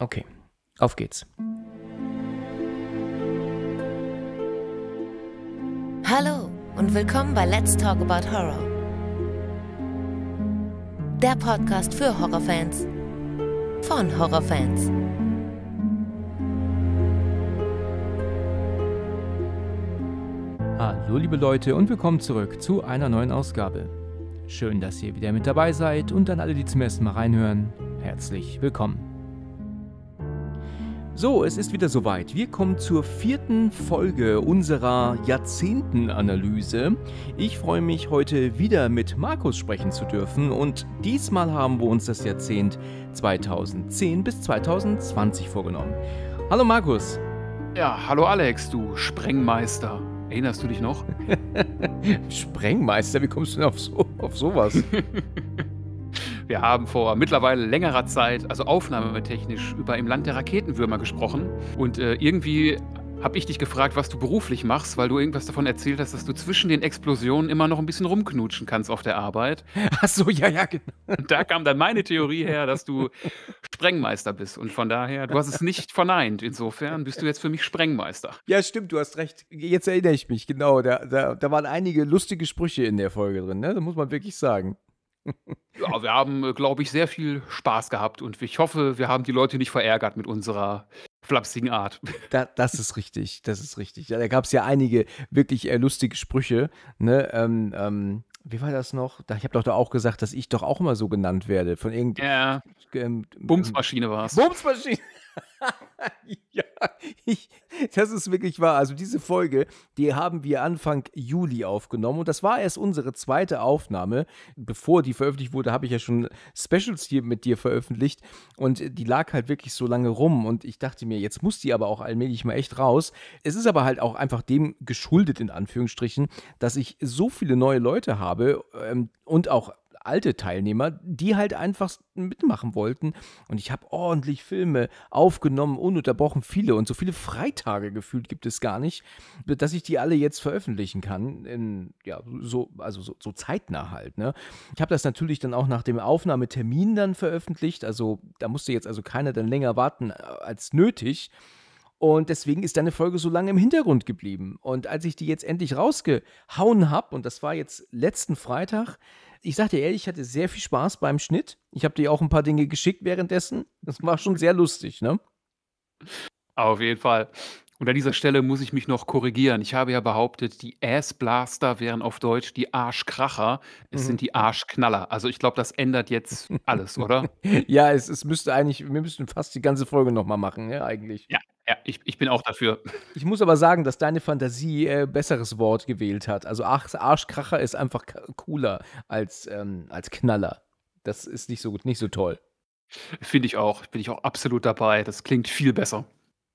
Okay, auf geht's. Hallo und willkommen bei Let's Talk About Horror. Der Podcast für Horrorfans von Horrorfans. Hallo liebe Leute und willkommen zurück zu einer neuen Ausgabe. Schön, dass ihr wieder mit dabei seid und an alle, die zum ersten Mal reinhören, herzlich willkommen. So, es ist wieder soweit. Wir kommen zur vierten Folge unserer Jahrzehntenanalyse. Ich freue mich, heute wieder mit Markus sprechen zu dürfen und diesmal haben wir uns das Jahrzehnt 2010 bis 2020 vorgenommen. Hallo Markus. Ja, hallo Alex, du Sprengmeister. Erinnerst du dich noch? Sprengmeister, wie kommst du denn auf, so, auf sowas? Wir haben vor mittlerweile längerer Zeit, also aufnahmetechnisch, über im Land der Raketenwürmer gesprochen. Und äh, irgendwie habe ich dich gefragt, was du beruflich machst, weil du irgendwas davon erzählt hast, dass du zwischen den Explosionen immer noch ein bisschen rumknutschen kannst auf der Arbeit. Ach so, ja, ja, genau. Und Da kam dann meine Theorie her, dass du Sprengmeister bist. Und von daher, du hast es nicht verneint. Insofern bist du jetzt für mich Sprengmeister. Ja, stimmt, du hast recht. Jetzt erinnere ich mich, genau. Da, da, da waren einige lustige Sprüche in der Folge drin, ne? Das muss man wirklich sagen. Ja, wir haben, äh, glaube ich, sehr viel Spaß gehabt und ich hoffe, wir haben die Leute nicht verärgert mit unserer flapsigen Art. Da, das ist richtig, das ist richtig. da gab es ja einige wirklich äh, lustige Sprüche. Ne? Ähm, ähm, wie war das noch? Da, ich habe doch da auch gesagt, dass ich doch auch immer so genannt werde. Von irgendeinem. Ja. Ähm, Bumsmaschine war es. Bumsmaschine! ja, ich, das ist wirklich wahr. Also diese Folge, die haben wir Anfang Juli aufgenommen und das war erst unsere zweite Aufnahme. Bevor die veröffentlicht wurde, habe ich ja schon Specials hier mit dir veröffentlicht und die lag halt wirklich so lange rum und ich dachte mir, jetzt muss die aber auch allmählich mal echt raus. Es ist aber halt auch einfach dem geschuldet, in Anführungsstrichen, dass ich so viele neue Leute habe ähm, und auch alte Teilnehmer, die halt einfach mitmachen wollten. Und ich habe ordentlich Filme aufgenommen, ununterbrochen viele. Und so viele Freitage gefühlt gibt es gar nicht, dass ich die alle jetzt veröffentlichen kann. In, ja, so, also so, so zeitnah halt. Ne? Ich habe das natürlich dann auch nach dem Aufnahmetermin dann veröffentlicht. Also da musste jetzt also keiner dann länger warten äh, als nötig. Und deswegen ist deine Folge so lange im Hintergrund geblieben. Und als ich die jetzt endlich rausgehauen habe, und das war jetzt letzten Freitag, ich sag dir ehrlich, ich hatte sehr viel Spaß beim Schnitt. Ich habe dir auch ein paar Dinge geschickt währenddessen. Das war schon sehr lustig, ne? Auf jeden Fall. Und an dieser Stelle muss ich mich noch korrigieren. Ich habe ja behauptet, die Assblaster wären auf Deutsch die Arschkracher. Es Mhm. sind die Arschknaller. Also ich glaube, das ändert jetzt alles, oder? Ja, es, es müsste eigentlich, wir müssten fast die ganze Folge nochmal machen, ja, eigentlich. Ja, ja, ich, ich bin auch dafür. Ich muss aber sagen, dass deine Fantasie äh, besseres Wort gewählt hat. Also Arsch, Arschkracher ist einfach cooler als, ähm, als Knaller. Das ist nicht so gut, nicht so toll. Finde ich auch. Bin ich auch absolut dabei. Das klingt viel besser.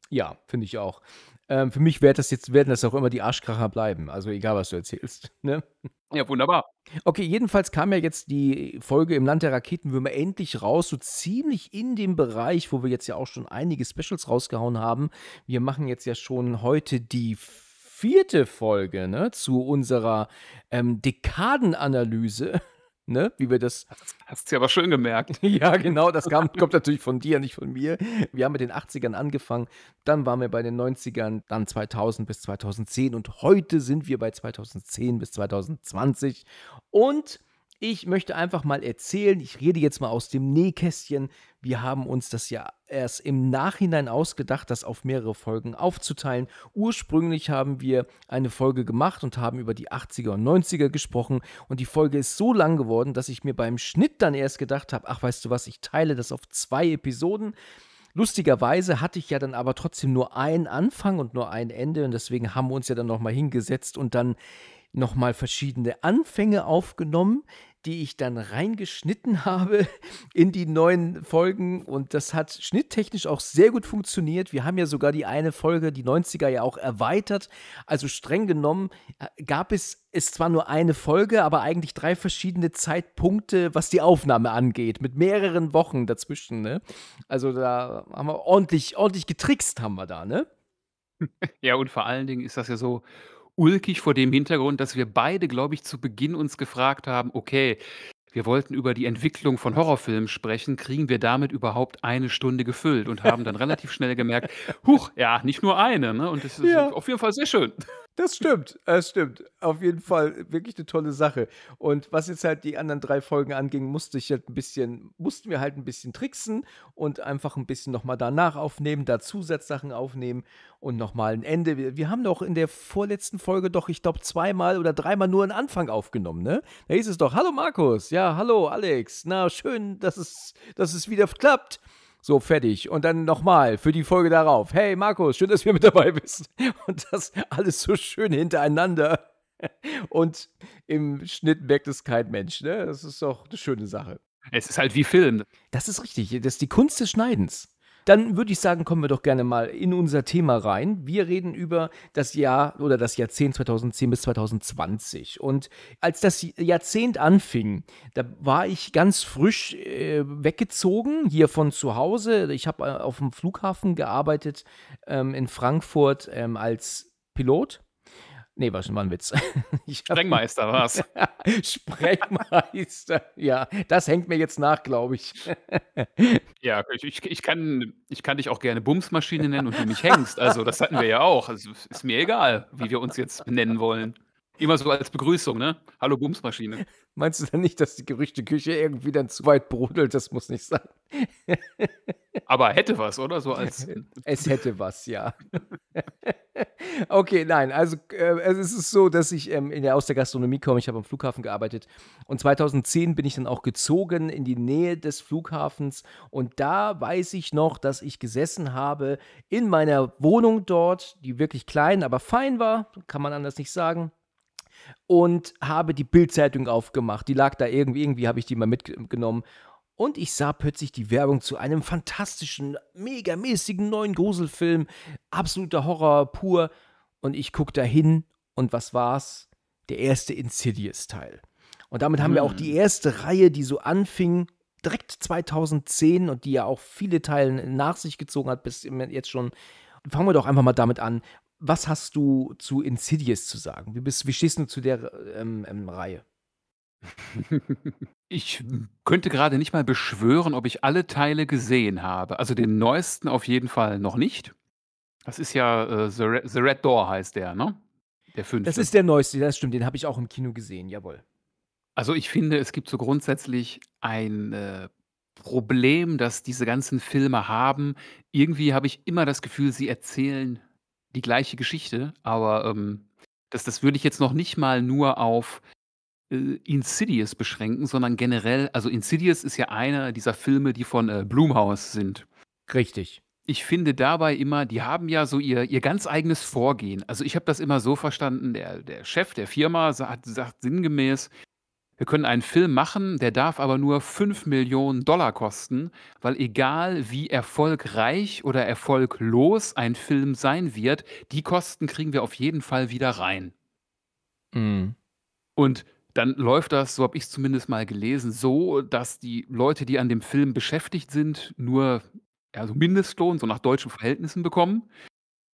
Ja, finde ich auch. Ähm, für mich wird das jetzt, werden das auch immer die Arschkracher bleiben. Also egal, was du erzählst. Ne? Ja, wunderbar. Okay, jedenfalls kam ja jetzt die Folge im Land der Raketenwürmer endlich raus, so ziemlich in dem Bereich, wo wir jetzt ja auch schon einige Specials rausgehauen haben. Wir machen jetzt ja schon heute die vierte Folge ne, zu unserer ähm, Dekadenanalyse ne? Wie wir das. Hast du ja aber schön gemerkt. ja, genau, das kam, kommt natürlich von dir, nicht von mir. Wir haben mit den 80ern angefangen, dann waren wir bei den 90ern, dann 2000 bis 2010 und heute sind wir bei 2010 bis 2020 und ich möchte einfach mal erzählen, ich rede jetzt mal aus dem Nähkästchen. Wir haben uns das ja erst im Nachhinein ausgedacht, das auf mehrere Folgen aufzuteilen. Ursprünglich haben wir eine Folge gemacht und haben über die 80er und 90er gesprochen. Und die Folge ist so lang geworden, dass ich mir beim Schnitt dann erst gedacht habe, ach weißt du was, ich teile das auf zwei Episoden. Lustigerweise hatte ich ja dann aber trotzdem nur einen Anfang und nur ein Ende und deswegen haben wir uns ja dann nochmal hingesetzt und dann nochmal verschiedene Anfänge aufgenommen, die ich dann reingeschnitten habe in die neuen Folgen. Und das hat schnitttechnisch auch sehr gut funktioniert. Wir haben ja sogar die eine Folge, die 90er, ja auch erweitert. Also streng genommen äh, gab es es zwar nur eine Folge, aber eigentlich drei verschiedene Zeitpunkte, was die Aufnahme angeht, mit mehreren Wochen dazwischen. Ne? Also da haben wir ordentlich, ordentlich getrickst, haben wir da, ne? Ja, und vor allen Dingen ist das ja so ulkig vor dem Hintergrund, dass wir beide, glaube ich, zu Beginn uns gefragt haben, okay, wir wollten über die Entwicklung von Horrorfilmen sprechen, kriegen wir damit überhaupt eine Stunde gefüllt und haben dann relativ schnell gemerkt, huch, ja, nicht nur eine, ne? Und das ist ja. auf jeden Fall sehr schön. Das stimmt, das stimmt. Auf jeden Fall wirklich eine tolle Sache. Und was jetzt halt die anderen drei Folgen anging, musste ich halt ein bisschen, mussten wir halt ein bisschen tricksen und einfach ein bisschen nochmal danach aufnehmen, da Zusatzsachen aufnehmen und nochmal ein Ende. Wir, wir, haben doch in der vorletzten Folge doch, ich glaube, zweimal oder dreimal nur einen Anfang aufgenommen, ne? Da hieß es doch, hallo Markus, ja, hallo Alex, na schön, dass es, dass es wieder klappt. So, fertig. Und dann nochmal für die Folge darauf. Hey Markus, schön, dass wir mit dabei bist. Und das alles so schön hintereinander. Und im Schnitt merkt es kein Mensch. Ne? Das ist doch eine schöne Sache. Es ist halt wie Film. Das ist richtig. Das ist die Kunst des Schneidens. Dann würde ich sagen, kommen wir doch gerne mal in unser Thema rein. Wir reden über das Jahr oder das Jahrzehnt 2010 bis 2020. Und als das Jahrzehnt anfing, da war ich ganz frisch äh, weggezogen hier von zu Hause. Ich habe äh, auf dem Flughafen gearbeitet ähm, in Frankfurt ähm, als Pilot Nee, war schon mal ein Witz. Sprengmeister war es. Sprengmeister, ja. Das hängt mir jetzt nach, glaube ich. ja, ich, ich, kann, ich kann dich auch gerne Bumsmaschine nennen und du mich hängst. Also, das hatten wir ja auch. Also, ist mir egal, wie wir uns jetzt benennen wollen. Immer so als Begrüßung, ne? Hallo Bumsmaschine. Meinst du denn nicht, dass die Gerüchteküche irgendwie dann zu weit brodelt? Das muss nicht sein. Aber hätte was, oder? So als. Es hätte was, ja. Okay, nein, also äh, es ist so, dass ich ähm, in der, aus der Gastronomie komme. Ich habe am Flughafen gearbeitet und 2010 bin ich dann auch gezogen in die Nähe des Flughafens und da weiß ich noch, dass ich gesessen habe in meiner Wohnung dort, die wirklich klein, aber fein war, kann man anders nicht sagen und habe die Bildzeitung aufgemacht. Die lag da irgendwie, irgendwie habe ich die mal mitgenommen und ich sah plötzlich die Werbung zu einem fantastischen, megamäßigen neuen Gruselfilm. Absoluter Horror pur. Und ich guck dahin und was war's? Der erste Insidious-Teil. Und damit haben mhm. wir auch hm. die erste Reihe, die so anfing, direkt 2010 und die ja auch viele Teile nach sich gezogen hat, bis jetzt schon. Fangen wir doch einfach mal damit an. Was hast du zu Insidious zu sagen? Wie, bist, wie stehst du zu der ähm, ähm, Reihe? Ich könnte gerade nicht mal beschwören, ob ich alle Teile gesehen habe. Also den neuesten auf jeden Fall noch nicht. Das ist ja äh, The, Re The Red Door heißt der, ne? Der fünfte. Das ist der neueste, das stimmt. Den habe ich auch im Kino gesehen, jawohl. Also ich finde, es gibt so grundsätzlich ein äh, Problem, das diese ganzen Filme haben. Irgendwie habe ich immer das Gefühl, sie erzählen die gleiche Geschichte, aber ähm, das, das würde ich jetzt noch nicht mal nur auf äh, Insidious beschränken, sondern generell, also Insidious ist ja einer dieser Filme, die von äh, Blumhaus sind. Richtig. Ich finde dabei immer, die haben ja so ihr, ihr ganz eigenes Vorgehen. Also ich habe das immer so verstanden, der, der Chef der Firma sagt, sagt sinngemäß, wir können einen Film machen, der darf aber nur 5 Millionen Dollar kosten, weil egal wie erfolgreich oder erfolglos ein Film sein wird, die Kosten kriegen wir auf jeden Fall wieder rein. Mhm. Und dann läuft das, so habe ich es zumindest mal gelesen, so, dass die Leute, die an dem Film beschäftigt sind, nur also Mindestlohn, so nach deutschen Verhältnissen bekommen.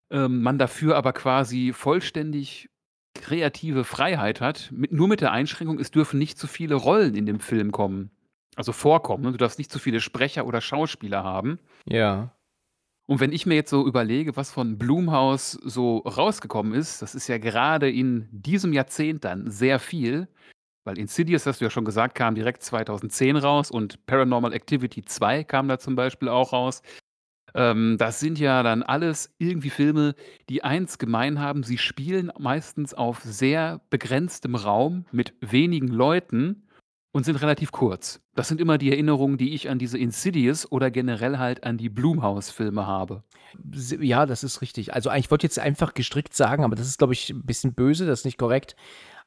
Ähm, man dafür aber quasi vollständig kreative Freiheit hat, mit, nur mit der Einschränkung, es dürfen nicht zu viele Rollen in dem Film kommen. Also vorkommen. Ne? Du darfst nicht zu viele Sprecher oder Schauspieler haben. Ja. Und wenn ich mir jetzt so überlege, was von Blumhaus so rausgekommen ist, das ist ja gerade in diesem Jahrzehnt dann sehr viel, weil Insidious, hast du ja schon gesagt, kam direkt 2010 raus und Paranormal Activity 2 kam da zum Beispiel auch raus. Ähm, das sind ja dann alles irgendwie Filme, die eins gemein haben. Sie spielen meistens auf sehr begrenztem Raum mit wenigen Leuten und sind relativ kurz. Das sind immer die Erinnerungen, die ich an diese Insidious oder generell halt an die Blumhouse-Filme habe. Ja, das ist richtig. Also ich wollte jetzt einfach gestrickt sagen, aber das ist, glaube ich, ein bisschen böse, das ist nicht korrekt.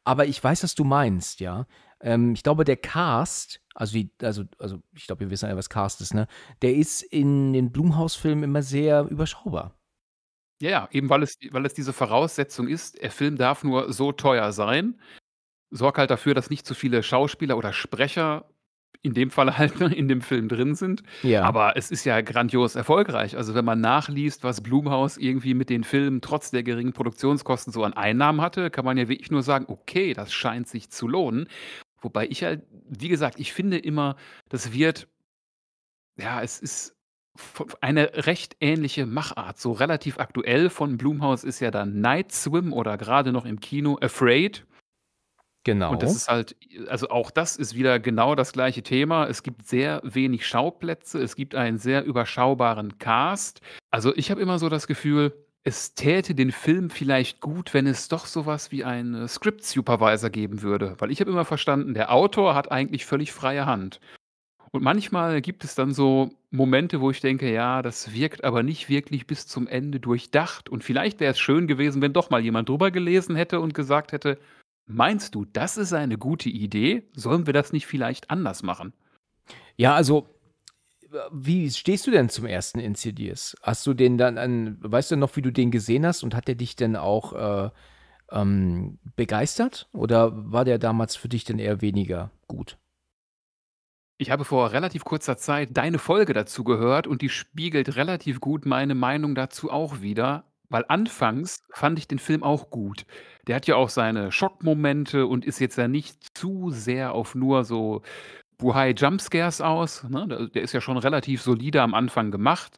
Aber ich weiß, was du meinst, ja. Ähm, ich glaube, der Cast, also, die, also, also ich glaube, wir wissen ja, was Cast ist, ne? Der ist in den Blumhaus-Filmen immer sehr überschaubar. Ja, ja, eben weil es, weil es diese Voraussetzung ist, der Film darf nur so teuer sein. Sorg halt dafür, dass nicht zu viele Schauspieler oder Sprecher in dem Fall halt ne, in dem Film drin sind. Ja. Aber es ist ja grandios erfolgreich. Also wenn man nachliest, was Blumhaus irgendwie mit den Filmen trotz der geringen Produktionskosten so an Einnahmen hatte, kann man ja wirklich nur sagen, okay, das scheint sich zu lohnen. Wobei ich halt, wie gesagt, ich finde immer, das wird, ja, es ist eine recht ähnliche Machart, so relativ aktuell von Blumhaus ist ja dann Night Swim oder gerade noch im Kino Afraid, Genau. Und das genau. ist halt, also auch das ist wieder genau das gleiche Thema. Es gibt sehr wenig Schauplätze, es gibt einen sehr überschaubaren Cast. Also ich habe immer so das Gefühl, es täte den Film vielleicht gut, wenn es doch sowas wie einen Script Supervisor geben würde, weil ich habe immer verstanden, der Autor hat eigentlich völlig freie Hand. Und manchmal gibt es dann so Momente, wo ich denke, ja, das wirkt aber nicht wirklich bis zum Ende durchdacht. Und vielleicht wäre es schön gewesen, wenn doch mal jemand drüber gelesen hätte und gesagt hätte, Meinst du, das ist eine gute Idee? Sollen wir das nicht vielleicht anders machen? Ja, also wie stehst du denn zum ersten Insidious? Hast du den dann, an, weißt du noch, wie du den gesehen hast und hat der dich denn auch äh, ähm, begeistert oder war der damals für dich denn eher weniger gut? Ich habe vor relativ kurzer Zeit deine Folge dazu gehört und die spiegelt relativ gut meine Meinung dazu auch wieder. Weil anfangs fand ich den Film auch gut. Der hat ja auch seine Schockmomente und ist jetzt ja nicht zu sehr auf nur so Buhai Jumpscares aus. Ne? Der ist ja schon relativ solide am Anfang gemacht.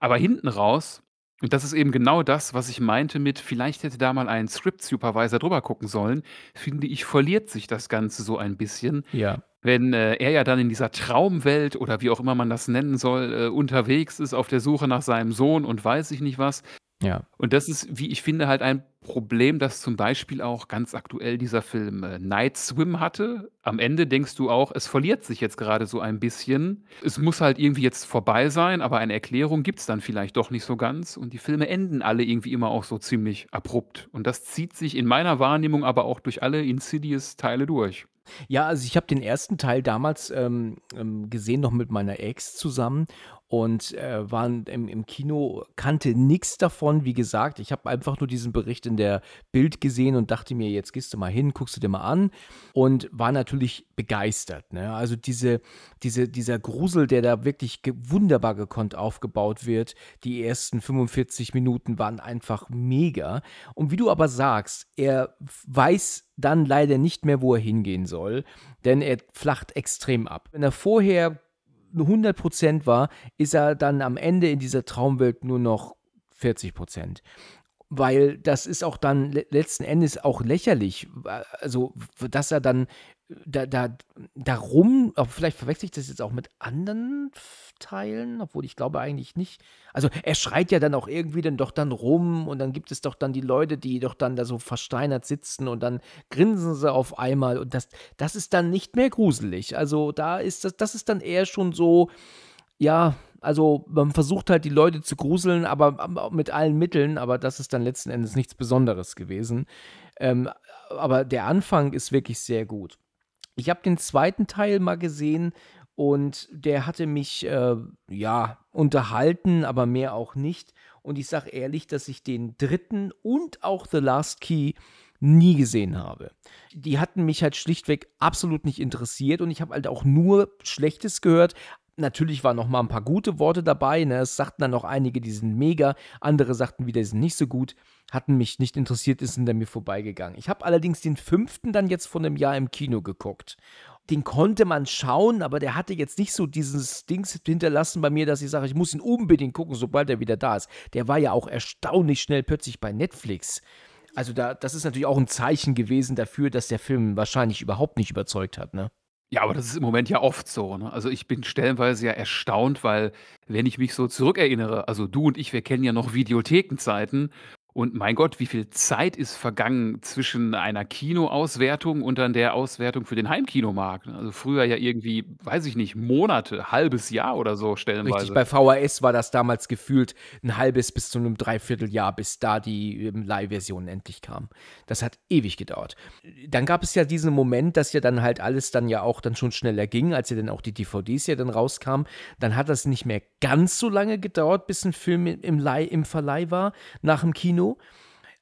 Aber hinten raus, und das ist eben genau das, was ich meinte mit, vielleicht hätte da mal ein Script-Supervisor drüber gucken sollen, finde ich, verliert sich das Ganze so ein bisschen. Ja. Wenn äh, er ja dann in dieser Traumwelt oder wie auch immer man das nennen soll, äh, unterwegs ist auf der Suche nach seinem Sohn und weiß ich nicht was. Ja. Und das ist, wie ich finde, halt ein Problem, das zum Beispiel auch ganz aktuell dieser Film äh, Night Swim hatte. Am Ende denkst du auch, es verliert sich jetzt gerade so ein bisschen. Es muss halt irgendwie jetzt vorbei sein, aber eine Erklärung gibt es dann vielleicht doch nicht so ganz. Und die Filme enden alle irgendwie immer auch so ziemlich abrupt. Und das zieht sich in meiner Wahrnehmung aber auch durch alle Insidious-Teile durch. Ja, also ich habe den ersten Teil damals ähm, ähm gesehen, noch mit meiner Ex zusammen und äh, waren im, im Kino, kannte nichts davon. Wie gesagt, ich habe einfach nur diesen Bericht in der Bild gesehen und dachte mir, jetzt gehst du mal hin, guckst du dir mal an und war natürlich begeistert. Ne? Also diese, diese, dieser Grusel, der da wirklich ge wunderbar gekonnt aufgebaut wird, die ersten 45 Minuten waren einfach mega. Und wie du aber sagst, er weiß dann leider nicht mehr, wo er hingehen soll, denn er flacht extrem ab. Wenn er vorher 100 war, ist er dann am Ende in dieser Traumwelt nur noch 40 Weil das ist auch dann letzten Endes auch lächerlich. Also, dass er dann da, da, darum, aber vielleicht verwechsel ich das jetzt auch mit anderen Teilen, obwohl ich glaube eigentlich nicht. Also er schreit ja dann auch irgendwie dann doch dann rum und dann gibt es doch dann die Leute, die doch dann da so versteinert sitzen und dann grinsen sie auf einmal und das, das ist dann nicht mehr gruselig. Also da ist das, das ist dann eher schon so, ja, also man versucht halt die Leute zu gruseln, aber mit allen Mitteln, aber das ist dann letzten Endes nichts Besonderes gewesen. Ähm, aber der Anfang ist wirklich sehr gut. Ich habe den zweiten Teil mal gesehen und der hatte mich, äh, ja, unterhalten, aber mehr auch nicht. Und ich sage ehrlich, dass ich den dritten und auch The Last Key nie gesehen habe. Die hatten mich halt schlichtweg absolut nicht interessiert und ich habe halt auch nur Schlechtes gehört, Natürlich waren noch mal ein paar gute Worte dabei. Ne? Es sagten dann noch einige, die sind mega, andere sagten wieder, die sind nicht so gut, hatten mich nicht interessiert, ist hinter mir vorbeigegangen. Ich habe allerdings den fünften dann jetzt von einem Jahr im Kino geguckt. Den konnte man schauen, aber der hatte jetzt nicht so dieses Dings hinterlassen bei mir, dass ich sage, ich muss ihn unbedingt gucken, sobald er wieder da ist. Der war ja auch erstaunlich schnell plötzlich bei Netflix. Also da, das ist natürlich auch ein Zeichen gewesen dafür, dass der Film wahrscheinlich überhaupt nicht überzeugt hat, ne? Ja, aber das ist im Moment ja oft so. Ne? Also ich bin stellenweise ja erstaunt, weil wenn ich mich so zurückerinnere, also du und ich, wir kennen ja noch Videothekenzeiten und mein Gott, wie viel Zeit ist vergangen zwischen einer Kinoauswertung und dann der Auswertung für den Heimkinomarkt? Also früher ja irgendwie, weiß ich nicht, Monate, halbes Jahr oder so stellenweise. Richtig, bei VHS war das damals gefühlt ein halbes bis zu einem Dreivierteljahr, bis da die ähm, Leihversion endlich kam. Das hat ewig gedauert. Dann gab es ja diesen Moment, dass ja dann halt alles dann ja auch dann schon schneller ging, als ja dann auch die DVDs ja dann rauskamen. Dann hat das nicht mehr ganz so lange gedauert, bis ein Film im, Leih, im Verleih war, nach dem Kino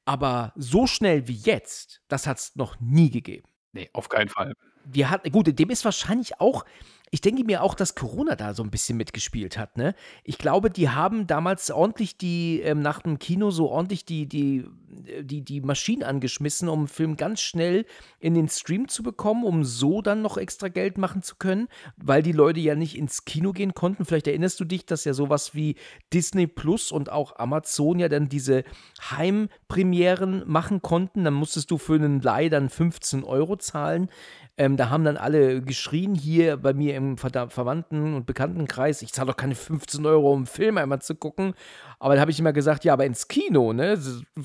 aber so schnell wie jetzt, das hat es noch nie gegeben. Nee, auf keinen Fall wir hatten, gut, dem ist wahrscheinlich auch, ich denke mir auch, dass Corona da so ein bisschen mitgespielt hat, ne? Ich glaube, die haben damals ordentlich die, ähm, nach dem Kino so ordentlich die, die, äh, die, die Maschinen angeschmissen, um einen Film ganz schnell in den Stream zu bekommen, um so dann noch extra Geld machen zu können, weil die Leute ja nicht ins Kino gehen konnten. Vielleicht erinnerst du dich, dass ja sowas wie Disney Plus und auch Amazon ja dann diese Heimpremieren machen konnten. Dann musstest du für einen Leih dann 15 Euro zahlen. Ähm, da haben dann alle geschrien hier bei mir im Ver Verwandten- und Bekanntenkreis, ich zahle doch keine 15 Euro, um einen Film einmal zu gucken. Aber da habe ich immer gesagt, ja, aber ins Kino, ne?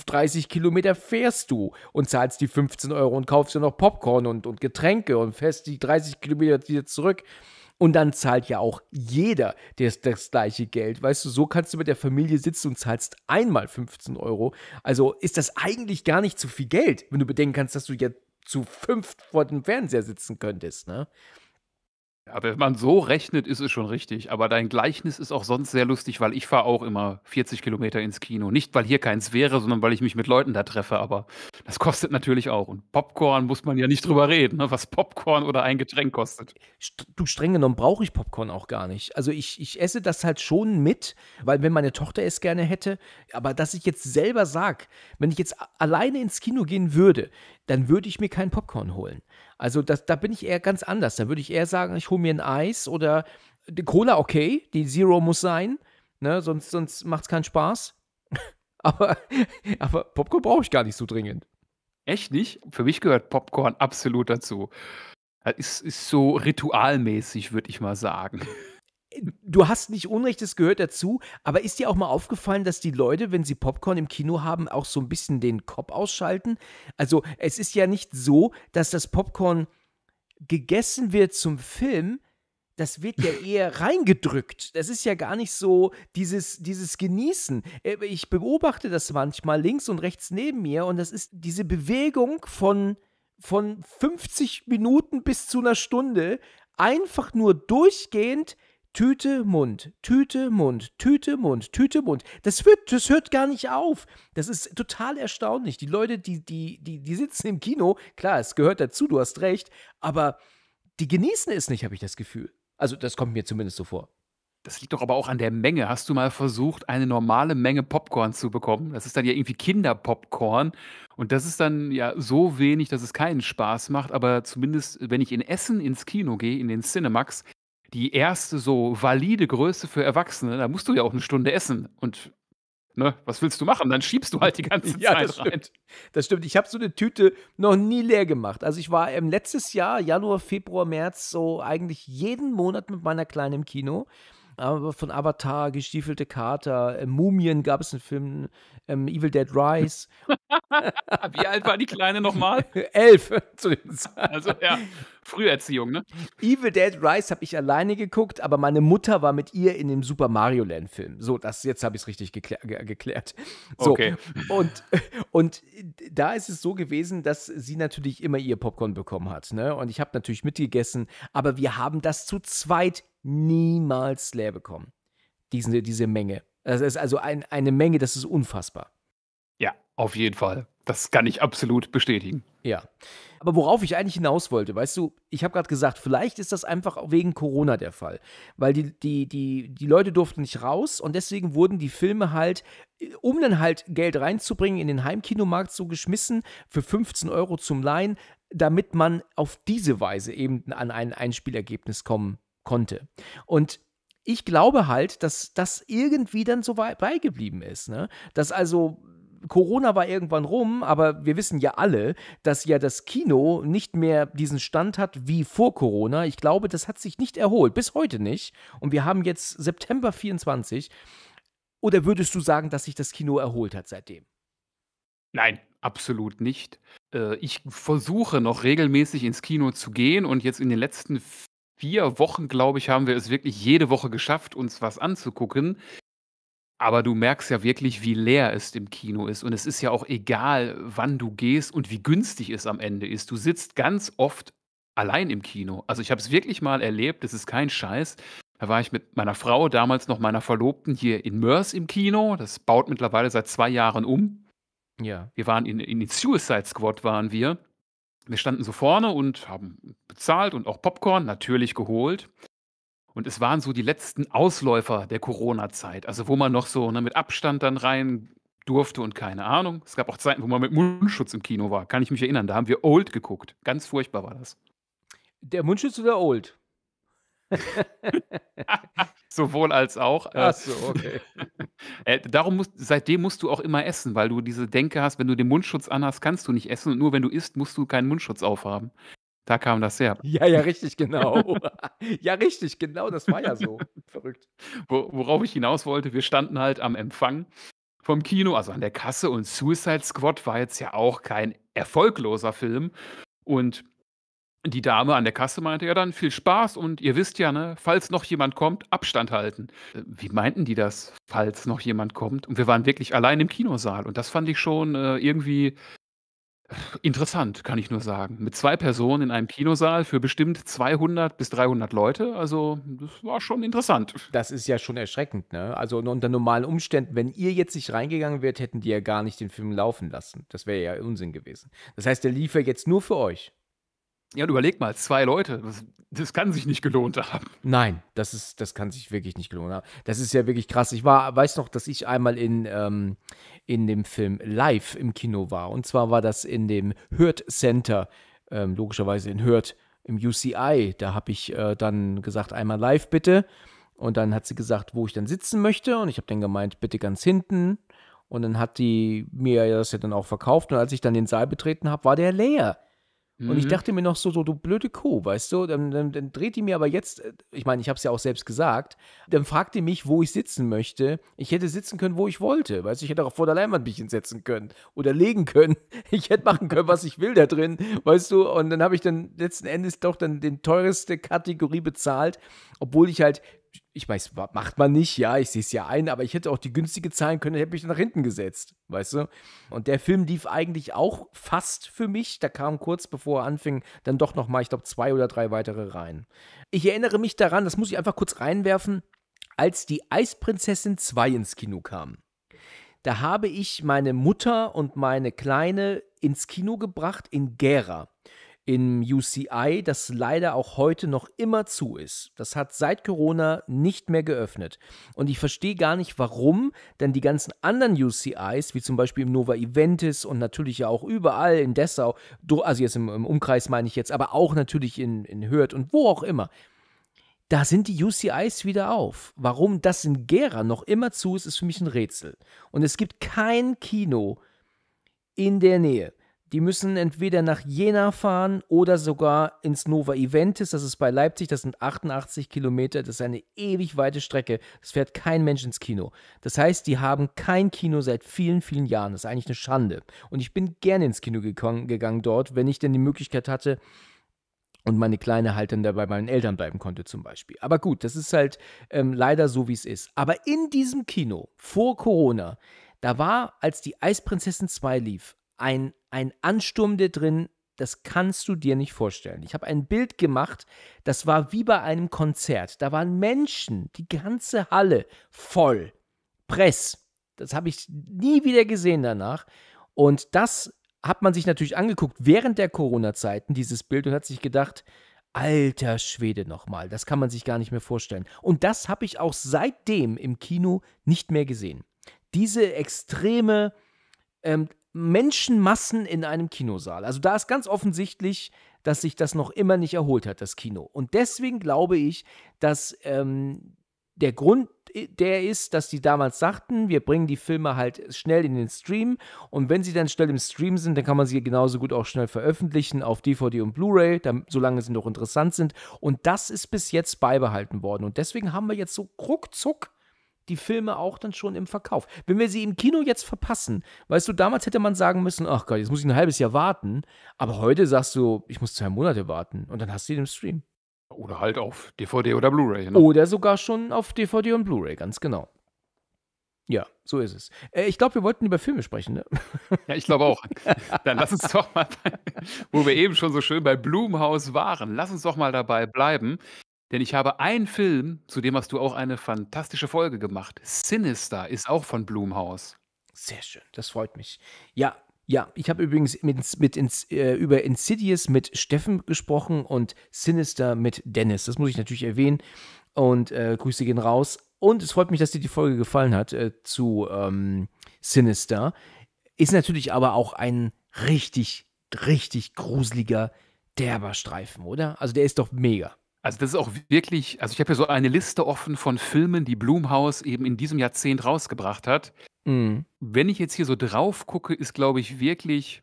30 Kilometer fährst du und zahlst die 15 Euro und kaufst dir noch Popcorn und, und Getränke und fährst die 30 Kilometer wieder zurück. Und dann zahlt ja auch jeder das, das gleiche Geld. Weißt du, so kannst du mit der Familie sitzen und zahlst einmal 15 Euro. Also ist das eigentlich gar nicht zu viel Geld, wenn du bedenken kannst, dass du ja zu fünft vor dem Fernseher sitzen könntest, ne? Ja, wenn man so rechnet, ist es schon richtig. Aber dein Gleichnis ist auch sonst sehr lustig, weil ich fahre auch immer 40 Kilometer ins Kino. Nicht, weil hier keins wäre, sondern weil ich mich mit Leuten da treffe. Aber das kostet natürlich auch. Und Popcorn muss man ja nicht drüber reden, ne? was Popcorn oder ein Getränk kostet. Du, streng genommen brauche ich Popcorn auch gar nicht. Also ich, ich esse das halt schon mit, weil wenn meine Tochter es gerne hätte. Aber dass ich jetzt selber sage, wenn ich jetzt alleine ins Kino gehen würde, dann würde ich mir keinen Popcorn holen. Also das, da bin ich eher ganz anders. Da würde ich eher sagen, ich hole mir ein Eis oder die Cola, okay, die Zero muss sein, ne? sonst, sonst macht es keinen Spaß. aber, aber Popcorn brauche ich gar nicht so dringend. Echt nicht? Für mich gehört Popcorn absolut dazu. Das äh, ist, ist so ritualmäßig, würde ich mal sagen. du hast nicht Unrecht, es gehört dazu, aber ist dir auch mal aufgefallen, dass die Leute, wenn sie Popcorn im Kino haben, auch so ein bisschen den Kopf ausschalten? Also es ist ja nicht so, dass das Popcorn gegessen wird zum Film, das wird ja eher reingedrückt. Das ist ja gar nicht so dieses, dieses Genießen. Äh, ich beobachte das manchmal links und rechts neben mir und das ist diese Bewegung von, von 50 Minuten bis zu einer Stunde einfach nur durchgehend Tüte, Mund, Tüte, Mund, Tüte, Mund, Tüte, Mund. Das, wird, das hört gar nicht auf. Das ist total erstaunlich. Die Leute, die, die, die, die sitzen im Kino, klar, es gehört dazu, du hast recht, aber die genießen es nicht, habe ich das Gefühl. Also, das kommt mir zumindest so vor. Das liegt doch aber auch an der Menge. Hast du mal versucht, eine normale Menge Popcorn zu bekommen? Das ist dann ja irgendwie Kinderpopcorn. Und das ist dann ja so wenig, dass es keinen Spaß macht. Aber zumindest, wenn ich in Essen ins Kino gehe, in den Cinemax, die erste so valide Größe für Erwachsene, da musst du ja auch eine Stunde essen. Und ne, was willst du machen? Dann schiebst du halt die ganze ja, Zeit das stimmt. rein. Das stimmt. Ich habe so eine Tüte noch nie leer gemacht. Also ich war im ähm, letztes Jahr, Januar, Februar, März, so eigentlich jeden Monat mit meiner Kleinen im Kino aber von Avatar, gestiefelte Kater, äh, Mumien gab es einen Film, ähm, Evil Dead Rise. Wie alt war die Kleine nochmal? Elf. zumindest. also ja, Früherziehung, ne? Evil Dead Rise habe ich alleine geguckt, aber meine Mutter war mit ihr in dem Super Mario Land Film. So, das jetzt habe ich es richtig geklär, ge geklärt. So, okay. Und, und da ist es so gewesen, dass sie natürlich immer ihr Popcorn bekommen hat. Ne? Und ich habe natürlich mitgegessen, aber wir haben das zu zweit niemals leer bekommen. Diese, diese Menge. Das ist also ein, eine Menge, das ist unfassbar. Ja, auf jeden Fall. Das kann ich absolut bestätigen. Ja. Aber worauf ich eigentlich hinaus wollte, weißt du, ich habe gerade gesagt, vielleicht ist das einfach wegen Corona der Fall. Weil die, die, die, die Leute durften nicht raus und deswegen wurden die Filme halt, um dann halt Geld reinzubringen, in den Heimkinomarkt so geschmissen für 15 Euro zum Leihen, damit man auf diese Weise eben an ein Einspielergebnis kommen konnte. Und ich glaube halt, dass das irgendwie dann so beigeblieben ist. Ne? Dass also Corona war irgendwann rum, aber wir wissen ja alle, dass ja das Kino nicht mehr diesen Stand hat wie vor Corona. Ich glaube, das hat sich nicht erholt, bis heute nicht. Und wir haben jetzt September 24. Oder würdest du sagen, dass sich das Kino erholt hat seitdem? Nein, absolut nicht. Äh, ich versuche noch regelmäßig ins Kino zu gehen und jetzt in den letzten vier Wochen, glaube ich, haben wir es wirklich jede Woche geschafft, uns was anzugucken. Aber du merkst ja wirklich, wie leer es im Kino ist. Und es ist ja auch egal, wann du gehst und wie günstig es am Ende ist. Du sitzt ganz oft allein im Kino. Also ich habe es wirklich mal erlebt, das ist kein Scheiß. Da war ich mit meiner Frau, damals noch meiner Verlobten, hier in Mörs im Kino. Das baut mittlerweile seit zwei Jahren um. Ja. Wir waren in, in den Suicide Squad, waren wir wir standen so vorne und haben bezahlt und auch Popcorn natürlich geholt. Und es waren so die letzten Ausläufer der Corona-Zeit, also wo man noch so ne, mit Abstand dann rein durfte und keine Ahnung. Es gab auch Zeiten, wo man mit Mundschutz im Kino war, kann ich mich erinnern. Da haben wir Old geguckt. Ganz furchtbar war das. Der Mundschutz oder Old? Sowohl als auch. Äh, Ach so, okay. äh, darum musst, seitdem musst du auch immer essen, weil du diese Denke hast, wenn du den Mundschutz anhast, kannst du nicht essen und nur wenn du isst, musst du keinen Mundschutz aufhaben. Da kam das her. Ja, ja, richtig, genau. ja, richtig, genau, das war ja so. Verrückt. Wo, worauf ich hinaus wollte, wir standen halt am Empfang vom Kino, also an der Kasse und Suicide Squad war jetzt ja auch kein erfolgloser Film. Und die Dame an der Kasse meinte ja dann, viel Spaß und ihr wisst ja, ne, falls noch jemand kommt, Abstand halten. Äh, wie meinten die das, falls noch jemand kommt? Und wir waren wirklich allein im Kinosaal und das fand ich schon äh, irgendwie äh, interessant, kann ich nur sagen. Mit zwei Personen in einem Kinosaal für bestimmt 200 bis 300 Leute, also das war schon interessant. Das ist ja schon erschreckend, ne? Also unter normalen Umständen, wenn ihr jetzt nicht reingegangen wärt, hätten die ja gar nicht den Film laufen lassen. Das wäre ja Unsinn gewesen. Das heißt, der lief ja jetzt nur für euch. Ja, und überleg mal, zwei Leute, das, das, kann sich nicht gelohnt haben. Nein, das ist, das kann sich wirklich nicht gelohnt haben. Das ist ja wirklich krass. Ich war, weiß noch, dass ich einmal in, ähm, in dem Film live im Kino war. Und zwar war das in dem Hürth Center, ähm, logischerweise in Hürth im UCI. Da habe ich äh, dann gesagt, einmal live bitte. Und dann hat sie gesagt, wo ich dann sitzen möchte. Und ich habe dann gemeint, bitte ganz hinten. Und dann hat die mir das ja dann auch verkauft. Und als ich dann den Saal betreten habe, war der leer. Und ich mhm. dachte mir noch so, so du blöde Kuh, weißt du? Dann, dann, dann dreht die mir aber jetzt, äh, ich meine, ich habe es ja auch selbst gesagt, dann fragt die mich, wo ich sitzen möchte. Ich hätte sitzen können, wo ich wollte, weißt du? Ich hätte auch vor der Leinwand mich hinsetzen können oder legen können. Ich hätte machen können, was ich will da drin, weißt du? Und dann habe ich dann letzten Endes doch dann den teuerste Kategorie bezahlt, obwohl ich halt ich weiß, macht man nicht, ja, ich sehe es ja ein, aber ich hätte auch die günstige zahlen können, hätte mich nach hinten gesetzt, weißt du? Und der Film lief eigentlich auch fast für mich, da kam kurz bevor er anfing, dann doch nochmal, ich glaube, zwei oder drei weitere rein. Ich erinnere mich daran, das muss ich einfach kurz reinwerfen, als die Eisprinzessin 2 ins Kino kam. Da habe ich meine Mutter und meine Kleine ins Kino gebracht in Gera im UCI, das leider auch heute noch immer zu ist. Das hat seit Corona nicht mehr geöffnet. Und ich verstehe gar nicht, warum, denn die ganzen anderen UCIs, wie zum Beispiel im Nova Eventis und natürlich ja auch überall in Dessau, also jetzt im, Umkreis meine ich jetzt, aber auch natürlich in, in Hürth und wo auch immer, da sind die UCIs wieder auf. Warum das in Gera noch immer zu ist, ist für mich ein Rätsel. Und es gibt kein Kino in der Nähe. Die müssen entweder nach Jena fahren oder sogar ins Nova Eventis, das ist bei Leipzig, das sind 88 Kilometer, das ist eine ewig weite Strecke, das fährt kein Mensch ins Kino. Das heißt, die haben kein Kino seit vielen, vielen Jahren, das ist eigentlich eine Schande. Und ich bin gerne ins Kino gegangen, gegangen dort, wenn ich denn die Möglichkeit hatte, und meine Kleine halt dann dabei meinen Eltern bleiben konnte zum Beispiel. Aber gut, das ist halt ähm, leider so, wie es ist. Aber in diesem Kino, vor Corona, da war, als die Eisprinzessin 2 lief, ein ein Ansturm da drin, das kannst du dir nicht vorstellen. Ich habe ein Bild gemacht, das war wie bei einem Konzert. Da waren Menschen, die ganze Halle voll. Press. Das habe ich nie wieder gesehen danach. Und das hat man sich natürlich angeguckt während der Corona-Zeiten, dieses Bild, und hat sich gedacht, alter Schwede nochmal, das kann man sich gar nicht mehr vorstellen. Und das habe ich auch seitdem im Kino nicht mehr gesehen. Diese extreme ähm, Menschenmassen in einem Kinosaal. Also da ist ganz offensichtlich, dass sich das noch immer nicht erholt hat, das Kino. Und deswegen glaube ich, dass ähm, der Grund äh, der ist, dass die damals sagten, wir bringen die Filme halt schnell in den Stream und wenn sie dann schnell im Stream sind, dann kann man sie genauso gut auch schnell veröffentlichen auf DVD und Blu-ray, solange sie noch interessant sind. Und das ist bis jetzt beibehalten worden. Und deswegen haben wir jetzt so ruckzuck die Filme auch dann schon im Verkauf. Wenn wir sie im Kino jetzt verpassen, weißt du, damals hätte man sagen müssen, ach Gott, jetzt muss ich ein halbes Jahr warten, aber heute sagst du, ich muss zwei Monate warten und dann hast du den im Stream. Oder halt auf DVD oder Blu-ray. Ne? Oder sogar schon auf DVD und Blu-ray, ganz genau. Ja, so ist es. Äh, ich glaube, wir wollten über Filme sprechen, ne? Ja, ich glaube auch. Dann lass uns doch mal, wo wir eben schon so schön bei Blumenhaus waren, lass uns doch mal dabei bleiben. Denn ich habe einen Film, zu dem hast du auch eine fantastische Folge gemacht. Sinister ist auch von Blumhaus. Sehr schön, das freut mich. Ja, ja, ich habe übrigens mit, mit ins, äh, über Insidious mit Steffen gesprochen und Sinister mit Dennis. Das muss ich natürlich erwähnen. Und äh, Grüße gehen raus. Und es freut mich, dass dir die Folge gefallen hat äh, zu ähm, Sinister. Ist natürlich aber auch ein richtig, richtig gruseliger, derber Streifen, oder? Also der ist doch mega. Also das ist auch wirklich also ich habe ja so eine Liste offen von Filmen, die Blumhaus eben in diesem Jahrzehnt rausgebracht hat. Mhm. Wenn ich jetzt hier so drauf gucke, ist, glaube ich, wirklich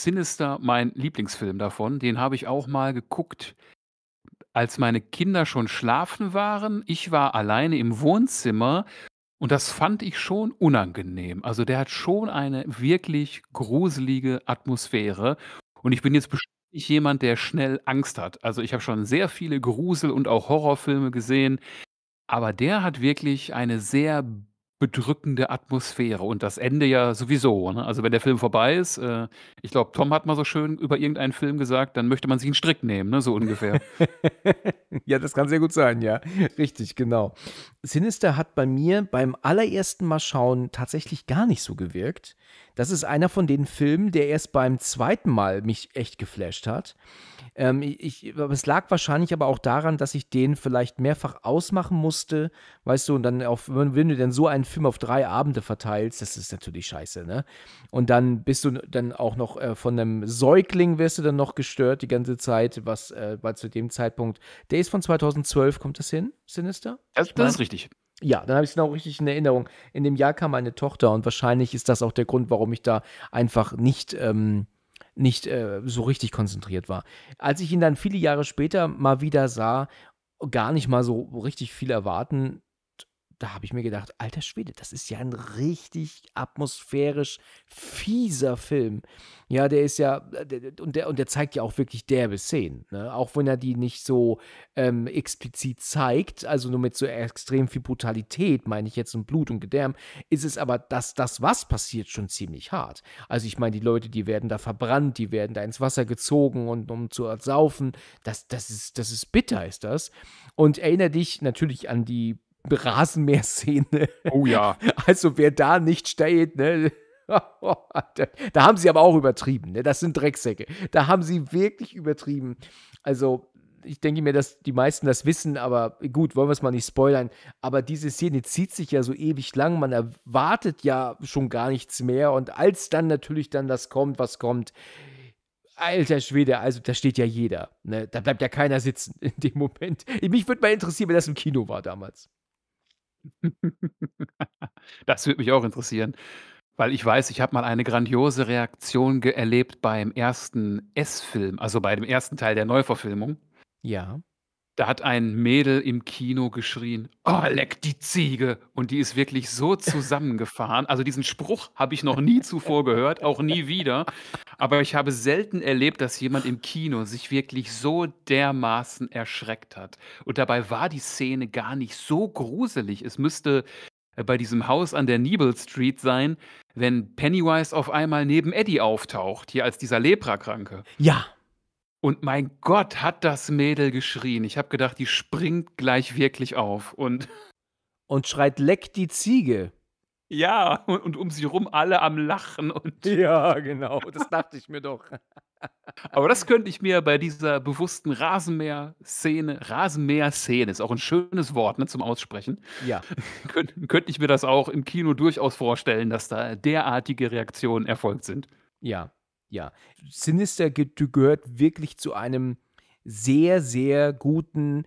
Sinister mein Lieblingsfilm davon. Den habe ich auch mal geguckt, als meine Kinder schon schlafen waren. Ich war alleine im Wohnzimmer und das fand ich schon unangenehm. Also der hat schon eine wirklich gruselige Atmosphäre und ich bin jetzt bestimmt nicht jemand, der schnell Angst hat. Also ich habe schon sehr viele Grusel- und auch Horrorfilme gesehen, aber der hat wirklich eine sehr bedrückende Atmosphäre und das Ende ja sowieso. Ne? Also wenn der Film vorbei ist, äh, ich glaube, Tom hat mal so schön über irgendeinen Film gesagt, dann möchte man sich einen Strick nehmen, ne? so ungefähr. ja, das kann sehr gut sein, ja. Richtig, genau. Sinister hat bei mir beim allerersten Mal schauen tatsächlich gar nicht so gewirkt. Das ist einer von den Filmen, der erst beim zweiten Mal mich echt geflasht hat. Ähm, ich, es lag wahrscheinlich aber auch daran, dass ich den vielleicht mehrfach ausmachen musste, weißt du, und dann auf, wenn du denn so einen Film auf drei Abende verteilst, das ist natürlich scheiße, ne? Und dann bist du dann auch noch äh, von einem Säugling wirst du dann noch gestört die ganze Zeit, was äh, weil zu dem Zeitpunkt, der ist von 2012, kommt das hin, Sinister? Das, das ist richtig. Ja, dann habe ich es noch genau richtig in Erinnerung. In dem Jahr kam meine Tochter und wahrscheinlich ist das auch der Grund, warum ich da einfach nicht, ähm, nicht äh, so richtig konzentriert war. Als ich ihn dann viele Jahre später mal wieder sah, gar nicht mal so richtig viel erwarten da habe ich mir gedacht, alter Schwede, das ist ja ein richtig atmosphärisch fieser Film. Ja, der ist ja, äh, und, der, und der zeigt ja auch wirklich derbe Szenen. Ne? Auch wenn er die nicht so ähm, explizit zeigt, also nur mit so extrem viel Brutalität, meine ich jetzt, und Blut und Gedärm, ist es aber, dass das, was passiert, schon ziemlich hart. Also ich meine, die Leute, die werden da verbrannt, die werden da ins Wasser gezogen und um zu ersaufen, das, das, ist, das ist bitter, ist das. Und erinnere dich natürlich an die Rasenmäher-Szene. Oh ja. Also wer da nicht steht, ne? da haben sie aber auch übertrieben. Ne? Das sind Drecksäcke. Da haben sie wirklich übertrieben. Also, ich denke mir, dass die meisten das wissen, aber gut, wollen wir es mal nicht spoilern. Aber diese Szene zieht sich ja so ewig lang. Man erwartet ja schon gar nichts mehr. Und als dann natürlich dann das kommt, was kommt, alter Schwede, also da steht ja jeder. Ne? Da bleibt ja keiner sitzen in dem Moment. Mich würde mal interessieren, wer das im Kino war damals. Das würde mich auch interessieren, weil ich weiß, ich habe mal eine grandiose Reaktion erlebt beim ersten S-Film, also bei dem ersten Teil der Neuverfilmung. Ja. Da hat ein Mädel im Kino geschrien, oh, leck die Ziege. Und die ist wirklich so zusammengefahren. Also diesen Spruch habe ich noch nie zuvor gehört, auch nie wieder. Aber ich habe selten erlebt, dass jemand im Kino sich wirklich so dermaßen erschreckt hat. Und dabei war die Szene gar nicht so gruselig. Es müsste äh, bei diesem Haus an der Nebel Street sein, wenn Pennywise auf einmal neben Eddie auftaucht, hier als dieser Leprakranke. Ja, und mein Gott, hat das Mädel geschrien. Ich habe gedacht, die springt gleich wirklich auf und. Und schreit leck die Ziege. Ja, und, und um sie rum alle am Lachen und. Ja, genau, das dachte ich mir doch. Aber das könnte ich mir bei dieser bewussten Rasenmäher-Szene, Rasenmäher-Szene ist auch ein schönes Wort ne, zum Aussprechen. Ja. Kön könnte ich mir das auch im Kino durchaus vorstellen, dass da derartige Reaktionen erfolgt sind. Ja, ja, Sinister gehört wirklich zu einem sehr, sehr guten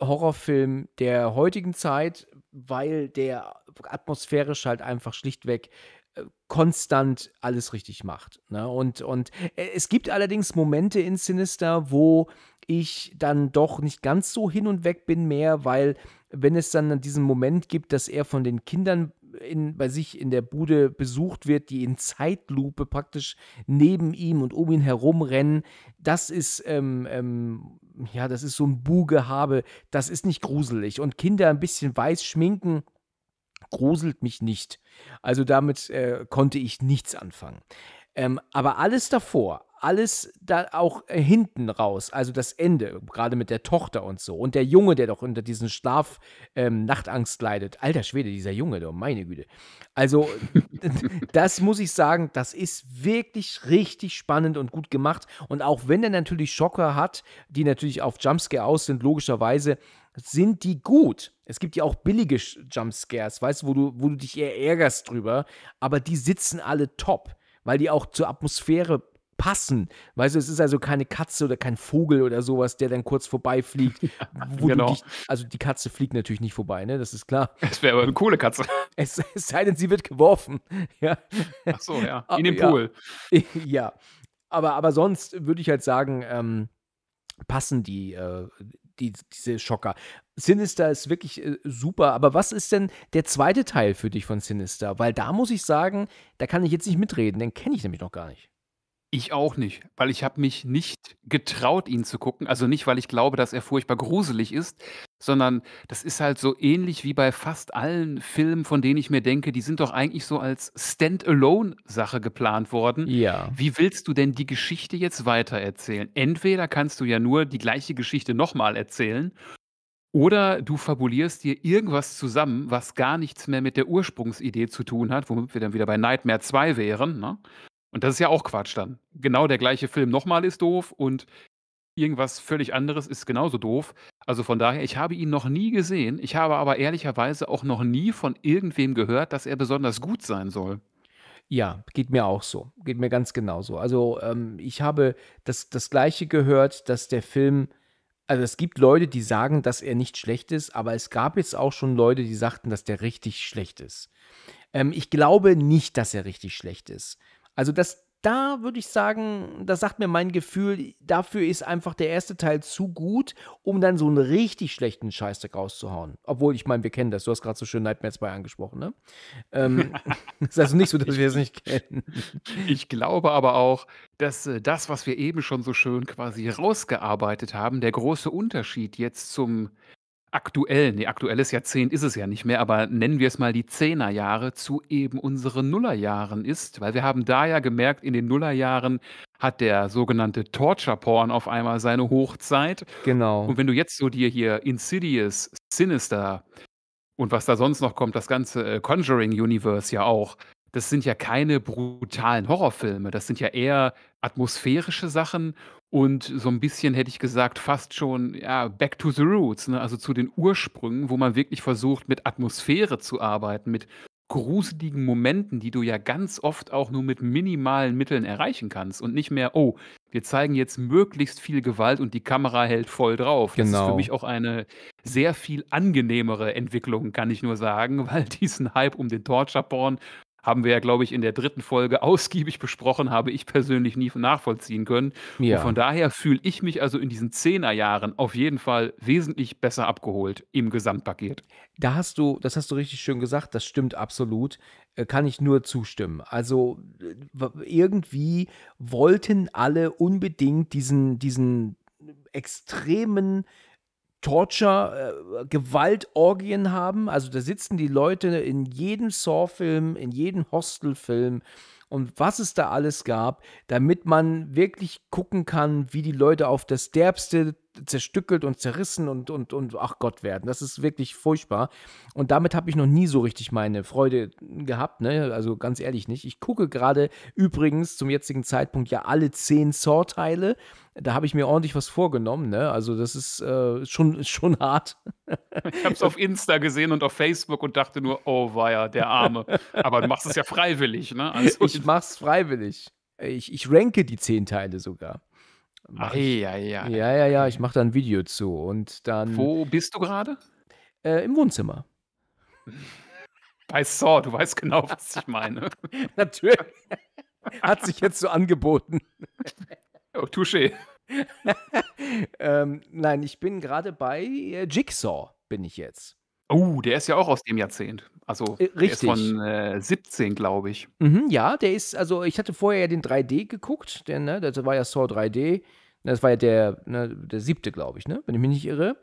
Horrorfilm der heutigen Zeit, weil der atmosphärisch halt einfach schlichtweg äh, konstant alles richtig macht. Ne? Und, und äh, es gibt allerdings Momente in Sinister, wo ich dann doch nicht ganz so hin und weg bin mehr, weil wenn es dann diesen Moment gibt, dass er von den Kindern in, bei sich in der Bude besucht wird, die in Zeitlupe praktisch neben ihm und um ihn herumrennen. Das ist, ähm, ähm, ja, das ist so ein Bugehabe. Das ist nicht gruselig. Und Kinder ein bisschen weiß schminken, gruselt mich nicht. Also damit äh, konnte ich nichts anfangen. Ähm, aber alles davor, alles da auch äh, hinten raus, also das Ende, gerade mit der Tochter und so. Und der Junge, der doch unter diesen Schlaf ähm, Nachtangst leidet. Alter Schwede, dieser Junge, doch, meine Güte. Also, das muss ich sagen, das ist wirklich richtig spannend und gut gemacht. Und auch wenn er natürlich Schocker hat, die natürlich auf Jumpscare aus sind, logischerweise, sind die gut. Es gibt ja auch billige Jumpscares, weißt wo du, wo du dich eher ärgerst drüber, aber die sitzen alle top, weil die auch zur Atmosphäre passen. Weißt du, es ist also keine Katze oder kein Vogel oder sowas, der dann kurz vorbeifliegt. Ja, genau. also die Katze fliegt natürlich nicht vorbei, ne? Das ist klar. Es wäre aber eine coole Katze. Es, es, sei denn, sie wird geworfen. Ja. Ach so, ja. In den Pool. Ja. ja. Aber, aber sonst würde ich halt sagen, ähm, passen die, äh, die, diese Schocker. Sinister ist wirklich äh, super, aber was ist denn der zweite Teil für dich von Sinister? Weil da muss ich sagen, da kann ich jetzt nicht mitreden, den kenne ich nämlich noch gar nicht. Ich auch nicht, weil ich habe mich nicht getraut, ihn zu gucken. Also nicht, weil ich glaube, dass er furchtbar gruselig ist, sondern das ist halt so ähnlich wie bei fast allen Filmen, von denen ich mir denke, die sind doch eigentlich so als Standalone-Sache geplant worden. Ja. Wie willst du denn die Geschichte jetzt weitererzählen? Entweder kannst du ja nur die gleiche Geschichte nochmal erzählen oder du fabulierst dir irgendwas zusammen, was gar nichts mehr mit der Ursprungsidee zu tun hat, womit wir dann wieder bei Nightmare 2 wären. Ne? Und das ist ja auch Quatsch dann. Genau der gleiche Film nochmal ist doof und irgendwas völlig anderes ist genauso doof. Also von daher, ich habe ihn noch nie gesehen. Ich habe aber ehrlicherweise auch noch nie von irgendwem gehört, dass er besonders gut sein soll. Ja, geht mir auch so. Geht mir ganz genauso. Also ähm, ich habe das, das gleiche gehört, dass der Film, also es gibt Leute, die sagen, dass er nicht schlecht ist, aber es gab jetzt auch schon Leute, die sagten, dass der richtig schlecht ist. Ähm, ich glaube nicht, dass er richtig schlecht ist. Also das, da würde ich sagen, das sagt mir mein Gefühl, dafür ist einfach der erste Teil zu gut, um dann so einen richtig schlechten Scheißdeck rauszuhauen. Obwohl, ich meine, wir kennen das. Du hast gerade so schön Nightmare 2 angesprochen, ne? Ähm, ist also nicht so, dass wir es nicht kennen. Ich glaube aber auch, dass äh, das, was wir eben schon so schön quasi rausgearbeitet haben, der große Unterschied jetzt zum Aktuell, ne, aktuelles Jahrzehnt ist es ja nicht mehr, aber nennen wir es mal die Zehnerjahre zu eben unseren Nullerjahren ist, weil wir haben da ja gemerkt, in den Nullerjahren hat der sogenannte Torture Porn auf einmal seine Hochzeit. Genau. Und wenn du jetzt so dir hier Insidious, Sinister und was da sonst noch kommt, das ganze äh, Conjuring Universe ja auch, das sind ja keine brutalen Horrorfilme, das sind ja eher atmosphärische Sachen und so ein bisschen hätte ich gesagt, fast schon ja, back to the roots, ne? also zu den Ursprüngen, wo man wirklich versucht, mit Atmosphäre zu arbeiten, mit gruseligen Momenten, die du ja ganz oft auch nur mit minimalen Mitteln erreichen kannst und nicht mehr, oh, wir zeigen jetzt möglichst viel Gewalt und die Kamera hält voll drauf. Genau. Das ist für genau. mich auch eine sehr viel angenehmere Entwicklung, kann ich nur sagen, weil diesen Hype um den Torture-Porn haben wir ja, glaube ich, in der dritten Folge ausgiebig besprochen, habe ich persönlich nie nachvollziehen können. Ja. Und von daher fühle ich mich also in diesen Zehnerjahren auf jeden Fall wesentlich besser abgeholt im Gesamtpaket. Da hast du, das hast du richtig schön gesagt, das stimmt absolut. Äh, kann ich nur zustimmen. Also äh, irgendwie wollten alle unbedingt diesen, diesen extremen Torture, äh, Gewaltorgien haben. Also da sitzen die Leute in jedem Saw-Film, in jedem Hostel-Film und was es da alles gab, damit man wirklich gucken kann, wie die Leute auf das derbste, zerstückelt und zerrissen und, und, und ach Gott werden. Das ist wirklich furchtbar. Und damit habe ich noch nie so richtig meine Freude gehabt, ne? Also ganz ehrlich nicht. Ich gucke gerade übrigens zum jetzigen Zeitpunkt ja alle zehn Saw-Teile. Da habe ich mir ordentlich was vorgenommen, ne? Also das ist äh, schon, schon hart. Ich habe es auf Insta gesehen und auf Facebook und dachte nur, oh weia, der Arme. Aber du machst es ja freiwillig, ne? Also ich mach's freiwillig. Ich, ich ranke die zehn Teile sogar. Ei, ei, ja, Ja, ja, ja, ich mache da ein Video zu und dann. Wo bist du gerade? Äh, Im Wohnzimmer. Bei Saw, du weißt genau, was ich meine. Natürlich. Hat sich jetzt so angeboten. Oh, touché. ähm, nein, ich bin gerade bei äh, Jigsaw, bin ich jetzt. Oh, der ist ja auch aus dem Jahrzehnt. Also, Äh, der ist von, äh, 17, glaube ich. Mhm, ja, der ist also ich hatte vorher ja den 3D geguckt, der, ne, das war ja Saw 3D. Das war ja der, ne, der 7., glaube ich, ne, wenn ich mich nicht irre.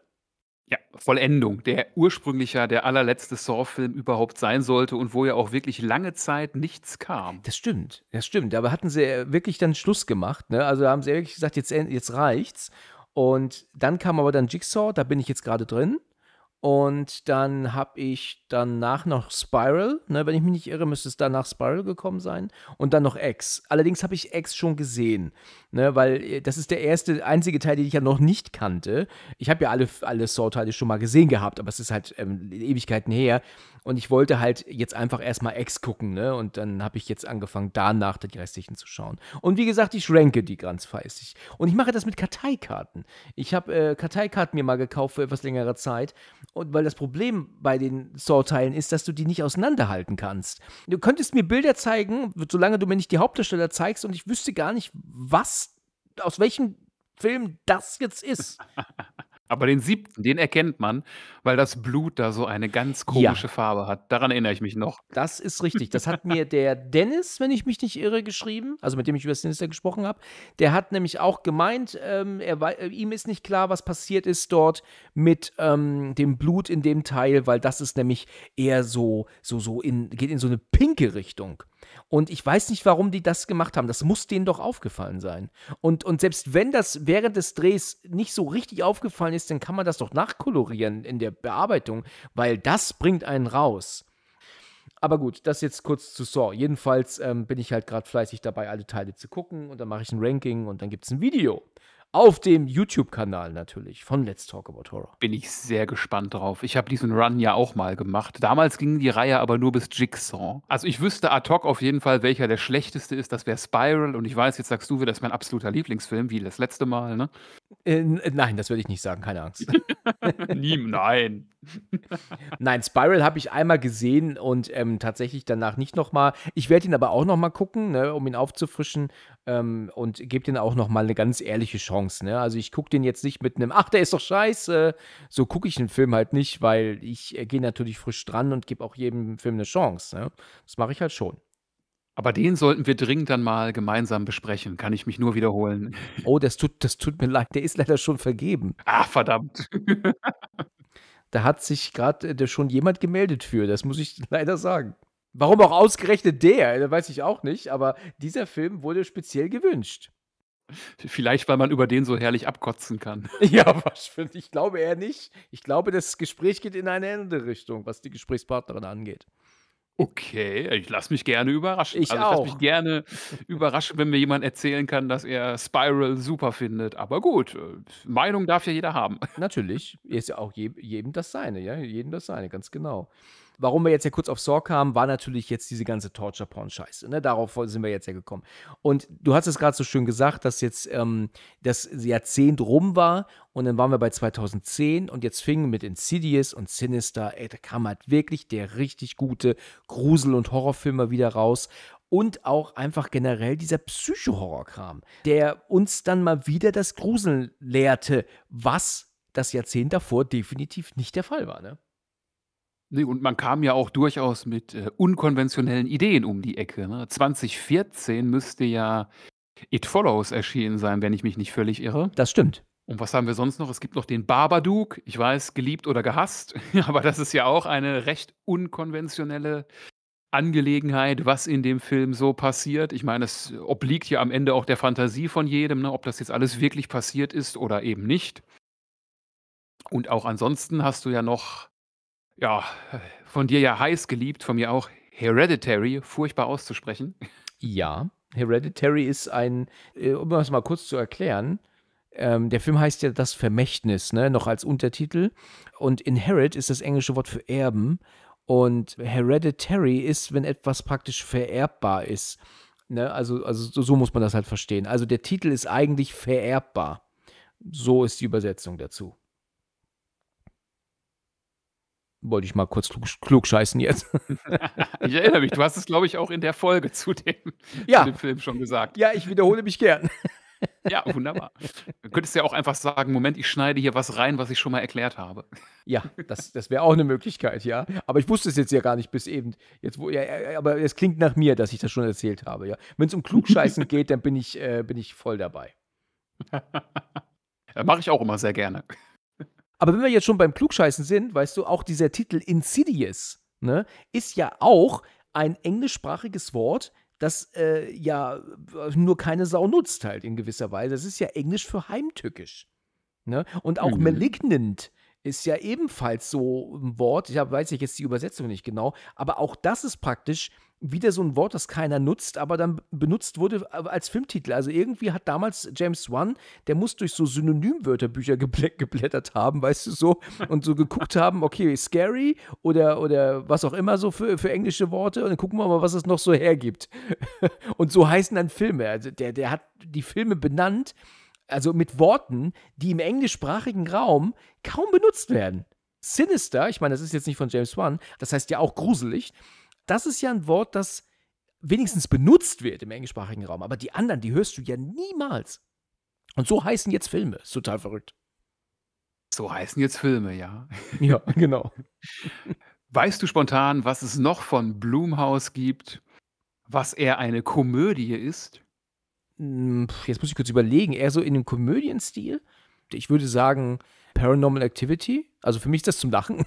Ja, Vollendung, der ursprünglich ja der allerletzte Saw-Film überhaupt sein sollte und wo ja auch wirklich lange Zeit nichts kam. Das stimmt, das stimmt. Aber hatten sie äh, wirklich dann Schluss gemacht, ne? Also, da haben sie wirklich gesagt, jetzt, jetzt reicht's. Und dann kam aber dann Jigsaw, da bin ich jetzt gerade drin. Und dann habe ich danach noch Spiral, ne, wenn ich mich nicht irre, müsste es danach Spiral gekommen sein. Und dann noch X. Allerdings habe ich X schon gesehen, ne, weil äh, das ist der erste, einzige Teil, den ich ja noch nicht kannte. Ich habe ja alle, alle Saw-Teile schon mal gesehen gehabt, aber es ist halt ähm, Ewigkeiten her. Und ich wollte halt jetzt einfach erstmal X gucken, ne? Und dann habe ich jetzt angefangen, danach die restlichen zu schauen. Und wie gesagt, ich ranke die ganz feistig. Und ich mache das mit Karteikarten. Ich habe äh, Karteikarten mir mal gekauft für etwas längere Zeit. Und weil das Problem bei den Saw-Teilen ist, dass du die nicht auseinanderhalten kannst. Du könntest mir Bilder zeigen, solange du mir nicht die Hauptdarsteller zeigst und ich wüsste gar nicht, was, aus welchem Film das jetzt ist. Aber den siebten, den erkennt man, weil das Blut da so eine ganz komische ja. Farbe hat. Daran erinnere ich mich noch. Das ist richtig. Das hat mir der Dennis, wenn ich mich nicht irre, geschrieben, also mit dem ich über Sinister gesprochen habe. Der hat nämlich auch gemeint, ähm, er, äh, ihm ist nicht klar, was passiert ist dort mit ähm, dem Blut in dem Teil, weil das ist nämlich eher so, so, so in, geht in so eine pinke Richtung. Und ich weiß nicht, warum die das gemacht haben. Das muss denen doch aufgefallen sein. Und, und selbst wenn das während des Drehs nicht so richtig aufgefallen ist, dann kann man das doch nachkolorieren in der Bearbeitung, weil das bringt einen raus. Aber gut, das jetzt kurz zu Saw. Jedenfalls ähm, bin ich halt gerade fleißig dabei, alle Teile zu gucken und dann mache ich ein Ranking und dann gibt es ein Video auf dem YouTube-Kanal natürlich von Let's Talk About Horror. Bin ich sehr gespannt drauf. Ich habe diesen Run ja auch mal gemacht. Damals ging die Reihe aber nur bis Jigsaw. Also ich wüsste ad hoc auf jeden Fall, welcher der schlechteste ist. Das wäre Spiral. Und ich weiß, jetzt sagst du, das ist mein absoluter Lieblingsfilm, wie das letzte Mal. Ne? Äh, äh, nein, das würde ich nicht sagen, keine Angst. Nie, nein. nein, Spiral habe ich einmal gesehen und ähm, tatsächlich danach nicht nochmal. Ich werde ihn aber auch nochmal gucken, ne, um ihn aufzufrischen ähm, und gebe den auch nochmal eine ganz ehrliche Chance. Ne? Also ich gucke den jetzt nicht mit einem, ach, der ist doch scheiße. So gucke ich den Film halt nicht, weil ich äh, gehe natürlich frisch dran und gebe auch jedem Film eine Chance. Ne? Das mache ich halt schon. Aber den sollten wir dringend dann mal gemeinsam besprechen, kann ich mich nur wiederholen. Oh, das tut, das tut mir leid, der ist leider schon vergeben. Ah, verdammt. Da hat sich gerade äh, schon jemand gemeldet für, das muss ich leider sagen. Warum auch ausgerechnet der, äh, weiß ich auch nicht, aber dieser Film wurde speziell gewünscht. Vielleicht, weil man über den so herrlich abkotzen kann. Ja, was wahrscheinlich. Ich glaube eher nicht. Ich glaube, das Gespräch geht in eine andere Richtung, was die Gesprächspartnerin angeht. Okay, ich lasse mich gerne überraschen. Ich Also, ich lasse mich gerne überraschen, wenn mir jemand erzählen kann, dass er Spiral super findet. Aber gut, äh, Meinung darf ja jeder haben. Natürlich, ist ja auch je, jedem das seine, ja, jedem das seine, ganz genau warum wir jetzt ja kurz auf Sorg kamen, war natürlich jetzt diese ganze Torture-Porn-Scheiße. Ne? Darauf sind wir jetzt ja gekommen. Und du hast es gerade so schön gesagt, dass jetzt ähm, das Jahrzehnt rum war und dann waren wir bei 2010 und jetzt fingen mit Insidious und Sinister, ey, da kam halt wirklich der richtig gute Grusel- und Horrorfilmer wieder raus und auch einfach generell dieser Psycho-Horror-Kram, der uns dann mal wieder das Gruseln lehrte, was das Jahrzehnt davor definitiv nicht der Fall war. Ne? Nee, und man kam ja auch durchaus mit, äh, unkonventionellen Ideen um die Ecke, ne? 2014 müsste ja It Follows erschienen sein, wenn ich mich nicht völlig irre. Das stimmt. Und was haben wir sonst noch? Es gibt noch den Barbadook. Ich weiß, geliebt oder gehasst, aber das ist ja auch eine recht unkonventionelle Angelegenheit, was in dem Film so passiert. Ich meine, es obliegt ja am Ende auch der Fantasie von jedem, ne? ob das jetzt alles wirklich passiert ist oder eben nicht. Und auch ansonsten hast du ja noch ja, von dir ja heiß geliebt, von mir auch Hereditary, furchtbar auszusprechen. Ja, Hereditary ist ein, äh, um das mal kurz zu erklären, ähm, der Film heißt ja Das Vermächtnis, ne? noch als Untertitel. Und inherit ist das englische Wort für erben. Und hereditary ist, wenn etwas praktisch vererbbar ist. Ne? Also, also so muss man das halt verstehen. Also der Titel ist eigentlich vererbbar. So ist die Übersetzung dazu. Wollte ich mal kurz klug, klug scheißen jetzt. ich erinnere mich, du hast es, glaube ich, auch in der Folge zu dem, ja. zu dem Film schon gesagt. Ja, ich wiederhole mich gern. Ja, wunderbar. Du könntest ja auch einfach sagen, Moment, ich schneide hier was rein, was ich schon mal erklärt habe. Ja, das, das wäre auch eine Möglichkeit, ja. Aber ich wusste es jetzt ja gar nicht bis eben. Jetzt, wo, ja, äh, aber es klingt nach mir, dass ich das schon erzählt habe, ja. Wenn es um Klugscheißen geht, dann bin ich, äh, bin ich voll dabei. Mache ich auch immer sehr gerne. Aber wenn wir jetzt schon beim Klugscheißen sind, weißt du, auch dieser Titel Insidious ne, ist ja auch ein englischsprachiges Wort, das äh, ja nur keine Sau nutzt halt in gewisser Weise. Das ist ja Englisch für heimtückisch. Ne? Und auch mhm. malignant ist ja ebenfalls so ein Wort. Ich hab, weiß ich jetzt die Übersetzung nicht genau, aber auch das ist praktisch wieder so ein Wort, das keiner nutzt, aber dann benutzt wurde äh, als Filmtitel. Also irgendwie hat damals James Wan, der muss durch so Synonymwörterbücher geblättert haben, weißt du so, und so geguckt haben, okay, scary oder, oder was auch immer so für, für englische Worte und dann gucken wir mal, was es noch so hergibt. und so heißen dann Filme. Also der, der hat die Filme benannt also mit Worten, die im englischsprachigen Raum kaum benutzt werden. Sinister, ich meine, das ist jetzt nicht von James Wan, das heißt ja auch gruselig. Das ist ja ein Wort, das wenigstens benutzt wird im englischsprachigen Raum, aber die anderen, die hörst du ja niemals. Und so heißen jetzt Filme, ist total verrückt. So heißen jetzt Filme, ja. Ja, genau. Weißt du spontan, was es noch von Blumhaus gibt, was eher eine Komödie ist? Hm, jetzt muss ich kurz überlegen, eher so in einem Komödienstil. Ich würde sagen Paranormal Activity. Also für mich ist das zum Lachen.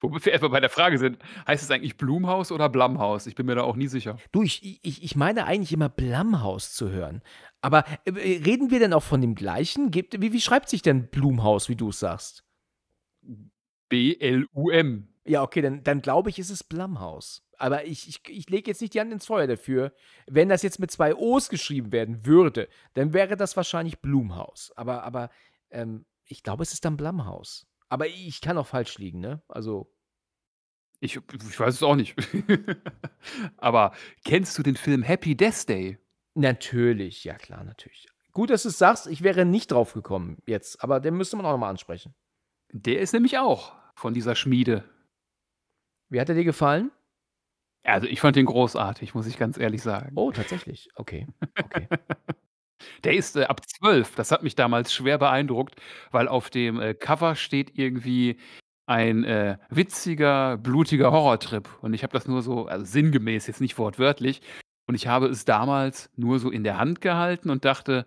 Wo wir etwa bei der Frage sind, heißt es eigentlich Blumhaus oder Blumhaus? Ich bin mir da auch nie sicher. Du, ich, ich, ich meine eigentlich immer Blumhaus zu hören. Aber äh, äh, reden wir denn auch von dem gleichen? wie, wie schreibt sich denn Blumhaus, wie du es sagst? B-L-U-M. Ja, okay, dann, dann glaube ich, ist es Blumhaus aber ich, ich, ich lege jetzt nicht die Hand ins Feuer dafür. Wenn das jetzt mit zwei O's geschrieben werden würde, dann wäre das wahrscheinlich Blumhaus. Aber, aber ähm, ich glaube, es ist dann Blumhaus. Aber ich kann auch falsch liegen, ne? Also. Ich, ich weiß es auch nicht. aber kennst du den Film Happy Death Day? Natürlich, ja klar, natürlich. Gut, dass du es sagst, ich wäre nicht drauf gekommen jetzt, aber den müsste man auch nochmal ansprechen. Der ist nämlich auch von dieser Schmiede. Wie hat er dir gefallen? Also ich fand den großartig, muss ich ganz ehrlich sagen. Oh, tatsächlich. Okay. okay. Der ist äh, ab zwölf. Das hat mich damals schwer beeindruckt, weil auf dem äh, Cover steht irgendwie ein äh, witziger, blutiger Horrortrip. Und ich habe das nur so, also sinngemäß, jetzt nicht wortwörtlich. Und ich habe es damals nur so in der Hand gehalten und dachte,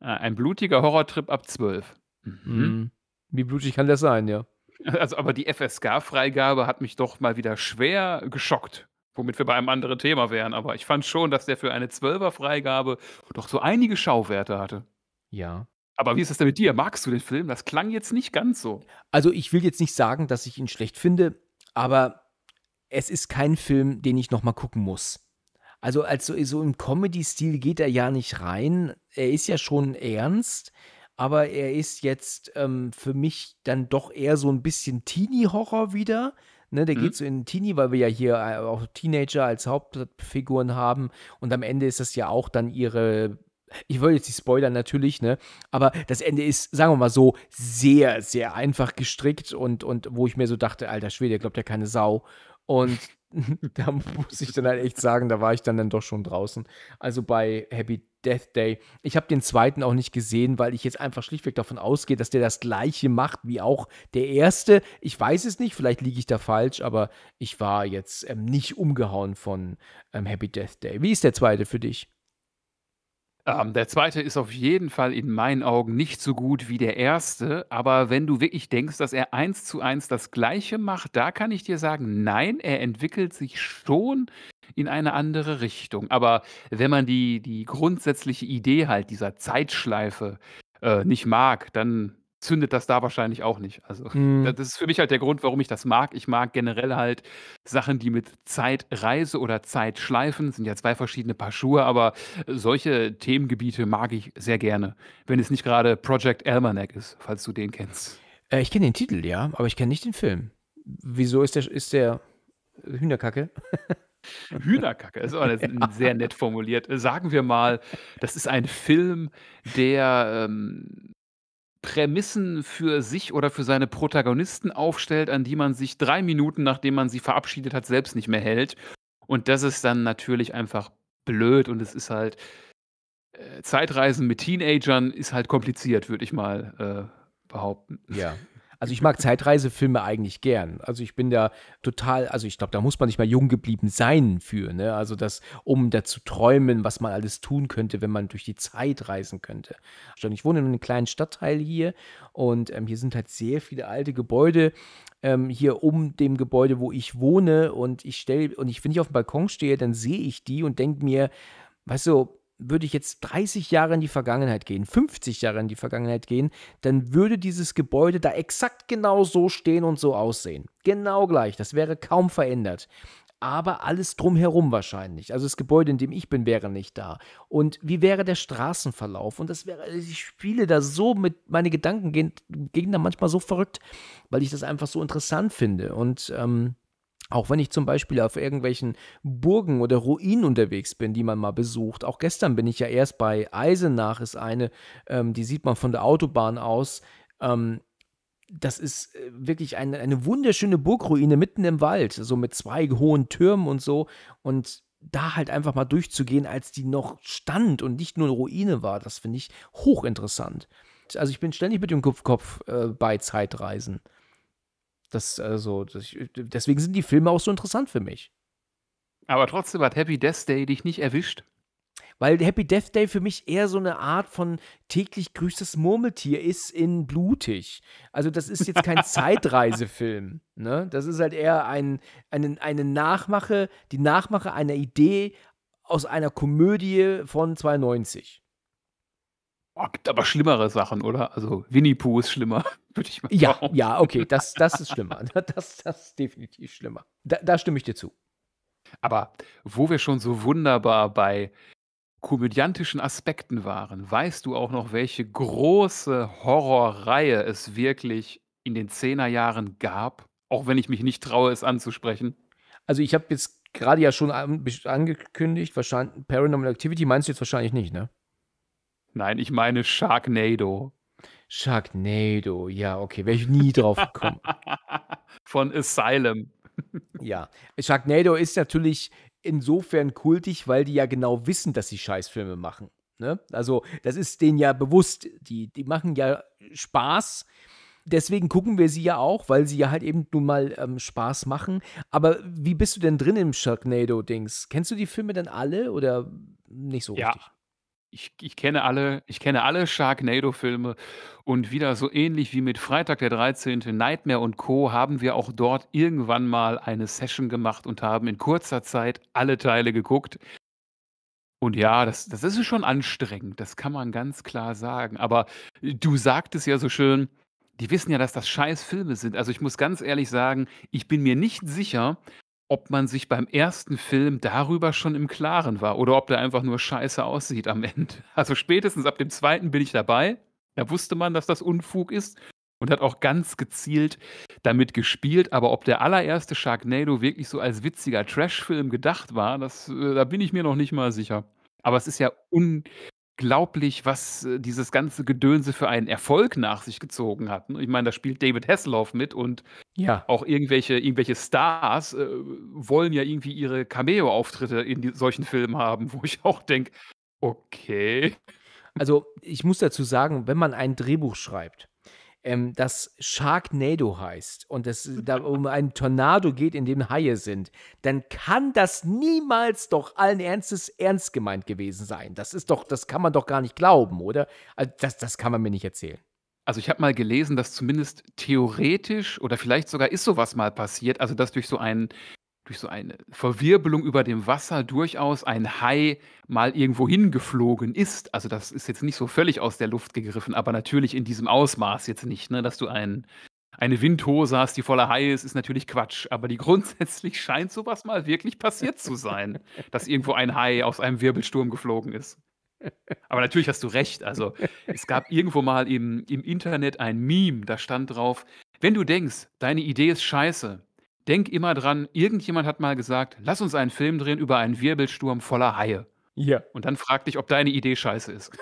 äh, ein blutiger Horrortrip ab zwölf. Mhm. mhm. Wie blutig kann das sein, ja? Also, aber die FSK-Freigabe hat mich doch mal wieder schwer geschockt womit wir bei einem anderen Thema wären. Aber ich fand schon, dass der für eine 12 freigabe doch so einige Schauwerte hatte. Ja. Aber wie ist das denn mit dir? Magst du den Film? Das klang jetzt nicht ganz so. Also, ich will jetzt nicht sagen, dass ich ihn schlecht finde, aber es ist kein Film, den ich nochmal gucken muss. Also, als so, so im Comedy-Stil geht er ja nicht rein. Er ist ja schon ernst, aber er ist jetzt ähm, für mich dann doch eher so ein bisschen Teenie-Horror wieder. Ne, der mhm. geht so in Teenie, weil wir ja hier äh, auch Teenager als Hauptfiguren haben. Und am Ende ist das ja auch dann ihre. Ich wollte jetzt nicht spoilern, natürlich, ne? Aber das Ende ist, sagen wir mal so, sehr, sehr einfach gestrickt und, und wo ich mir so dachte, alter Schwede, glaubt ja keine Sau. Und da muss ich dann halt echt sagen, da war ich dann, dann doch schon draußen. Also bei Happy Death Day. Ich habe den zweiten auch nicht gesehen, weil ich jetzt einfach schlichtweg davon ausgehe, dass der das gleiche macht wie auch der erste. Ich weiß es nicht, vielleicht liege ich da falsch, aber ich war jetzt ähm, nicht umgehauen von ähm, Happy Death Day. Wie ist der zweite für dich? Ähm, der zweite ist auf jeden Fall in meinen Augen nicht so gut wie der erste, aber wenn du wirklich denkst, dass er eins zu eins das Gleiche macht, da kann ich dir sagen, nein, er entwickelt sich schon in eine andere Richtung. Aber wenn man die, die grundsätzliche Idee halt dieser Zeitschleife äh, nicht mag, dann zündet das da wahrscheinlich auch nicht. Also, mhm. das ist für mich halt der Grund, warum ich das mag. Ich mag generell halt Sachen, die mit Zeitreise oder Zeit Zeitschleifen, sind ja zwei verschiedene Paar Schuhe, aber solche Themengebiete mag ich sehr gerne. Wenn es nicht gerade Project Almanac ist, falls du den kennst. Äh, ich kenne den Titel, ja, aber ich kenne nicht den Film. Wieso ist der, ist der Hühnerkacke? Hühnerkacke ist auch ja. sehr nett formuliert. Sagen wir mal, das ist ein Film, der ähm, Prämissen für sich oder für seine Protagonisten aufstellt, an die man sich drei Minuten, nachdem man sie verabschiedet hat, selbst nicht mehr hält. Und das ist dann natürlich einfach blöd und es ist halt äh, Zeitreisen mit Teenagern ist halt kompliziert, würde ich mal äh, behaupten. Ja, also ich mag Zeitreisefilme eigentlich gern. Also ich bin da total, also ich glaube, da muss man nicht mal jung geblieben sein für, ne? Also das, um da zu träumen, was man alles tun könnte, wenn man durch die Zeit reisen könnte. Also, ich wohne in einem kleinen Stadtteil hier und ähm, hier sind halt sehr viele alte Gebäude ähm, hier um dem Gebäude, wo ich wohne und ich stelle und ich, wenn ich auf dem Balkon stehe, dann sehe ich die und denke mir, weißt du, würde ich jetzt 30 Jahre in die Vergangenheit gehen, 50 Jahre in die Vergangenheit gehen, dann würde dieses Gebäude da exakt genau so stehen und so aussehen. Genau gleich, das wäre kaum verändert. Aber alles drumherum wahrscheinlich. Also das Gebäude, in dem ich bin, wäre nicht da. Und wie wäre der Straßenverlauf? Und das wäre, also ich spiele da so mit, meine Gedanken gehen, gehen da manchmal so verrückt, weil ich das einfach so interessant finde. Und ähm, auch wenn ich zum Beispiel auf irgendwelchen Burgen oder Ruinen unterwegs bin, die man mal besucht. Auch gestern bin ich ja erst bei Eisenach, ist eine, ähm, die sieht man von der Autobahn aus. Ähm, das ist äh, wirklich eine, eine wunderschöne Burgruine mitten im Wald, so mit zwei hohen Türmen und so. Und da halt einfach mal durchzugehen, als die noch stand und nicht nur eine Ruine war, das finde ich hochinteressant. Also ich bin ständig mit dem Kopf, Kopf äh, bei Zeitreisen. Das, also, das, deswegen sind die Filme auch so interessant für mich. Aber trotzdem hat Happy Death Day dich nicht erwischt. Weil Happy Death Day für mich eher so eine Art von täglich grüßtes Murmeltier ist in blutig. Also das ist jetzt kein Zeitreisefilm. Ne? Das ist halt eher ein, eine, eine Nachmache, die Nachmache einer Idee aus einer Komödie von 92. Oh, gibt aber schlimmere Sachen, oder? Also Winnie Pooh ist schlimmer, würde ich mal sagen. Ja, ja, okay, das, das ist schlimmer. Das, das ist definitiv schlimmer. Da, da stimme ich dir zu. Aber wo wir schon so wunderbar bei komödiantischen Aspekten waren, weißt du auch noch, welche große Horrorreihe es wirklich in den Zehnerjahren gab? Auch wenn ich mich nicht traue, es anzusprechen. Also ich habe jetzt gerade ja schon angekündigt, wahrscheinlich Paranormal Activity meinst du jetzt wahrscheinlich nicht, ne? Nein, ich meine Sharknado. Sharknado, ja, okay, wäre ich nie drauf gekommen. Von Asylum. ja, Sharknado ist natürlich insofern kultig, weil die ja genau wissen, dass sie Scheißfilme machen. Ne? Also, das ist denen ja bewusst. Die, die machen ja Spaß. Deswegen gucken wir sie ja auch, weil sie ja halt eben nun mal ähm, Spaß machen. Aber wie bist du denn drin im Sharknado-Dings? Kennst du die Filme dann alle oder nicht so ja, richtig? ich, ich kenne alle, ich kenne alle Sharknado-Filme und wieder so ähnlich wie mit Freitag der 13., Nightmare und Co. haben wir auch dort irgendwann mal eine Session gemacht und haben in kurzer Zeit alle Teile geguckt. Und ja, das, das ist schon anstrengend, das kann man ganz klar sagen. Aber du sagtest ja so schön, die wissen ja, dass das scheiß Filme sind. Also ich muss ganz ehrlich sagen, ich bin mir nicht sicher, ob man sich beim ersten Film darüber schon im Klaren war oder ob der einfach nur scheiße aussieht am Ende. Also spätestens ab dem zweiten bin ich dabei. Da wusste man, dass das Unfug ist und hat auch ganz gezielt damit gespielt. Aber ob der allererste Sharknado wirklich so als witziger Trash-Film gedacht war, das, äh, da bin ich mir noch nicht mal sicher. Aber es ist ja un unglaublich, was äh, dieses ganze Gedönse für einen Erfolg nach sich gezogen hat. Ich meine, da spielt David Hasselhoff mit und ja. auch irgendwelche, irgendwelche Stars äh, wollen ja irgendwie ihre Cameo-Auftritte in die, solchen Filmen haben, wo ich auch denke, okay. Also ich muss dazu sagen, wenn man ein Drehbuch schreibt, ähm, das Sharknado heißt und es da um einen Tornado geht, in dem Haie sind, dann kann das niemals doch allen Ernstes ernst gemeint gewesen sein. Das ist doch, das kann man doch gar nicht glauben, oder? Also, das, das kann man mir nicht erzählen. Also ich habe mal gelesen, dass zumindest theoretisch oder vielleicht sogar ist sowas mal passiert, also dass durch so einen durch so eine Verwirbelung über dem Wasser durchaus ein Hai mal irgendwo hingeflogen ist. Also das ist jetzt nicht so völlig aus der Luft gegriffen, aber natürlich in diesem Ausmaß jetzt nicht, ne? dass du ein, eine Windhose hast, die voller Hai ist, ist natürlich Quatsch. Aber die grundsätzlich scheint sowas mal wirklich passiert zu sein, dass irgendwo ein Hai aus einem Wirbelsturm geflogen ist. Aber natürlich hast du recht. Also es gab irgendwo mal im, im Internet ein Meme, da stand drauf, wenn du denkst, deine Idee ist scheiße, Denk immer dran, irgendjemand hat mal gesagt, lass uns einen Film drehen über einen Wirbelsturm voller Haie. Ja. Und dann frag dich, ob deine Idee scheiße ist.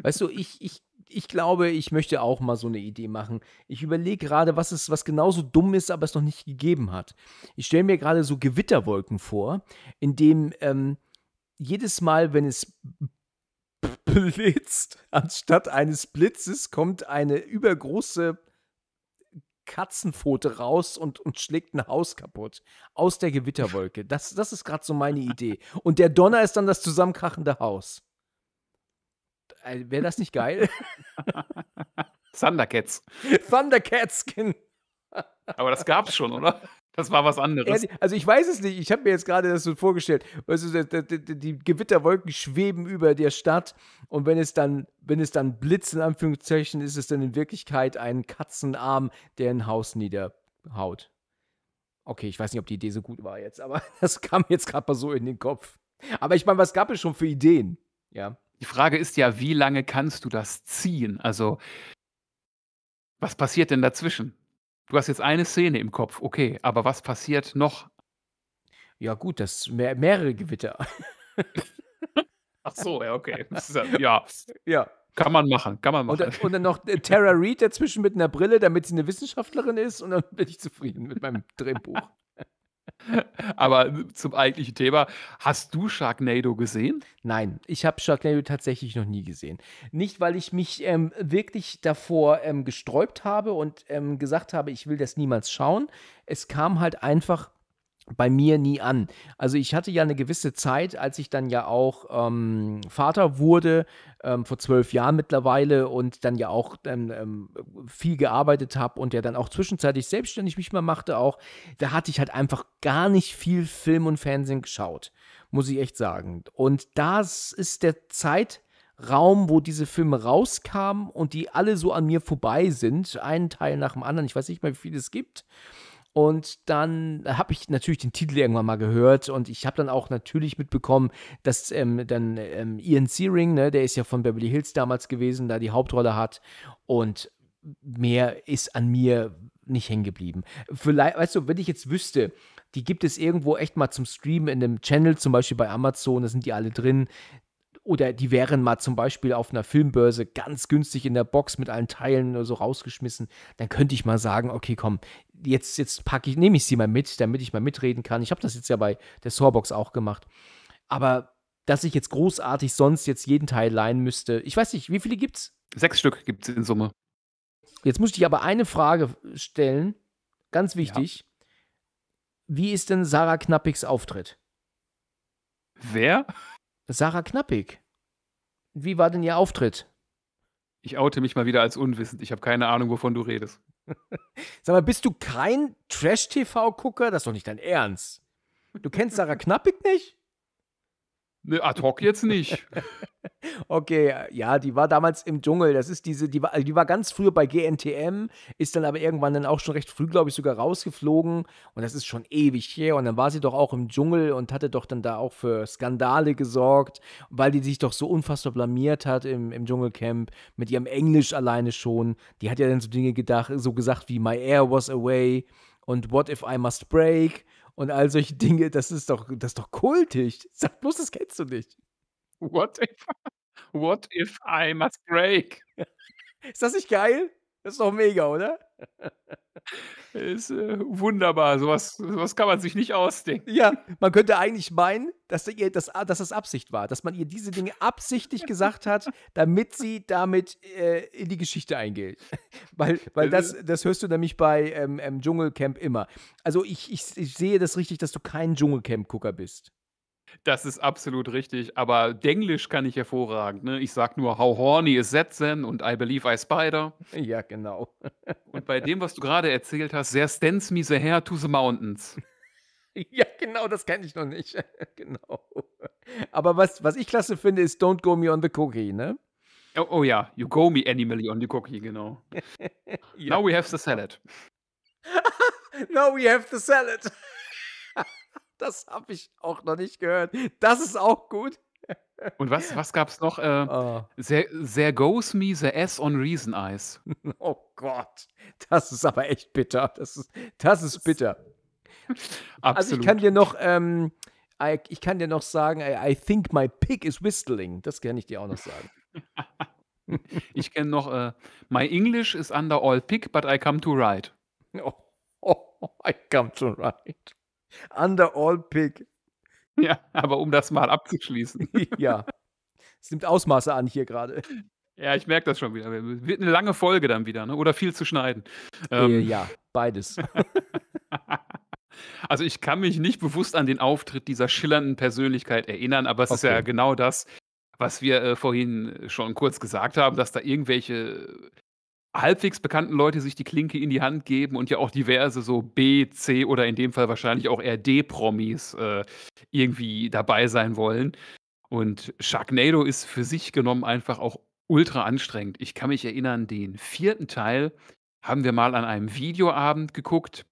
Weißt du, ich, ich, ich glaube, ich möchte auch mal so eine Idee machen. Ich überlege gerade, was ist, was genauso dumm ist, aber es noch nicht gegeben hat. Ich stelle mir gerade so Gewitterwolken vor, in dem ähm, jedes Mal, wenn es blitzt, anstatt eines Blitzes kommt eine übergroße Katzenpfote raus und, und schlägt ein Haus kaputt. Aus der Gewitterwolke. Das, das ist gerade so meine Idee. Und der Donner ist dann das zusammenkrachende Haus. Äh, Wäre das nicht geil? Thundercats. Thundercats, genau. Aber das gab's schon, oder? Das war was anderes. also ich weiß es nicht. Ich habe mir jetzt gerade das so vorgestellt. Also die, die, Gewitterwolken schweben über der Stadt und wenn es dann, wenn es dann blitzt, in Anführungszeichen, ist es dann in Wirklichkeit ein Katzenarm, der ein Haus niederhaut. Okay, ich weiß nicht, ob die Idee so gut war jetzt, aber das kam jetzt gerade mal so in den Kopf. Aber ich meine, was gab es schon für Ideen? Ja. Die Frage ist ja, wie lange kannst du das ziehen? Also, was passiert denn dazwischen? Du hast jetzt eine Szene im Kopf, okay, aber was passiert noch? Ja, gut, das mehr, mehrere Gewitter. Ach so, ja, okay. Ja. ja. Kann man machen, kann man machen. Und, und dann noch äh, Tara Reid dazwischen mit einer Brille, damit sie eine Wissenschaftlerin ist und dann bin ich zufrieden mit meinem Drehbuch. Aber zum eigentlichen Thema, hast du Sharknado gesehen? Nein, ich habe Sharknado tatsächlich noch nie gesehen. Nicht, weil ich mich ähm, wirklich davor ähm, gesträubt habe und ähm, gesagt habe, ich will das niemals schauen. Es kam halt einfach bei mir nie an. Also ich hatte ja eine gewisse Zeit, als ich dann ja auch ähm, Vater wurde, ähm, vor zwölf Jahren mittlerweile und dann ja auch ähm, ähm, viel gearbeitet habe und ja dann auch zwischenzeitlich selbstständig mich mal machte auch, da hatte ich halt einfach gar nicht viel Film und Fernsehen geschaut, muss ich echt sagen. Und das ist der Zeit, Raum, wo diese Filme rauskamen und die alle so an mir vorbei sind, einen Teil nach dem anderen. Ich weiß nicht mehr, wie viele es gibt. Und dann habe ich natürlich den Titel irgendwann mal gehört und ich habe dann auch natürlich mitbekommen, dass ähm, dann ähm, Ian Searing, ne, der ist ja von Beverly Hills damals gewesen, da die Hauptrolle hat und mehr ist an mir nicht hängen geblieben. Vielleicht, weißt du, wenn ich jetzt wüsste, die gibt es irgendwo echt mal zum Streamen in einem Channel, zum Beispiel bei Amazon, da sind die alle drin oder die wären mal zum Beispiel auf einer Filmbörse ganz günstig in der Box mit allen Teilen oder so rausgeschmissen, dann könnte ich mal sagen, okay, komm, jetzt, jetzt packe ich, nehme ich sie mal mit, damit ich mal mitreden kann. Ich habe das jetzt ja bei der Sorbox auch gemacht. Aber dass ich jetzt großartig sonst jetzt jeden Teil leihen müsste, ich weiß nicht, wie viele gibt's? Sechs Stück gibt es in Summe. Jetzt muss ich aber eine Frage stellen, ganz wichtig. Ja. Wie ist denn Sarah Knappigs Auftritt? Wer? Sarah Knappig. Wie war denn Ihr Auftritt? Ich oute mich mal wieder als unwissend. Ich habe keine Ahnung, wovon du redest. Sag mal, bist du kein Trash-TV-Gucker? Das ist doch nicht dein Ernst. Du kennst Sarah Knappig nicht? Ne, ad hoc jetzt nicht. okay, ja, die war damals im Dschungel. Das ist diese, die war, also die war ganz früh bei GNTM, ist dann aber irgendwann dann auch schon recht früh, glaube ich, sogar rausgeflogen. Und das ist schon ewig her. Und dann war sie doch auch im Dschungel und hatte doch dann da auch für Skandale gesorgt, weil die sich doch so unfassbar blamiert hat im, im Dschungelcamp mit ihrem Englisch alleine schon. Die hat ja dann so Dinge gedacht, so gesagt wie My Air was away und What if I must break? und all solche Dinge. Das ist doch, das ist doch kultig. Sag bloß, das kennst du nicht. What if, what if I must break? Ist das nicht geil? Das ist doch mega, oder? ist äh, wunderbar. Sowas, sowas kann man sich nicht ausdenken. Ja, man könnte eigentlich meinen, dass, ihr das, dass das Absicht war, dass man ihr diese Dinge absichtlich gesagt hat, damit sie damit äh, in die Geschichte eingeht. weil weil das, äh. das hörst du nämlich bei ähm, ähm, Dschungelcamp immer. Also ich, ich, ich sehe das richtig, dass du kein Dschungelcamp-Gucker bist. Das ist absolut richtig, aber Denglisch kann ich hervorragend. Ne? Ich sag nur, how horny is that then und I believe I spider. Ja, genau. und bei dem, was du gerade erzählt hast, there stands me the hair to the mountains. Ja, genau, das kenne ich noch nicht. genau. Aber was, was ich klasse finde, ist Don't Go Me on the Cookie, ne? Oh, oh ja, You Go Me Animally on the Cookie, genau. ja. Now we have the salad. Now we have the salad das habe ich auch noch nicht gehört. Das ist auch gut. Und was, was gab es noch? Äh, oh. there, there, goes me the S on Reason Eyes. Oh Gott, das ist aber echt bitter. Das ist, das ist bitter. Absolut. Also ich kann dir noch, ähm, I, ich kann dir noch sagen, I, I, think my pig is whistling. Das kann ich dir auch noch sagen. ich kenne noch, äh, my English is under all pig, but I come to write. Oh, oh, I come to write. Under all pick. Ja, aber um das mal abzuschließen. ja. Es nimmt Ausmaße an hier gerade. Ja, ich merke das schon wieder. Wird eine lange Folge dann wieder, ne? oder viel zu schneiden. Ähm. Äh, ja, beides. also ich kann mich nicht bewusst an den Auftritt dieser schillernden Persönlichkeit erinnern, aber es okay. ist ja genau das, was wir äh, vorhin schon kurz gesagt haben, dass da irgendwelche halbwegs bekannten Leute sich die Klinke in die Hand geben und ja auch diverse so B, C oder in dem Fall wahrscheinlich auch rd promis äh, irgendwie dabei sein wollen. Und Sharknado ist für sich genommen einfach auch ultra anstrengend. Ich kann mich erinnern, den vierten Teil haben wir mal an einem Videoabend geguckt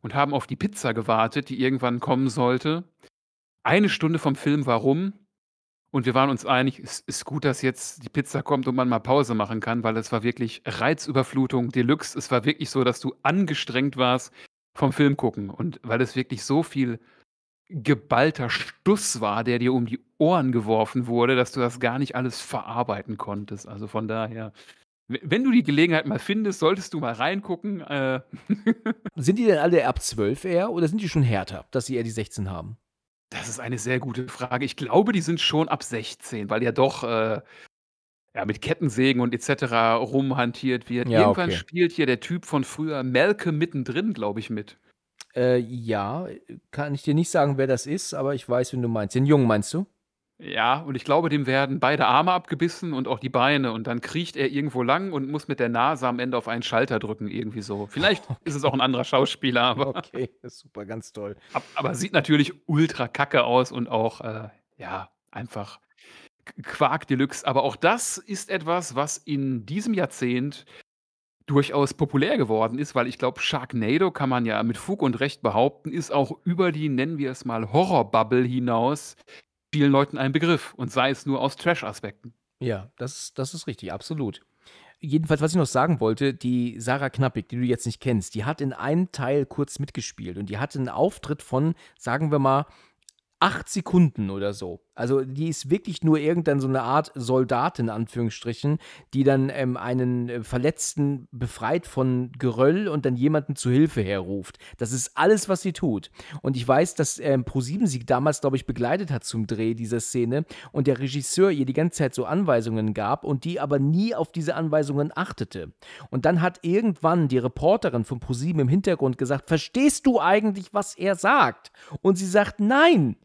und haben auf die Pizza gewartet, die irgendwann kommen sollte. Eine Stunde vom Film war rum und wir waren uns einig, es ist gut, dass jetzt die Pizza kommt und man mal Pause machen kann, weil es war wirklich Reizüberflutung, Deluxe. Es war wirklich so, dass du angestrengt warst vom Film gucken. Und weil es wirklich so viel geballter Stuss war, der dir um die Ohren geworfen wurde, dass du das gar nicht alles verarbeiten konntest. Also von daher, wenn du die Gelegenheit mal findest, solltest du mal reingucken. Äh sind die denn alle ab 12 eher oder sind die schon härter, dass sie eher die 16 haben? Das ist eine sehr gute Frage. Ich glaube, die sind schon ab 16, weil ja doch äh, ja, mit Kettensägen und etc. rumhantiert wird. Ja, Irgendwann okay. spielt hier der Typ von früher Malcolm mittendrin, glaube ich, mit. Äh, ja, kann ich dir nicht sagen, wer das ist, aber ich weiß, wen du meinst. Den Jungen meinst du? Ja, und ich glaube, dem werden beide Arme abgebissen und auch die Beine. Und dann kriecht er irgendwo lang und muss mit der Nase am Ende auf einen Schalter drücken, irgendwie so. Vielleicht okay. ist es auch ein anderer Schauspieler, aber. Okay, ist super, ganz toll. aber sieht natürlich ultra kacke aus und auch, äh, ja, einfach Quark Deluxe. Aber auch das ist etwas, was in diesem Jahrzehnt durchaus populär geworden ist, weil ich glaube, Sharknado kann man ja mit Fug und Recht behaupten, ist auch über die, nennen wir es mal, Horrorbubble hinaus vielen Leuten ein Begriff und sei es nur aus Trash-Aspekten. Ja, das, das ist richtig, absolut. Jedenfalls, was ich noch sagen wollte, die Sarah Knappig, die du jetzt nicht kennst, die hat in einem Teil kurz mitgespielt und die hatte einen Auftritt von, sagen wir mal, acht Sekunden oder so. Also die ist wirklich nur irgendein so eine Art Soldat in Anführungsstrichen, die dann ähm, einen äh, Verletzten befreit von Geröll und dann jemanden zu Hilfe herruft. Das ist alles, was sie tut. Und ich weiß, dass ähm, ProSieben sie damals, glaube ich, begleitet hat zum Dreh dieser Szene und der Regisseur ihr die ganze Zeit so Anweisungen gab und die aber nie auf diese Anweisungen achtete. Und dann hat irgendwann die Reporterin von ProSieben im Hintergrund gesagt, verstehst du eigentlich, was er sagt? Und sie sagt, nein.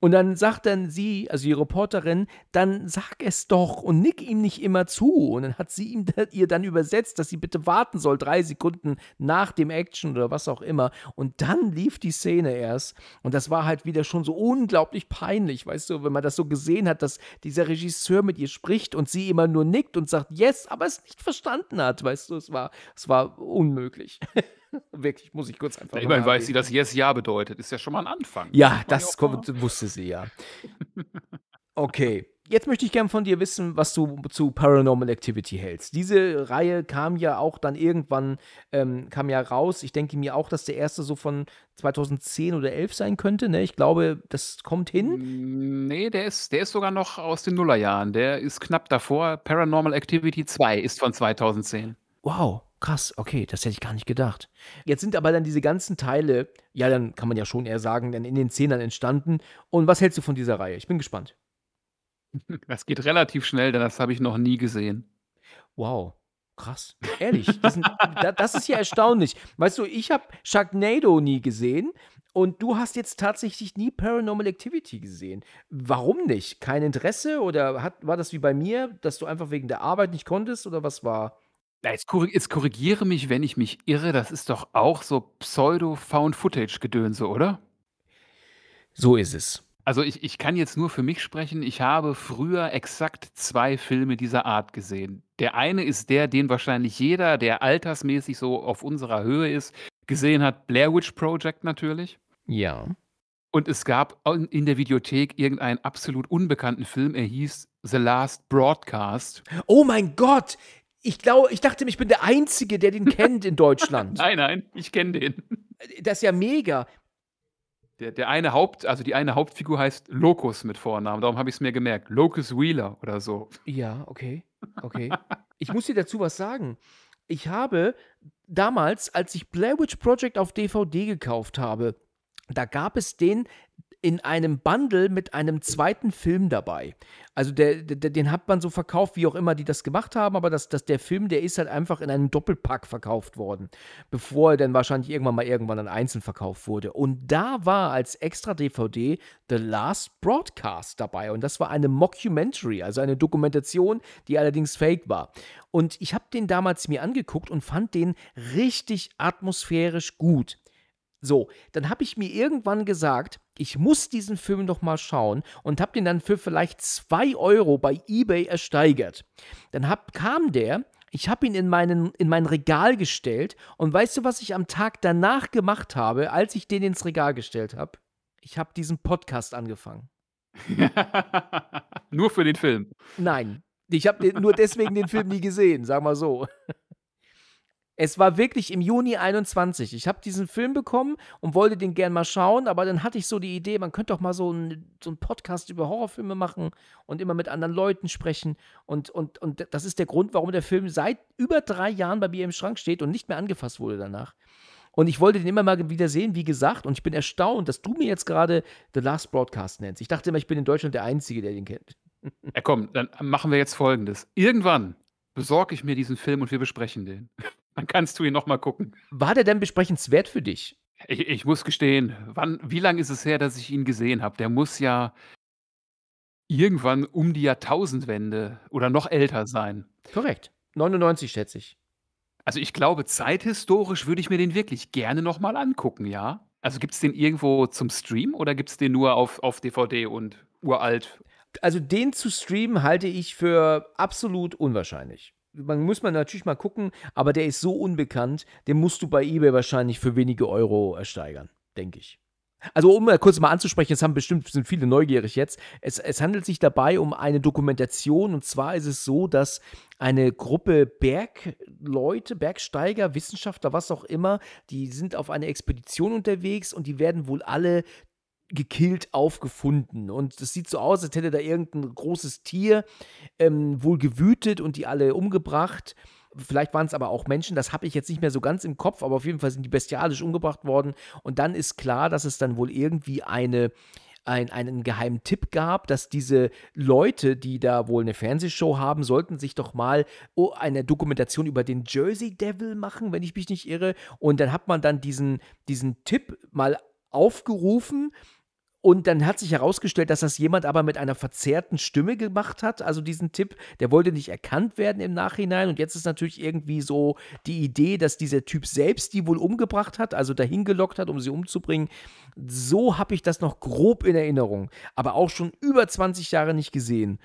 Und dann sagt dann sie, also die Reporterin, dann sag es doch und nick ihm nicht immer zu. Und dann hat sie ihm, ihr dann übersetzt, dass sie bitte warten soll, drei Sekunden nach dem Action oder was auch immer. Und dann lief die Szene erst. Und das war halt wieder schon so unglaublich peinlich, weißt du, wenn man das so gesehen hat, dass dieser Regisseur mit ihr spricht und sie immer nur nickt und sagt, yes, aber es nicht verstanden hat, weißt du, es war, es war unmöglich. Wirklich, muss ich kurz einfach. Ja, immerhin weiß sie, dass Yes Ja bedeutet. Ist ja schon mal ein Anfang. Ja, das, das kommt, wusste sie ja. Okay. Jetzt möchte ich gerne von dir wissen, was du zu Paranormal Activity hältst. Diese Reihe kam ja auch dann irgendwann, ähm, kam ja raus. Ich denke mir auch, dass der erste so von 2010 oder 11 sein könnte. Ne? Ich glaube, das kommt hin. Hm, nee, der ist, der ist sogar noch aus den Nullerjahren. Der ist knapp davor. Paranormal Activity 2 ist von 2010. Wow krass, okay, das hätte ich gar nicht gedacht. Jetzt sind aber dann diese ganzen Teile, ja, dann kann man ja schon eher sagen, dann in den Zehnern entstanden. Und was hältst du von dieser Reihe? Ich bin gespannt. Das geht relativ schnell, denn das habe ich noch nie gesehen. Wow. Krass, ehrlich, das, sind, das ist ja erstaunlich. Weißt du, ich habe Sharknado nie gesehen und du hast jetzt tatsächlich nie Paranormal Activity gesehen. Warum nicht? Kein Interesse oder hat, war das wie bei mir, dass du einfach wegen der Arbeit nicht konntest oder was war? jetzt, korri jetzt korrigiere mich, wenn ich mich irre. Das ist doch auch so Pseudo-Found-Footage-Gedönse, oder? So ist es. Also ich, ich kann jetzt nur für mich sprechen. Ich habe früher exakt zwei Filme dieser Art gesehen. Der eine ist der, den wahrscheinlich jeder, der altersmäßig so auf unserer Höhe ist, gesehen hat. Blair Witch Project natürlich. Ja. Und es gab in der Videothek irgendeinen absolut unbekannten Film. Er hieß The Last Broadcast. Oh mein Gott, ich glaube, ich dachte, ich bin der Einzige, der den kennt in Deutschland. nein, nein, ich kenne den. Das ist ja mega. Der, der eine Haupt, also die eine Hauptfigur heißt Locus mit Vornamen, darum habe ich es mir gemerkt. Locus Wheeler oder so. Ja, okay. Okay. Ich muss dir dazu was sagen. Ich habe damals, als ich Blair Witch Project auf DVD gekauft habe, da gab es den in einem Bundle mit einem zweiten Film dabei. Also der, der, den hat man so verkauft, wie auch immer die das gemacht haben, aber das, das, der Film, der ist halt einfach in einem Doppelpack verkauft worden, bevor er dann wahrscheinlich irgendwann mal irgendwann dann einzeln verkauft wurde. Und da war als extra DVD The Last Broadcast dabei und das war eine Mockumentary, also eine Dokumentation, die allerdings fake war. Und ich habe den damals mir angeguckt und fand den richtig atmosphärisch gut. So, dann habe ich mir irgendwann gesagt, ich muss diesen Film noch mal schauen und habe den dann für vielleicht 2 Euro bei eBay ersteigert. Dann hab, kam der, ich habe ihn in, meinen, in mein Regal gestellt und weißt du, was ich am Tag danach gemacht habe, als ich den ins Regal gestellt habe? Ich habe diesen Podcast angefangen. nur für den Film? Nein, ich habe nur deswegen den Film nie gesehen, sag mal so. Es war wirklich im Juni 21. Ich habe diesen Film bekommen und wollte den gern mal schauen, aber dann hatte ich so die Idee, man könnte doch mal so einen so Podcast über Horrorfilme machen und immer mit anderen Leuten sprechen. Und, und, und das ist der Grund, warum der Film seit über drei Jahren bei mir im Schrank steht und nicht mehr angefasst wurde danach. Und ich wollte den immer mal wieder sehen, wie gesagt. Und ich bin erstaunt, dass du mir jetzt gerade The Last Broadcast nennst. Ich dachte immer, ich bin in Deutschland der Einzige, der den kennt. Ja, komm, dann machen wir jetzt folgendes. Irgendwann besorge ich mir diesen Film und wir besprechen den. Dann kannst du ihn nochmal gucken. War der denn besprechenswert für dich? Ich, ich muss gestehen, wann, wie lange ist es her, dass ich ihn gesehen habe? Der muss ja irgendwann um die Jahrtausendwende oder noch älter sein. Korrekt. 99 schätze ich. Also ich glaube, zeithistorisch würde ich mir den wirklich gerne nochmal angucken, ja? Also gibt es den irgendwo zum Stream oder gibt es den nur auf, auf DVD und uralt? Also den zu streamen halte ich für absolut unwahrscheinlich man muss man natürlich mal gucken, aber der ist so unbekannt, den musst du bei eBay wahrscheinlich für wenige Euro ersteigern, denke ich. Also um mal kurz mal anzusprechen, es haben bestimmt sind viele neugierig jetzt. Es, es, handelt sich dabei um eine Dokumentation und zwar ist es so, dass eine Gruppe Bergleute, Bergsteiger, Wissenschaftler, was auch immer, die sind auf einer Expedition unterwegs und die werden wohl alle gekillt aufgefunden. Und es sieht so aus, als hätte da irgendein großes Tier ähm, wohl gewütet und die alle umgebracht. Vielleicht waren es aber auch Menschen, das habe ich jetzt nicht mehr so ganz im Kopf, aber auf jeden Fall sind die bestialisch umgebracht worden. Und dann ist klar, dass es dann wohl irgendwie eine ein, einen geheimen Tipp gab, dass diese Leute, die da wohl eine Fernsehshow haben, sollten sich doch mal oh, eine Dokumentation über den Jersey Devil machen, wenn ich mich nicht irre. Und dann hat man dann diesen, diesen Tipp mal aufgerufen und dann hat sich herausgestellt, dass das jemand aber mit einer verzerrten Stimme gemacht hat, also diesen Tipp. Der wollte nicht erkannt werden im Nachhinein. Und jetzt ist natürlich irgendwie so die Idee, dass dieser Typ selbst die wohl umgebracht hat, also dahin gelockt hat, um sie umzubringen. So habe ich das noch grob in Erinnerung, aber auch schon über 20 Jahre nicht gesehen.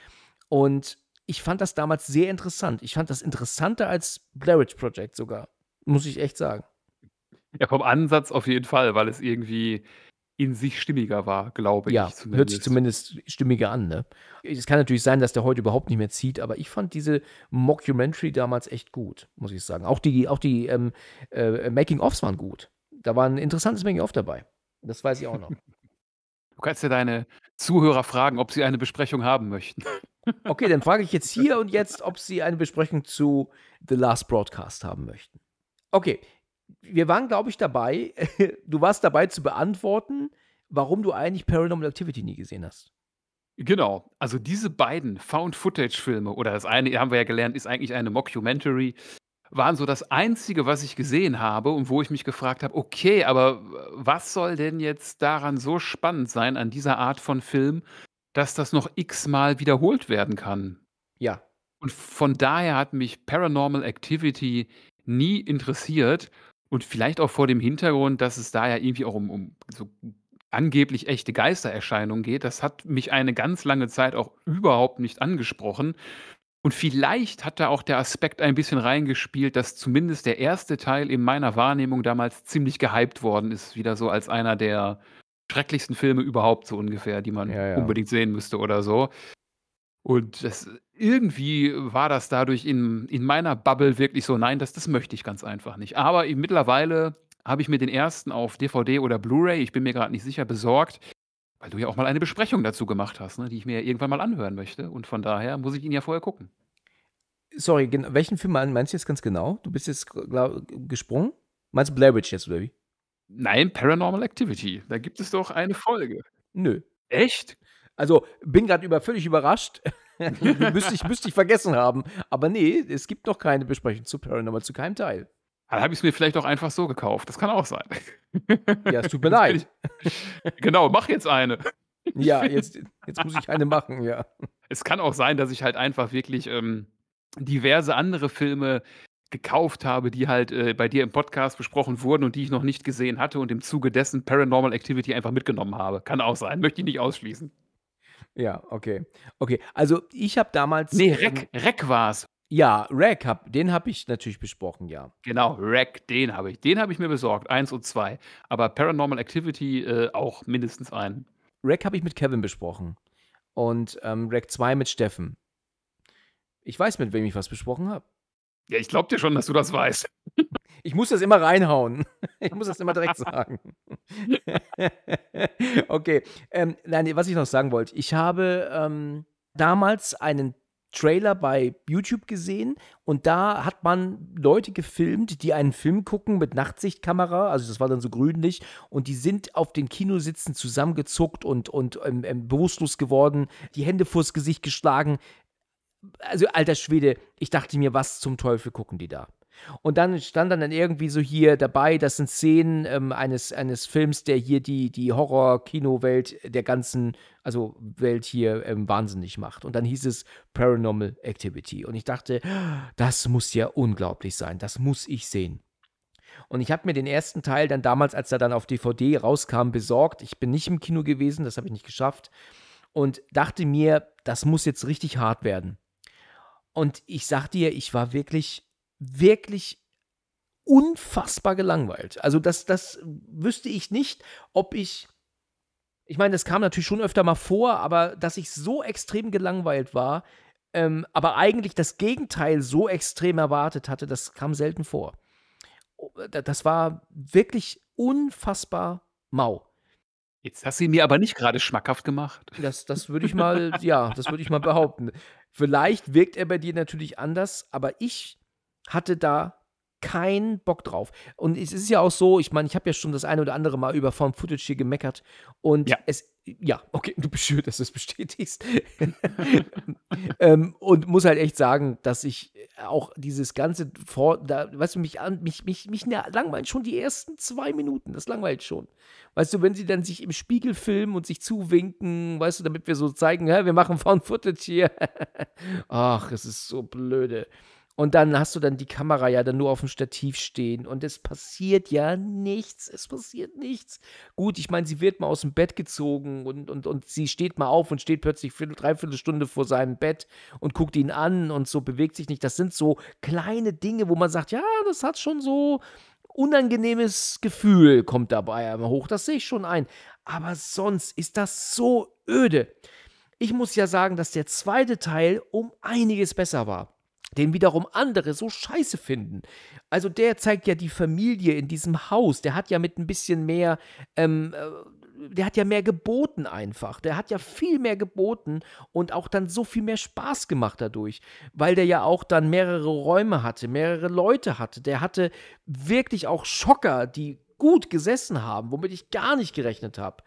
Und ich fand das damals sehr interessant. Ich fand das interessanter als Blair Witch Project sogar, muss ich echt sagen. Ja, vom Ansatz auf jeden Fall, weil es irgendwie in sich stimmiger war, glaube ja, ich. Ja, hört sich zumindest stimmiger an. Ne? Es kann natürlich sein, dass der heute überhaupt nicht mehr zieht, aber ich fand diese Mockumentary damals echt gut, muss ich sagen. Auch die, auch die ähm, äh, Making-ofs waren gut. Da war ein interessantes Making-of dabei. Das weiß ich auch noch. Du kannst ja deine Zuhörer fragen, ob sie eine Besprechung haben möchten. Okay, dann frage ich jetzt hier und jetzt, ob sie eine Besprechung zu The Last Broadcast haben möchten. Okay, wir waren, glaube ich, dabei, du warst dabei zu beantworten, warum du eigentlich Paranormal Activity nie gesehen hast. Genau, also diese beiden Found-Footage-Filme, oder das eine haben wir ja gelernt, ist eigentlich eine Mockumentary, waren so das Einzige, was ich gesehen habe und wo ich mich gefragt habe, okay, aber was soll denn jetzt daran so spannend sein, an dieser Art von Film, dass das noch x-mal wiederholt werden kann? Ja. Und von daher hat mich Paranormal Activity nie interessiert und vielleicht auch vor dem Hintergrund, dass es da ja irgendwie auch um, um so angeblich echte Geistererscheinungen geht. Das hat mich eine ganz lange Zeit auch überhaupt nicht angesprochen. Und vielleicht hat da auch der Aspekt ein bisschen reingespielt, dass zumindest der erste Teil in meiner Wahrnehmung damals ziemlich gehypt worden ist, wieder so als einer der schrecklichsten Filme überhaupt so ungefähr, die man Ja, ja. unbedingt sehen müsste oder so. Und das irgendwie war das dadurch in, in meiner Bubble wirklich so, nein, das, das möchte ich ganz einfach nicht. Aber ich, mittlerweile habe ich mir den ersten auf DVD oder Blu-ray, ich bin mir gerade nicht sicher, besorgt, weil du ja auch mal eine Besprechung dazu gemacht hast, ne, die ich mir ja irgendwann mal anhören möchte. Und von daher muss ich ihn ja vorher gucken. Sorry, welchen Film meinst du jetzt ganz genau? Du bist jetzt glaub, gesprungen? Meinst du Blair Witch jetzt, oder wie? Nein, Paranormal Activity. Da gibt es doch eine Folge. Nö. Echt? Also bin gerade über, völlig überrascht. müsste, ich, müsste ich vergessen haben. Aber nee, es gibt noch keine Besprechung zu Paranormal, zu keinem Teil. Dann habe ich es mir vielleicht auch einfach so gekauft. Das kann auch sein. Ja, es tut mir leid. genau, mach jetzt eine. Ja, jetzt, jetzt muss ich eine machen, ja. Es kann auch sein, dass ich halt einfach wirklich ähm, diverse andere Filme gekauft habe, die halt äh, bei dir im Podcast besprochen wurden und die ich noch nicht gesehen hatte und im Zuge dessen Paranormal Activity einfach mitgenommen habe. Kann auch sein, möchte ich nicht ausschließen. Ja, okay. Okay, also ich habe damals. Nee, Rack, ähm, Rec war's. Ja, Rack, hab, den habe ich natürlich besprochen, ja. Genau, Rack, den habe ich. Den habe ich mir besorgt, eins und zwei. Aber Paranormal Activity äh, auch mindestens einen. Rack habe ich mit Kevin besprochen. Und ähm, Rack 2 mit Steffen. Ich weiß, mit wem ich was besprochen habe. Ja, ich glaub dir schon, dass du das weißt. Ich muss das immer reinhauen. Ich muss das immer direkt sagen. okay. Ähm, nein, was ich noch sagen wollte. Ich habe ähm, damals einen Trailer bei YouTube gesehen und da hat man Leute gefilmt, die einen Film gucken mit Nachtsichtkamera, also das war dann so grünlich und die sind auf den Kinositzen zusammengezuckt und, und ähm, ähm bewusstlos geworden, die Hände vors Gesicht geschlagen also alter Schwede, ich dachte mir, was zum Teufel gucken die da? Und dann stand dann, irgendwie so hier dabei, das sind Szenen ähm, eines, eines Films, der hier die, die Horror-Kino-Welt der ganzen, also Welt hier ähm, wahnsinnig macht. Und dann hieß es Paranormal Activity. Und ich dachte, das muss ja unglaublich sein, das muss ich sehen. Und ich habe mir den ersten Teil dann damals, als er dann auf DVD rauskam, besorgt. Ich bin nicht im Kino gewesen, das habe ich nicht geschafft. Und dachte mir, das muss jetzt richtig hart werden. Und ich sag dir, ich war wirklich, wirklich unfassbar gelangweilt. Also das, das wüsste ich nicht, ob ich, ich meine, das kam natürlich schon öfter mal vor, aber dass ich so extrem gelangweilt war, ähm, aber eigentlich das Gegenteil so extrem erwartet hatte, das kam selten vor. Oh, das war wirklich unfassbar mau. Jetzt hast du ihn mir aber nicht gerade schmackhaft gemacht. Das, das würde ich mal, ja, das würde ich mal behaupten. Vielleicht wirkt er bei dir natürlich anders, aber ich hatte da keinen Bock drauf. Und es ist ja auch so, ich meine, ich habe ja schon das eine oder andere Mal über Form Footage hier gemeckert und ja. es, ja, okay, du bist schön, dass du es bestätigst. ähm, und muss halt echt sagen, dass ich auch dieses ganze vor, da, weißt du, mich an, mich, mich, mich langweilt schon die ersten zwei Minuten, das langweilt schon. Weißt du, wenn sie dann sich im Spiegel filmen und sich zuwinken, weißt du, damit wir so zeigen, ja, wir machen Found Footage hier. Ach, es ist so blöde. Und dann hast du dann die Kamera ja dann nur auf dem Stativ stehen und es passiert ja nichts, es passiert nichts. Gut, ich meine, sie wird mal aus dem Bett gezogen und, und, und sie steht mal auf und steht plötzlich viertel, dreiviertel Stunde vor seinem Bett und guckt ihn an und so bewegt sich nicht. Das sind so kleine Dinge, wo man sagt, ja, das hat schon so unangenehmes Gefühl kommt dabei einmal hoch, das sehe ich schon ein. Aber sonst ist das so öde. Ich muss ja sagen, dass der zweite Teil um einiges besser war den wiederum andere so scheiße finden. Also der zeigt ja die Familie in diesem Haus, der hat ja mit ein bisschen mehr, ähm, äh, der hat ja mehr geboten einfach, der hat ja viel mehr geboten und auch dann so viel mehr Spaß gemacht dadurch, weil der ja auch dann mehrere Räume hatte, mehrere Leute hatte, der hatte wirklich auch Schocker, die gut gesessen haben, womit ich gar nicht gerechnet habe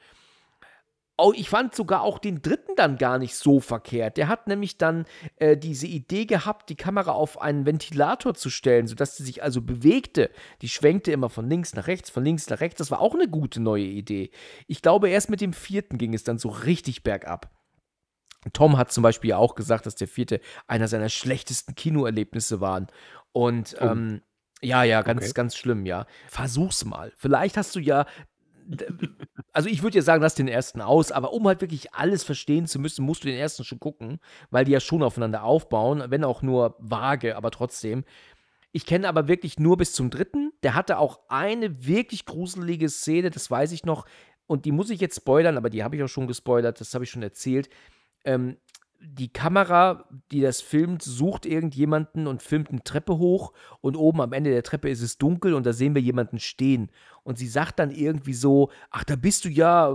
ich fand sogar auch den dritten dann gar nicht so verkehrt. Der hat nämlich dann äh, diese Idee gehabt, die Kamera auf einen Ventilator zu stellen, sodass sie sich also bewegte. Die schwenkte immer von links nach rechts, von links nach rechts. Das war auch eine gute neue Idee. Ich glaube, erst mit dem vierten ging es dann so richtig bergab. Tom hat zum Beispiel auch gesagt, dass der vierte einer seiner schlechtesten Kinoerlebnisse war. Und oh. ähm, ja, ja, ganz, okay. ganz schlimm, ja. Versuch's mal. Vielleicht hast du ja also ich würde ja sagen, lass den ersten aus, aber um halt wirklich alles verstehen zu müssen, musst du den ersten schon gucken, weil die ja schon aufeinander aufbauen, wenn auch nur vage, aber trotzdem. Ich kenne aber wirklich nur bis zum dritten. Der hatte auch eine wirklich gruselige Szene, das weiß ich noch. Und die muss ich jetzt spoilern, aber die habe ich auch schon gespoilert, das habe ich schon erzählt. Ähm, die Kamera, die das filmt, sucht irgendjemanden und filmt eine Treppe hoch und oben am Ende der Treppe ist es dunkel und da sehen wir jemanden stehen. Und sie sagt dann irgendwie so, ach, da bist du ja,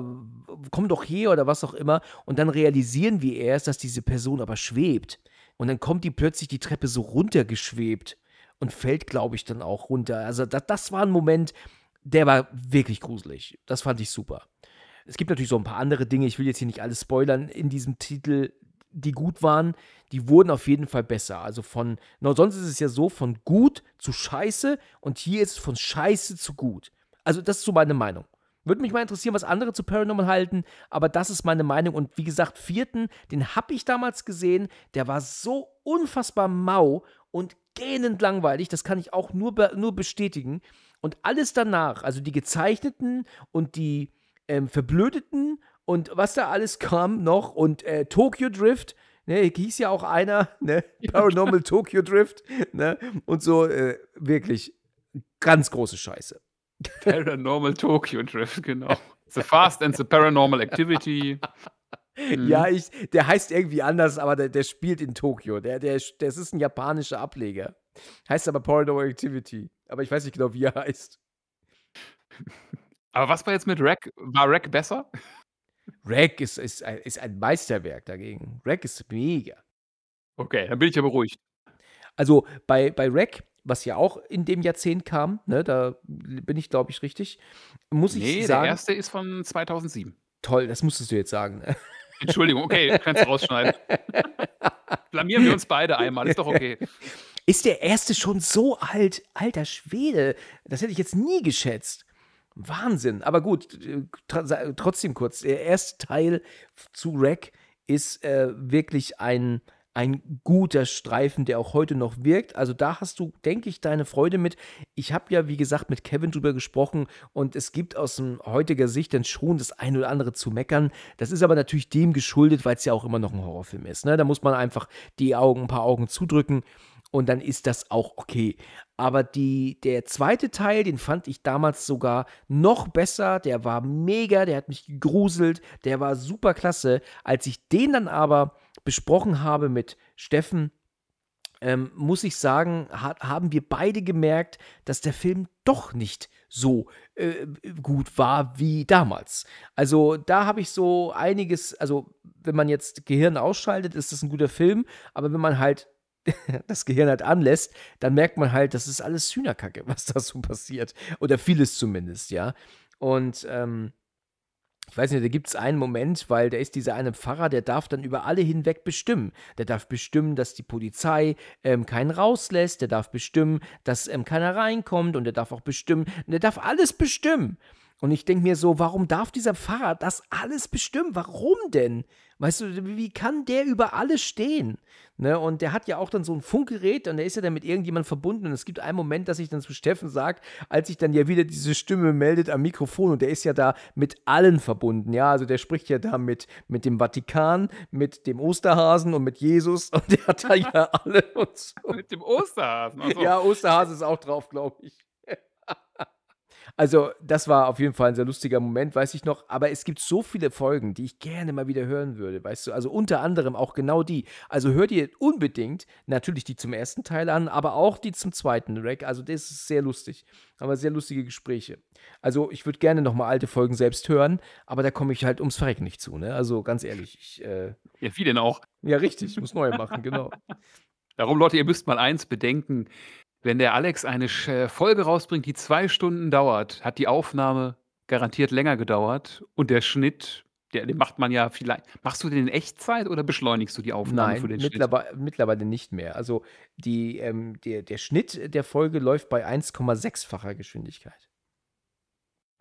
komm doch her oder was auch immer. Und dann realisieren wir erst, dass diese Person aber schwebt. Und dann kommt die plötzlich die Treppe so runtergeschwebt und fällt, glaube ich, dann auch runter. Also das, das war ein Moment, der war wirklich gruselig. Das fand ich super. Es gibt natürlich so ein paar andere Dinge, ich will jetzt hier nicht alles spoilern in diesem Titel, die gut waren, die wurden auf jeden Fall besser. Also von, na, sonst ist es ja so, von gut zu scheiße und hier ist es von scheiße zu gut. Also das ist so meine Meinung. Würde mich mal interessieren, was andere zu Paranormal halten, aber das ist meine Meinung. Und wie gesagt, vierten, den habe ich damals gesehen, der war so unfassbar mau und gähnend langweilig, das kann ich auch nur, nur bestätigen. Und alles danach, also die gezeichneten und die ähm, verblödeten und was da alles kam noch und äh, Tokyo Drift. Ne, hieß ja auch einer, ne? Paranormal Tokyo Drift, ne? Und so, äh, wirklich ganz große Scheiße. Paranormal Tokyo Drift, genau. The Fast and the Paranormal Activity. Mhm. Ja, ich, der heißt irgendwie anders, aber der, der spielt in Tokio. Der, der, das ist ein japanischer Ableger. Heißt aber Paranormal Activity. Aber ich weiß nicht genau, wie er heißt. Aber was war jetzt mit Rack? War Rack besser? Rack ist, ist, ein, ist ein Meisterwerk dagegen. Rack ist mega. Okay, dann bin ich ja beruhigt. Also bei, bei Rack, was ja auch in dem Jahrzehnt kam, ne, da bin ich, glaube ich, richtig, muss nee, ich sagen. Der erste ist von 2007. Toll, das musstest du jetzt sagen. Ne? Entschuldigung, okay, kannst du rausschneiden. Blamieren wir uns beide einmal, ist doch okay. Ist der erste schon so alt? Alter Schwede, das hätte ich jetzt nie geschätzt. Wahnsinn. Aber gut, trotzdem kurz. Der erste Teil zu Rack ist äh, wirklich ein, ein guter Streifen, der auch heute noch wirkt. Also da hast du, denke ich, deine Freude mit. Ich habe ja, wie gesagt, mit Kevin drüber gesprochen und es gibt aus heutiger Sicht dann schon das ein oder andere zu meckern. Das ist aber natürlich dem geschuldet, weil es ja auch immer noch ein Horrorfilm ist. Ne? Da muss man einfach die Augen, ein paar Augen zudrücken. Und dann ist das auch okay. Aber die, der zweite Teil, den fand ich damals sogar noch besser. Der war mega, der hat mich gegruselt, der war super klasse. Als ich den dann aber besprochen habe mit Steffen, ähm, muss ich sagen, ha haben wir beide gemerkt, dass der Film doch nicht so äh, gut war wie damals. Also da habe ich so einiges, also wenn man jetzt Gehirn ausschaltet, ist das ein guter Film, aber wenn man halt das Gehirn halt anlässt, dann merkt man halt, das ist alles Hühnerkacke, was da so passiert. Oder vieles zumindest, ja. Und ähm, ich weiß nicht, da gibt es einen Moment, weil da ist dieser eine Pfarrer, der darf dann über alle hinweg bestimmen. Der darf bestimmen, dass die Polizei ähm, keinen rauslässt, der darf bestimmen, dass ähm, keiner reinkommt und der darf auch bestimmen, der darf alles bestimmen. Und ich denke mir so, warum darf dieser Pfarrer das alles bestimmen? Warum denn? Weißt du, wie kann der über alles stehen? Ne? Und der hat ja auch dann so ein Funkgerät und der ist ja dann mit irgendjemand verbunden. Und es gibt einen Moment, dass ich dann zu Steffen sage, als sich dann ja wieder diese Stimme meldet am Mikrofon und der ist ja da mit allen verbunden. Ja, also der spricht ja da mit, mit dem Vatikan, mit dem Osterhasen und mit Jesus und der hat da ja alle und so. Mit dem Osterhasen. Also. Ja, Osterhasen ist auch drauf, glaube ich. Also, das war auf jeden Fall ein sehr lustiger Moment, weiß ich noch. Aber es gibt so viele Folgen, die ich gerne mal wieder hören würde, weißt du? Also unter anderem auch genau die. Also hört ihr unbedingt natürlich die zum ersten Teil an, aber auch die zum zweiten Rack. Also, das ist sehr lustig. Aber sehr lustige Gespräche. Also, ich würde gerne nochmal alte Folgen selbst hören, aber da komme ich halt ums Verrecken nicht zu, ne? Also, ganz ehrlich, ich. Äh ja, wie denn auch? Ja, richtig, ich muss neue machen, genau. Darum, Leute, ihr müsst mal eins bedenken. Wenn der Alex eine äh, Folge rausbringt, die zwei Stunden dauert, hat die Aufnahme garantiert länger gedauert und der Schnitt, der, den macht man ja vielleicht. Machst du den in Echtzeit oder beschleunigst du die Aufnahme Nein, für den mittlerweile, Schnitt? Mittlerweile nicht mehr. Also die, ähm, der, der Schnitt der Folge läuft bei 1,6-facher Geschwindigkeit.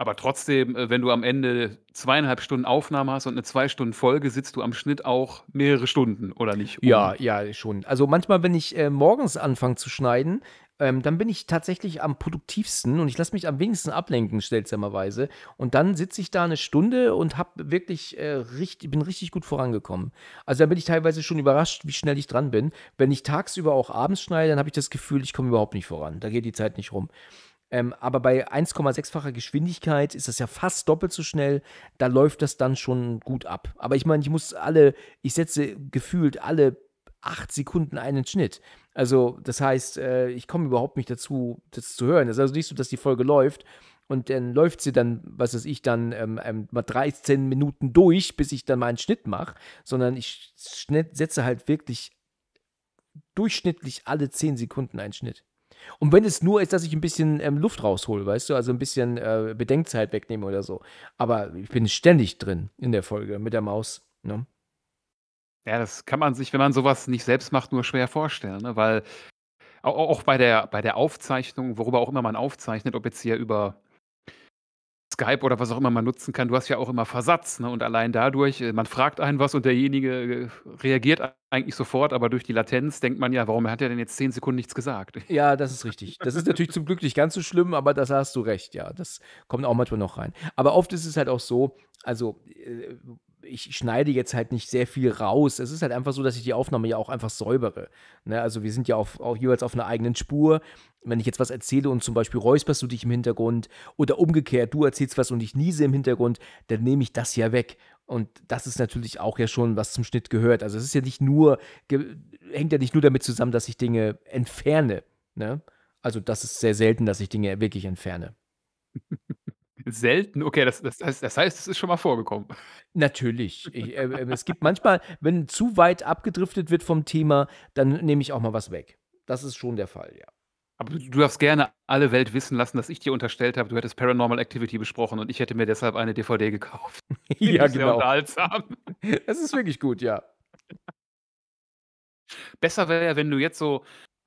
Aber trotzdem, äh, wenn du am Ende zweieinhalb Stunden Aufnahme hast und eine zwei Stunden Folge, sitzt du am Schnitt auch mehrere Stunden, oder nicht? Um. Ja, ja, schon. Also manchmal, wenn ich äh, morgens anfange zu schneiden, ähm, dann bin ich tatsächlich am produktivsten und ich lasse mich am wenigsten ablenken, seltsamerweise. Und dann sitze ich da eine Stunde und hab wirklich, äh, richtig, bin richtig gut vorangekommen. Also da bin ich teilweise schon überrascht, wie schnell ich dran bin. Wenn ich tagsüber auch abends schneide, dann habe ich das Gefühl, ich komme überhaupt nicht voran. Da geht die Zeit nicht rum. Ähm, aber bei 1,6-facher Geschwindigkeit ist das ja fast doppelt so schnell. Da läuft das dann schon gut ab. Aber ich meine, ich muss alle, ich setze gefühlt alle acht Sekunden einen Schnitt. Also, das heißt, äh, ich komme überhaupt nicht dazu, das zu hören. Es ist also nicht so, dass die Folge läuft und dann läuft sie dann, was weiß ich, dann ähm, ähm mal 13 Minuten durch, bis ich dann meinen Schnitt mache, sondern ich setze halt wirklich durchschnittlich alle 10 Sekunden einen Schnitt. Und wenn es nur ist, dass ich ein bisschen ähm, Luft raushole, weißt du, also ein bisschen äh, Bedenkzeit wegnehme oder so. Aber ich bin ständig drin in der Folge mit der Maus. Ne? Ja, das kann man sich, wenn man sowas nicht selbst macht, nur schwer vorstellen, ne? weil auch, bei, der, bei der Aufzeichnung, worüber auch immer man aufzeichnet, ob jetzt hier über Skype oder was auch immer man nutzen kann, du hast ja auch immer Versatz. Ne? Und allein dadurch, äh, man fragt einen was und derjenige äh, reagiert eigentlich sofort, aber durch die Latenz denkt man ja, warum hat er denn jetzt zehn Sekunden nichts gesagt? Ja, das ist richtig. Das ist natürlich zum Glück nicht ganz so schlimm, aber das hast du recht, ja. Das kommt auch manchmal noch rein. Aber oft ist es halt auch so, also äh, ich schneide jetzt halt nicht sehr viel raus. Es ist halt einfach so, dass ich die Aufnahme ja auch einfach säubere. Ne? Also wir sind ja auf, auch jeweils auf einer eigenen Spur. Wenn ich jetzt was erzähle und zum Beispiel räusperst du dich im Hintergrund oder umgekehrt, du erzählst was und ich niese im Hintergrund, dann nehme ich das ja weg. Und das ist natürlich auch ja schon, was zum Schnitt gehört. Also es ist ja nicht nur, hängt ja nicht nur damit zusammen, dass ich Dinge entferne. Ne? Also das ist sehr selten, dass ich Dinge wirklich entferne. Selten, okay, das, das, das heißt, es ist schon mal vorgekommen. Natürlich. Ich, äh, äh, es gibt manchmal, wenn zu weit abgedriftet wird vom Thema, dann nehme ich auch mal was weg. Das ist schon der Fall, ja. Aber du darfst gerne alle Welt wissen lassen, dass ich dir unterstellt habe, du hättest Paranormal Activity besprochen und ich hätte mir deshalb eine DVD gekauft. ja, genau. Sehr unterhaltsam. Es ist wirklich gut, ja. Besser wäre ja, wenn du jetzt so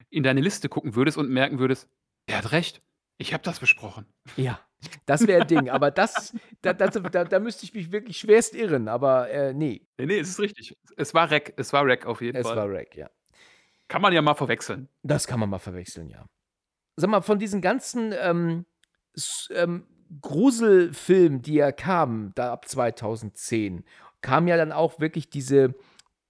in deine Liste gucken würdest und merken würdest, der hat recht, ich habe das besprochen. Ja, das wäre ein Ding. Aber das, da, das, da, da, müsste ich mich wirklich schwerst irren. Aber äh, nee. Nee, nee, es ist richtig. Es war Rack. Es war Rack auf jeden es Fall. Es war Rack, ja. Kann man ja mal verwechseln. Das kann man mal verwechseln, ja. Sag mal, von diesen ganzen ähm, ähm, Gruselfilmen, die ja kamen, da ab 2010, kamen ja dann auch wirklich diese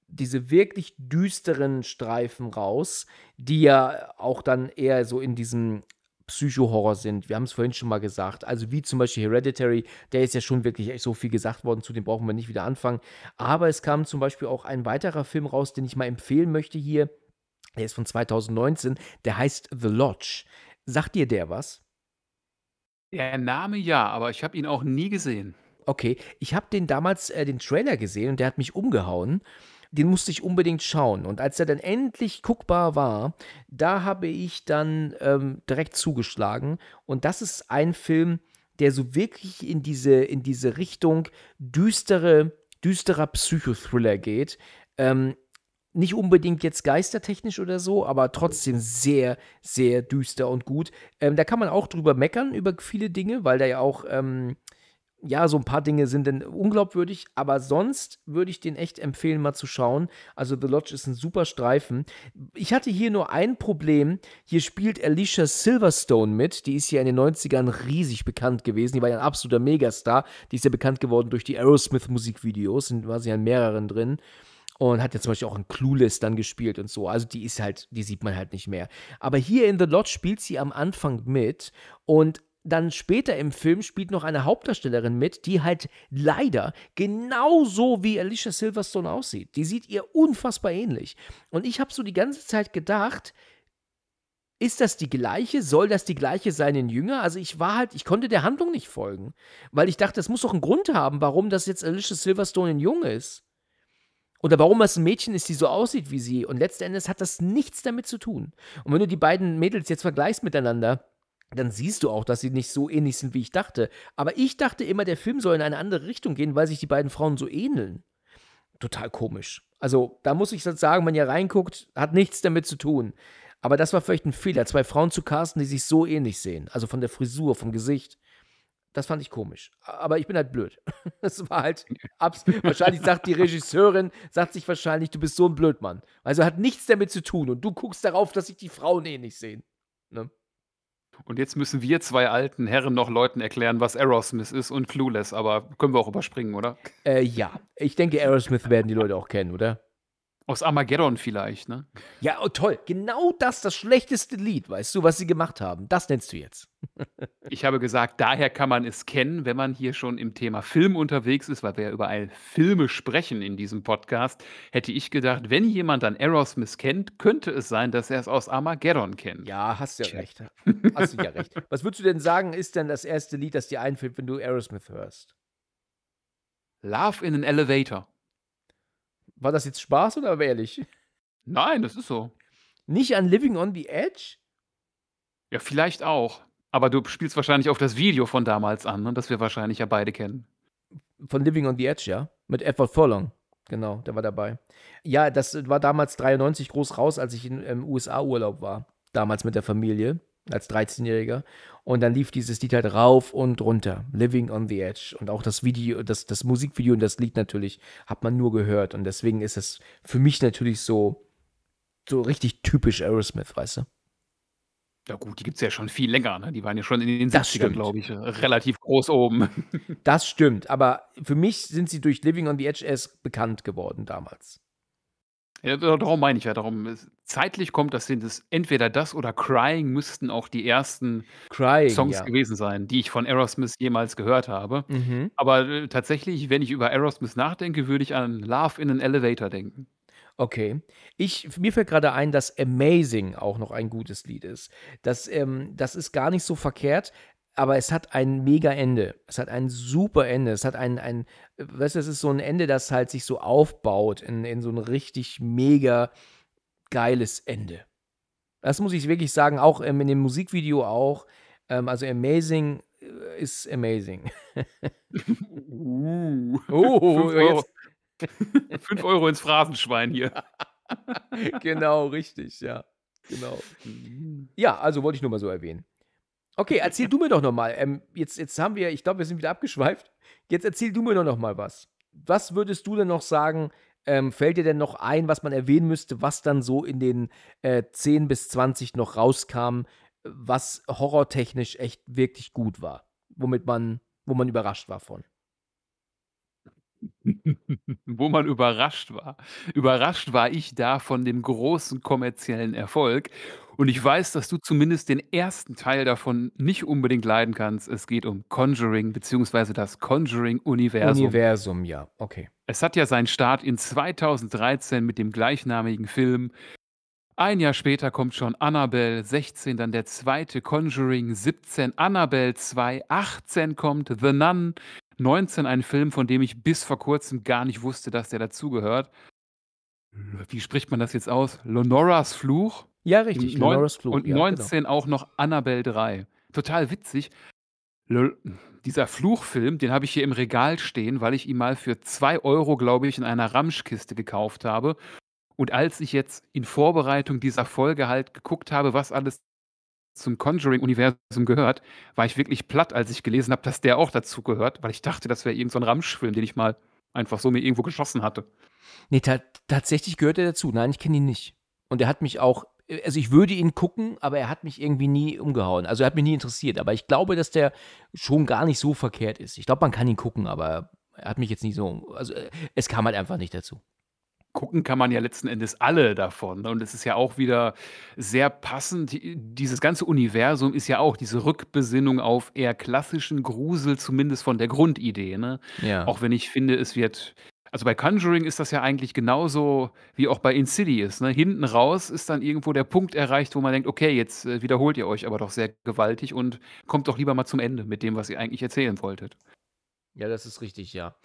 diese wirklich düsteren Streifen raus, die ja auch dann eher so in diesem Psycho-Horror sind. Wir haben es vorhin schon mal gesagt. Also wie zum Beispiel Hereditary, der ist ja schon wirklich echt so viel gesagt worden, zu dem brauchen wir nicht wieder anfangen. Aber es kam zum Beispiel auch ein weiterer Film raus, den ich mal empfehlen möchte hier. Der ist von 2019, der heißt The Lodge. Sagt dir der was? Der Name ja, aber ich habe ihn auch nie gesehen. Okay, ich habe den damals äh, den Trailer gesehen und der hat mich umgehauen den musste ich unbedingt schauen. Und als er dann endlich guckbar war, da habe ich dann ähm, direkt zugeschlagen. Und das ist ein Film, der so wirklich in diese, in diese Richtung düstere, düsterer Psychothriller geht. Ähm, nicht unbedingt jetzt geistertechnisch oder so, aber trotzdem sehr, sehr düster und gut. Ähm, da kann man auch drüber meckern über viele Dinge, weil da ja auch ähm, ja, so ein paar Dinge sind denn unglaubwürdig, aber sonst würde ich den echt empfehlen, mal zu schauen. Also The Lodge ist ein super Streifen. Ich hatte hier nur ein Problem. Hier spielt Alicia Silverstone mit. Die ist hier in den 90ern riesig bekannt gewesen. Die war ja ein absoluter Megastar. Die ist ja bekannt geworden durch die Aerosmith-Musikvideos. Sind quasi an mehreren drin und hat ja zum Beispiel auch in Clueless dann gespielt und so. Also die ist halt, die sieht man halt nicht mehr. Aber hier in The Lodge spielt sie am Anfang mit und dann später im Film spielt noch eine Hauptdarstellerin mit, die halt leider genauso wie Alicia Silverstone aussieht. Die sieht ihr unfassbar ähnlich. Und ich habe so die ganze Zeit gedacht, ist das die gleiche? Soll das die gleiche sein in Jünger? Also ich war halt, ich konnte der Handlung nicht folgen, weil ich dachte, das muss doch einen Grund haben, warum das jetzt Alicia Silverstone in Jung ist. Oder warum das ein Mädchen ist, die so aussieht wie sie. Und letzten Endes hat das nichts damit zu tun. Und wenn du die beiden Mädels jetzt vergleichst miteinander, dann siehst du auch, dass sie nicht so ähnlich sind, wie ich dachte. Aber ich dachte immer, der Film soll in eine andere Richtung gehen, weil sich die beiden Frauen so ähneln. Total komisch. Also, da muss ich sagen, wenn ihr reinguckt, hat nichts damit zu tun. Aber das war vielleicht ein Fehler, zwei Frauen zu casten, die sich so ähnlich sehen. Also von der Frisur, vom Gesicht. Das fand ich komisch. Aber ich bin halt blöd. Das war halt absolut. wahrscheinlich sagt die Regisseurin, sagt sich wahrscheinlich, du bist so ein Blödmann. Also hat nichts damit zu tun und du guckst darauf, dass sich die Frauen ähnlich sehen. Ne? Und jetzt müssen wir zwei alten Herren noch Leuten erklären, was Aerosmith ist und Clueless, aber können wir auch überspringen, oder? Äh, ja, ich denke, Aerosmith werden die Leute auch kennen, oder? Aus Armageddon vielleicht, ne? Ja, oh, toll. Genau das, das schlechteste Lied, weißt du, was sie gemacht haben. Das nennst du jetzt. ich habe gesagt, daher kann man es kennen, wenn man hier schon im Thema Film unterwegs ist, weil wir ja überall Filme sprechen in diesem Podcast. Hätte ich gedacht, wenn jemand dann Aerosmith kennt, könnte es sein, dass er es aus Armageddon kennt. Ja, hast ja recht. Hast du ja recht. Was würdest du denn sagen, ist denn das erste Lied, das dir einfällt, wenn du Aerosmith hörst? Love in an Elevator. War das jetzt Spaß oder aber ehrlich? Nein, das ist so. Nicht an Living on the Edge? Ja, vielleicht auch. Aber du spielst wahrscheinlich auf das Video von damals an, ne? das wir wahrscheinlich ja beide kennen. Von Living on the Edge, ja. Mit Edward Furlong. Genau, der war dabei. Ja, das war damals 93 groß raus, als ich in ähm, USA-Urlaub war. Damals mit der Familie, als 13-Jähriger. Und dann lief dieses Lied halt rauf und runter. Living on the Edge. Und auch das Video, das, das Musikvideo und das Lied natürlich hat man nur gehört. Und deswegen ist es für mich natürlich so, so richtig typisch Aerosmith, weißt du? Ja gut, die gibt es ja schon viel länger. Ne? Die waren ja schon in den 60 70ern, glaube ich, äh, relativ groß oben. das stimmt, aber für mich sind sie durch Living on the Edge erst bekannt geworden damals. Ja, darum meine ich ja, darum es- zeitlich kommt das hin. Das entweder das oder Crying müssten auch die ersten Crying, Songs ja. gewesen sein, die ich von Aerosmith jemals gehört habe. Mhm. Aber äh, tatsächlich, wenn ich über Aerosmith nachdenke, würde ich an Love in an Elevator denken. Okay. Ich, mir fällt gerade ein, dass Amazing auch noch ein gutes Lied ist. Das, ähm, das ist gar nicht so verkehrt aber es hat ein mega Ende. Es hat ein super Ende. Es hat ein, ein weißt du, es ist so ein Ende, das halt sich so aufbaut in, in so ein richtig mega geiles Ende. Das muss ich wirklich sagen, auch ähm, in dem Musikvideo auch. Ähm, also Amazing äh, ist amazing. uh, oh, fünf Euro. fünf Euro ins Phrasenschwein hier. genau, richtig, ja. Genau. Mhm. Ja, also wollte ich nur mal so erwähnen. Okay, erzähl du mir doch nochmal. Ähm, jetzt, jetzt haben wir, ich glaube, wir sind wieder abgeschweift. Jetzt erzähl du mir doch nochmal was. Was würdest du denn noch sagen? Ähm, fällt dir denn noch ein, was man erwähnen müsste, was dann so in den äh, 10 bis 20 noch rauskam, was horrortechnisch echt wirklich gut war? Womit man, wo man überrascht war von? wo man überrascht war. Überrascht war ich da von dem großen kommerziellen Erfolg und ich weiß, dass du zumindest den ersten Teil davon nicht unbedingt leiden kannst. Es geht um Conjuring beziehungsweise das Conjuring-Universum. Universum, ja, okay. Es hat ja seinen Start in 2013 mit dem gleichnamigen Film. Ein Jahr später kommt schon Annabelle 16, dann der zweite Conjuring 17, Annabelle 2, 18 kommt The Nun, 19 ein Film, von dem ich bis vor kurzem gar nicht wusste, dass der dazugehört. Wie spricht man das jetzt aus? Lonoras Fluch? Ja, richtig. Neun, Dolores Clue. Und ja, 19 genau. auch noch Annabelle 3. Total witzig. L dieser Fluchfilm, den habe ich hier im Regal stehen, weil ich ihn mal für 2 Euro, glaube ich, in einer Ramschkiste gekauft habe. Und als ich jetzt in Vorbereitung dieser Folge halt geguckt habe, was alles zum Conjuring-Universum gehört, war ich wirklich platt, als ich gelesen habe, dass der auch dazu gehört, weil ich dachte, das wäre irgendein so Ramschfilm, den ich mal einfach so mir irgendwo geschossen hatte. Nee, ta tatsächlich gehört er dazu. Nein, ich kenne ihn nicht. Und er hat mich auch also ich würde ihn gucken, aber er hat mich irgendwie nie umgehauen. Also er hat mich nie interessiert. Aber ich glaube, dass der schon gar nicht so verkehrt ist. Ich glaube, man kann ihn gucken, aber er hat mich jetzt nicht so. Also äh, es kam halt einfach nicht dazu gucken kann man ja letzten Endes alle davon. Und es ist ja auch wieder sehr passend. Dieses ganze Universum ist ja auch diese Rückbesinnung auf eher klassischen Grusel, zumindest von der Grundidee. Ne? Ja. Auch wenn ich finde, es wird also bei Conjuring ist das ja eigentlich genauso wie auch bei Insidious. Ne? Hinten raus ist dann irgendwo der Punkt erreicht, wo man denkt, okay, jetzt äh, wiederholt ihr euch aber doch sehr gewaltig und kommt doch lieber mal zum Ende mit dem, was ihr eigentlich erzählen wolltet. Ja, das ist richtig, ja.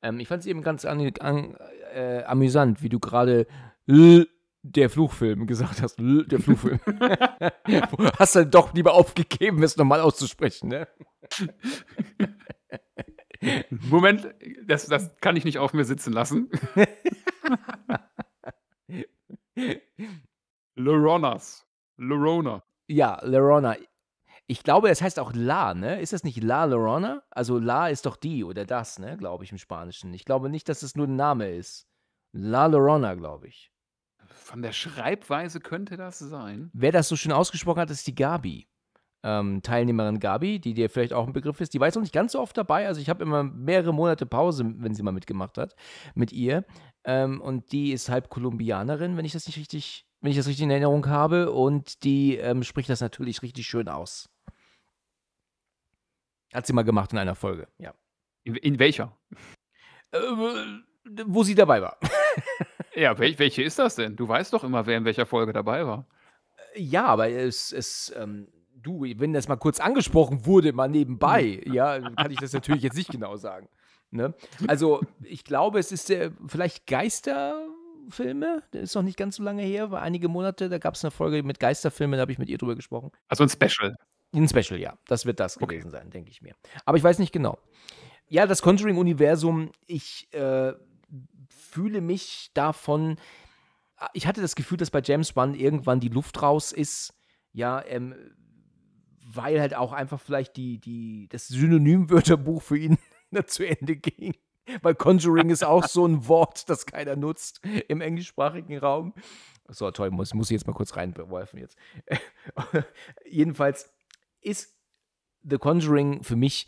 Ähm, ich fand es eben ganz an, an, äh, amüsant, wie du gerade äh, der Fluchfilm gesagt hast. Äh, der Fluchfilm. hast dann doch lieber aufgegeben, es nochmal auszusprechen, ne? Moment, das, das kann ich nicht auf mir sitzen lassen. Leronas. Lerona. Ja, Lerona. Ich glaube, das heißt auch La, ne? Ist das nicht La Lerona? Also La ist doch die oder das, ne? Glaube ich im Spanischen. Ich glaube nicht, dass es das nur ein Name ist. La Lerona, glaube ich. Von der Schreibweise könnte das sein. Wer das so schön ausgesprochen hat, ist die Gabi ähm, Teilnehmerin Gabi, die dir vielleicht auch ein Begriff ist, die war jetzt noch nicht ganz so oft dabei. Also ich habe immer mehrere Monate Pause, wenn sie mal mitgemacht hat, mit ihr. Ähm, und die ist halb Kolumbianerin, wenn ich das nicht richtig, wenn ich das richtig in Erinnerung habe. Und die ähm, spricht das natürlich richtig schön aus. Hat sie mal gemacht in einer Folge, ja. In, in welcher? Äh, wo sie dabei war. ja, welche ist das denn? Du weißt doch immer, wer in welcher Folge dabei war. Äh, ja, aber es, es ähm, du, wenn das mal kurz angesprochen wurde, mal nebenbei, mhm. ja, kann ich das natürlich jetzt nicht genau sagen. Ne? Also, ich glaube, es ist äh, vielleicht Geisterfilme. Das ist noch nicht ganz so lange her, war einige Monate. Da gab es eine Folge mit Geisterfilmen, da habe ich mit ihr drüber gesprochen. Also ein Special. Ein Special, ja. Das wird das okay. gewesen sein, denke ich mir. Aber ich weiß nicht genau. Ja, das Conjuring-Universum, ich äh, fühle mich davon. Ich hatte das Gefühl, dass bei James Wan irgendwann die Luft raus ist. Ja, ähm, weil halt auch einfach vielleicht die, die, das Synonym-Wörterbuch für ihn zu Ende ging. Weil Conjuring ist auch so ein Wort, das keiner nutzt im englischsprachigen Raum. So, toll, muss, muss ich jetzt mal kurz reinwerfen jetzt. Jedenfalls ist The Conjuring für mich,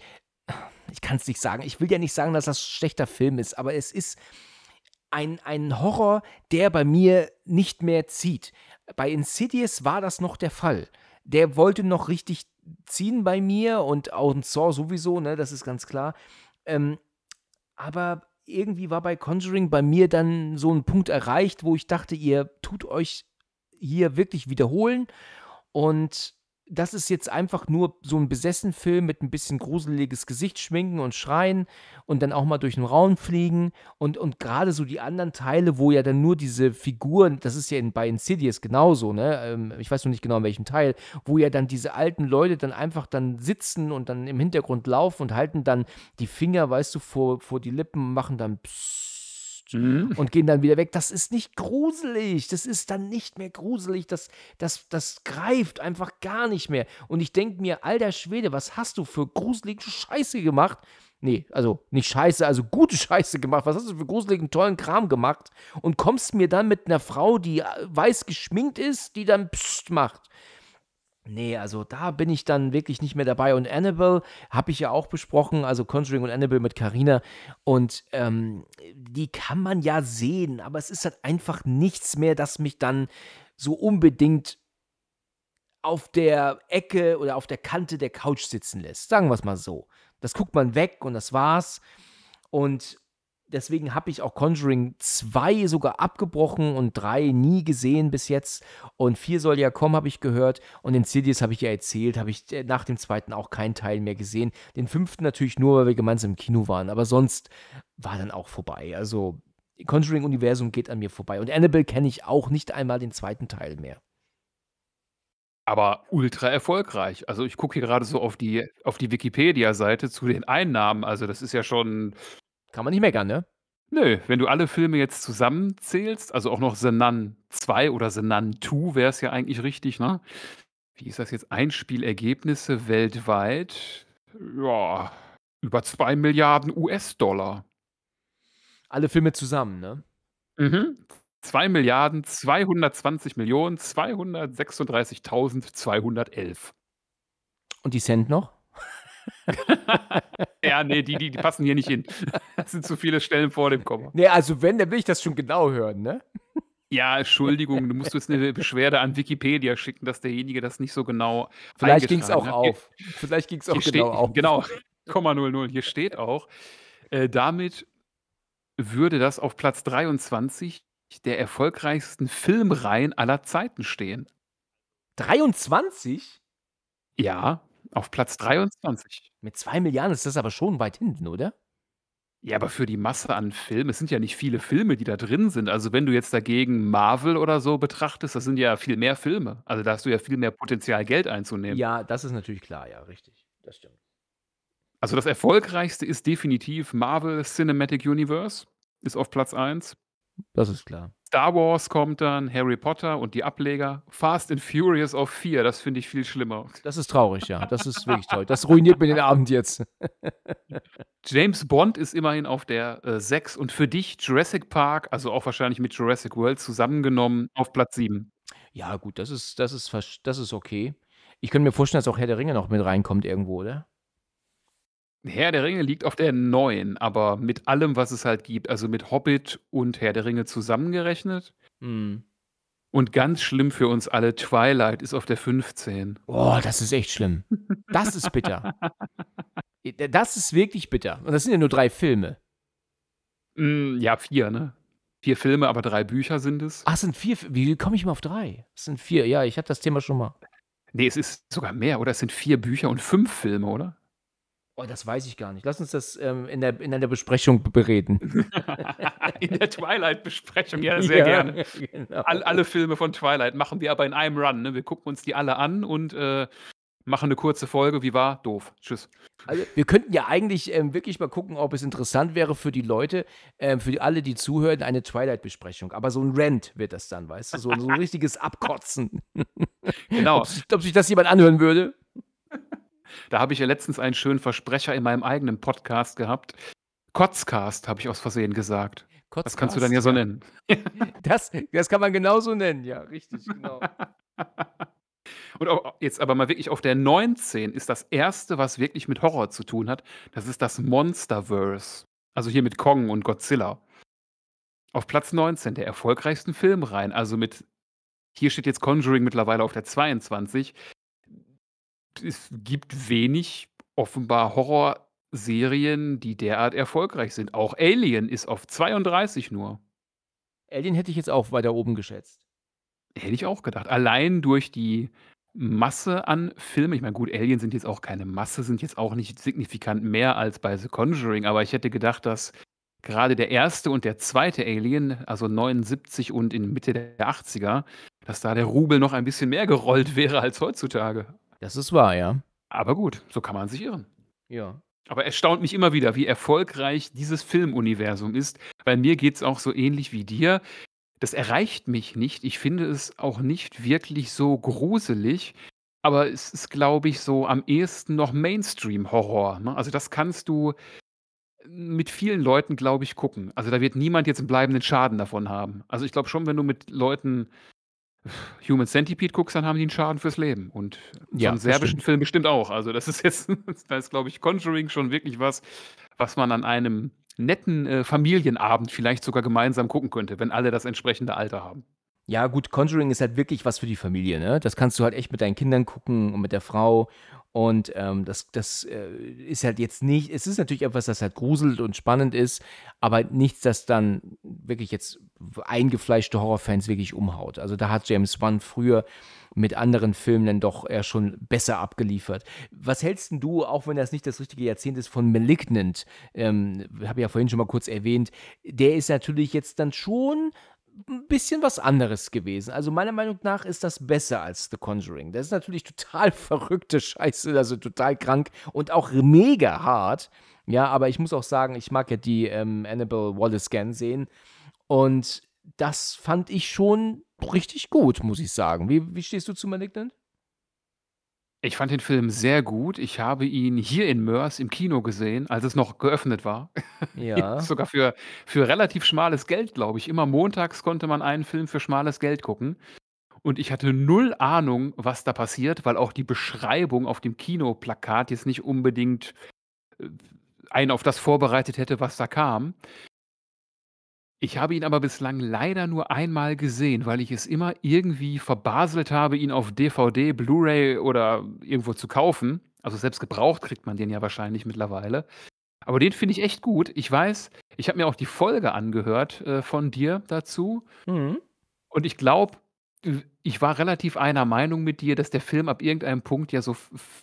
ich kann es nicht sagen, ich will ja nicht sagen, dass das ein schlechter Film ist, aber es ist ein, ein Horror, der bei mir nicht mehr zieht. Bei Insidious war das noch der Fall der wollte noch richtig ziehen bei mir und auch ein Saw sowieso, ne, das ist ganz klar. Ähm, aber irgendwie war bei Conjuring bei mir dann so ein Punkt erreicht, wo ich dachte, ihr tut euch hier wirklich wiederholen und das ist jetzt einfach nur so ein besessen Film mit ein bisschen gruseliges Gesicht schminken und schreien und dann auch mal durch den Raum fliegen und, und gerade so die anderen Teile, wo ja dann nur diese Figuren, das ist ja in, bei Insidious genauso, ne? Ähm, ich weiß noch nicht genau in welchem Teil, wo ja dann diese alten Leute dann einfach dann sitzen und dann im Hintergrund laufen und halten dann die Finger, weißt du, vor, vor die Lippen, machen dann pssst Mhm. und gehen dann wieder weg. Das ist nicht gruselig. Das ist dann nicht mehr gruselig. Das, das, das greift einfach gar nicht mehr. Und ich denke mir, alter Schwede, was hast du für gruselige Scheiße gemacht? Nee, also nicht Scheiße, also gute Scheiße gemacht. Was hast du für gruseligen, tollen Kram gemacht? Und kommst mir dann mit einer Frau, die weiß geschminkt ist, die dann Psst macht. Nee, also da bin ich dann wirklich nicht mehr dabei. Und Annabelle habe ich ja auch besprochen, also Conjuring und Annabelle mit Carina. Und ähm, die kann man ja sehen, aber es ist halt einfach nichts mehr, das mich dann so unbedingt auf der Ecke oder auf der Kante der Couch sitzen lässt. Sagen wir es mal so. Das guckt man weg und das war's. Und deswegen habe ich auch Conjuring 2 sogar abgebrochen und 3 nie gesehen bis jetzt. Und 4 soll ja kommen, habe ich gehört. Und den Insidious habe ich ja erzählt, habe ich äh, nach dem zweiten auch keinen Teil mehr gesehen. Den fünften natürlich nur, weil wir gemeinsam im Kino waren. Aber sonst war dann auch vorbei. Also Conjuring-Universum geht an mir vorbei. Und Annabelle kenne ich auch nicht einmal den zweiten Teil mehr aber ultra erfolgreich. Also ich gucke hier gerade so auf die, auf die Wikipedia-Seite zu den Einnahmen. Also das ist ja schon kann man nicht meckern, ne? Nö, wenn du alle Filme jetzt zusammenzählst, also auch noch The Nun 2 oder The Nun 2 wäre es ja eigentlich richtig, ne? Wie ist das jetzt? Einspielergebnisse weltweit? Ja, über 2 Milliarden US-Dollar. Alle Filme zusammen, ne? Mhm. 2 Milliarden 220 Millionen 236.211. Und die Cent noch? ja, nee, die, die, die passen hier nicht hin. Das sind zu viele Stellen vor dem Komma. Nee, also wenn, dann will ich das schon genau hören, ne? Ja, Entschuldigung, du musst jetzt eine Beschwerde an Wikipedia schicken, dass derjenige das nicht so genau. Vielleicht ging es auch hat. auf. Vielleicht ging es auch hier genau steht, auf. Genau, Komma 00. Hier steht auch, äh, damit würde das auf Platz 23 der erfolgreichsten Filmreihen aller Zeiten stehen. 23? Ja, auf Platz 23. Mit 2 Milliarden ist das aber schon weit hinten, oder? Ja, aber für die Masse an Filmen, es sind ja nicht viele Filme, die da drin sind. Also, wenn du jetzt dagegen Marvel oder so betrachtest, das sind ja viel mehr Filme. Also, da hast du ja viel mehr Potenzial, Geld einzunehmen. Ja, das ist natürlich klar, ja, richtig. Das stimmt. Also, das erfolgreichste ist definitiv Marvel Cinematic Universe, ist auf Platz 1. Das ist klar. Star Wars kommt dann, Harry Potter und die Ableger. Fast and Furious auf 4, das finde ich viel schlimmer. Das ist traurig, ja. Das ist wirklich toll. Das ruiniert mir den Abend jetzt. James Bond ist immerhin auf der äh, 6 und für dich Jurassic Park, also auch wahrscheinlich mit Jurassic World zusammengenommen, auf Platz 7. Ja, gut, das ist, das ist, das ist okay. Ich könnte mir vorstellen, dass auch Herr der Ringe noch mit reinkommt irgendwo, oder? Herr der Ringe liegt auf der 9, aber mit allem, was es halt gibt, also mit Hobbit und Herr der Ringe zusammengerechnet. Mhm. Und ganz schlimm für uns alle, Twilight ist auf der 15. Boah, das ist echt schlimm. Das ist bitter. Äh, das ist wirklich bitter. Und das sind ja nur drei Filme. Hm, ja, vier, ne? Vier Filme, aber drei Bücher sind es. Ach, sind vier. Wie komme ich mal auf drei? Es sind vier, ja, ich hatte das Thema schon mal. Nee, es ist sogar mehr, oder? Es sind vier Bücher und fünf Filme, oder? Oh, das weiß ich gar nicht. Lass uns das ähm, in, der, in einer Besprechung bereden. in der Twilight-Besprechung, ja, sehr ja, gerne. Genau. All, alle Filme von Twilight machen wir aber in einem Run. Ne? Wir gucken uns die alle an und äh, machen eine kurze Folge. Wie war? Doof. Tschüss. Also, wir könnten ja eigentlich ähm, wirklich mal gucken, ob es interessant wäre für die Leute, ähm, für alle, die zuhören, eine Twilight-Besprechung. Aber so ein Rant wird das dann, weißt du? So, so ein richtiges Abkotzen. genau. ob, ob sich das jemand anhören würde. Da habe ich ja letztens einen schönen Versprecher in meinem eigenen Podcast gehabt. Kotzcast habe ich aus Versehen gesagt. Kotzcast, das kannst du dann ja so nennen. das, das kann man genauso nennen, ja, richtig, genau. Und auch jetzt aber mal wirklich auf der 19 ist das erste, was wirklich mit Horror zu tun hat, das ist das Monsterverse. Also hier mit Kong und Godzilla. Auf Platz 19 der erfolgreichsten Filmreihen, also mit hier steht jetzt Conjuring mittlerweile auf der 22 es gibt wenig offenbar Horrorserien, die derart erfolgreich sind. Auch Alien ist auf 32 nur. Alien hätte ich jetzt auch weiter oben geschätzt. Hätte ich auch gedacht. Allein durch die Masse an Filmen. Ich meine, gut, Alien sind jetzt auch keine Masse, sind jetzt auch nicht signifikant mehr als bei The Conjuring, aber ich hätte gedacht, dass gerade der erste und der zweite Alien, also 79 und in Mitte der 80er, dass da der Rubel noch ein bisschen mehr gerollt wäre als heutzutage. Das ist wahr, ja. Aber gut, so kann man sich irren. Ja. Aber erstaunt mich immer wieder, wie erfolgreich dieses Filmuniversum ist, weil mir geht es auch so ähnlich wie dir. Das erreicht mich nicht. Ich finde es auch nicht wirklich so gruselig, aber es ist, glaube ich, so am ehesten noch Mainstream-Horror. Ne? Also das kannst du mit vielen Leuten, glaube ich, gucken. Also da wird niemand jetzt einen bleibenden Schaden davon haben. Also ich glaube schon, wenn du mit Leuten Human Centipede guckst, dann haben die einen Schaden fürs Leben. Und ja, so einen serbischen bestimmt. Film bestimmt auch. Also, das ist jetzt, da ist, glaube ich, Conjuring schon wirklich was, was man an einem netten äh, Familienabend vielleicht sogar gemeinsam gucken könnte, wenn alle das entsprechende Alter haben. Ja, gut, Conjuring ist halt wirklich was für die Familie, ne? Das kannst du halt echt mit deinen Kindern gucken und mit der Frau und ähm, das, das äh, ist halt jetzt nicht, es ist natürlich etwas, das halt gruselt und spannend ist, aber nichts, das dann wirklich jetzt eingefleischte Horrorfans wirklich umhaut. Also da hat James Wan früher mit anderen Filmen dann doch eher schon besser abgeliefert. Was hältst du, auch wenn das nicht das richtige Jahrzehnt ist, von Malignant? Ähm, Habe ja vorhin schon mal kurz erwähnt. Der ist natürlich jetzt dann schon ein bisschen was anderes gewesen. Also meiner Meinung nach ist das besser als The Conjuring. Das ist natürlich total verrückte Scheiße, also total krank und auch mega hart. Ja, aber ich muss auch sagen, ich mag ja die ähm, Annabelle Wallace-Scan sehen und das fand ich schon richtig gut, muss ich sagen. Wie, wie stehst du zu Malignant? Ich fand den Film sehr gut. Ich habe ihn hier in Mörs im Kino gesehen, als es noch geöffnet war. Ja. Sogar für, für relativ schmales Geld, glaube ich. Immer montags konnte man einen Film für schmales Geld gucken. Und ich hatte null Ahnung, was da passiert, weil auch die Beschreibung auf dem Kinoplakat jetzt nicht unbedingt äh, einen auf das vorbereitet hätte, was da kam. Ich habe ihn aber bislang leider nur einmal gesehen, weil ich es immer irgendwie verbaselt habe, ihn auf DVD, Blu-ray oder irgendwo zu kaufen. Also selbst gebraucht kriegt man den ja wahrscheinlich mittlerweile. Aber den finde ich echt gut. Ich weiß, ich habe mir auch die Folge angehört äh, von dir dazu. Mhm. Und ich glaube, äh, ich war relativ einer Meinung mit dir, dass der Film ab irgendeinem Punkt ja so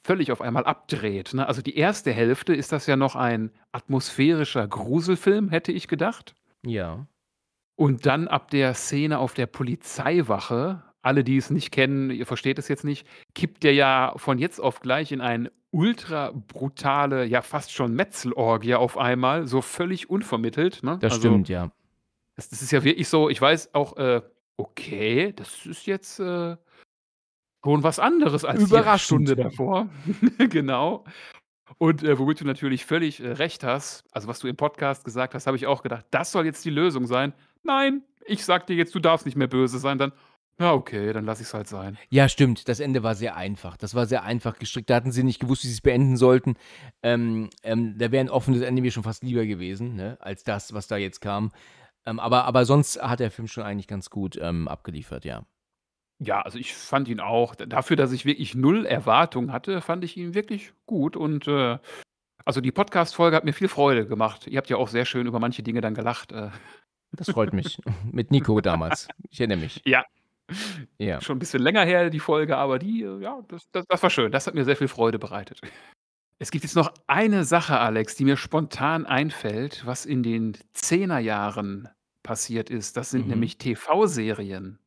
völlig auf einmal abdreht. Ne? Also die erste Hälfte ist das ja noch ein atmosphärischer Gruselfilm, hätte ich gedacht. Ja. Und dann ab der Szene auf der Polizeiwache, alle, die es nicht kennen, ihr versteht es jetzt nicht, kippt der ja von jetzt auf gleich in eine ultra brutale, ja fast schon Metzelorgie auf einmal, so völlig unvermittelt. Ne? Das also, stimmt, ja. Das, das, ist ja wirklich so, ich weiß auch, äh, okay, das ist jetzt äh, schon was anderes als die Stunde davor. genau. Und äh, womit du natürlich völlig äh, recht hast, also was du im Podcast gesagt hast, habe ich auch gedacht, das soll jetzt die Lösung sein. Nein, ich sag dir jetzt, du darfst nicht mehr böse sein, dann ja, okay, dann lass ich es halt sein. Ja, stimmt. Das Ende war sehr einfach. Das war sehr einfach gestrickt. Da hatten sie nicht gewusst, wie sie es beenden sollten. Ähm, ähm, da wäre ein offenes Ende mir schon fast lieber gewesen, ne, als das, was da jetzt kam. Ähm, aber, aber sonst hat der Film schon eigentlich ganz gut ähm, abgeliefert, ja. Ja, also ich fand ihn auch dafür, dass ich wirklich null Erwartungen hatte, fand ich ihn wirklich gut und, äh, also die Podcast-Folge hat mir viel Freude gemacht. Ihr habt ja auch sehr schön über manche Dinge dann gelacht, äh. Das freut mich. Mit Nico damals. Ich erinnere mich. Ja. Ja. Schon ein bisschen länger her die Folge, aber die, äh, ja, das das das war schön. Das hat mir sehr viel Freude bereitet. Es gibt jetzt noch eine Sache, Alex, die mir spontan einfällt, was in den Zehnerjahren passiert ist. Das sind Mhm. nämlich TV-Serien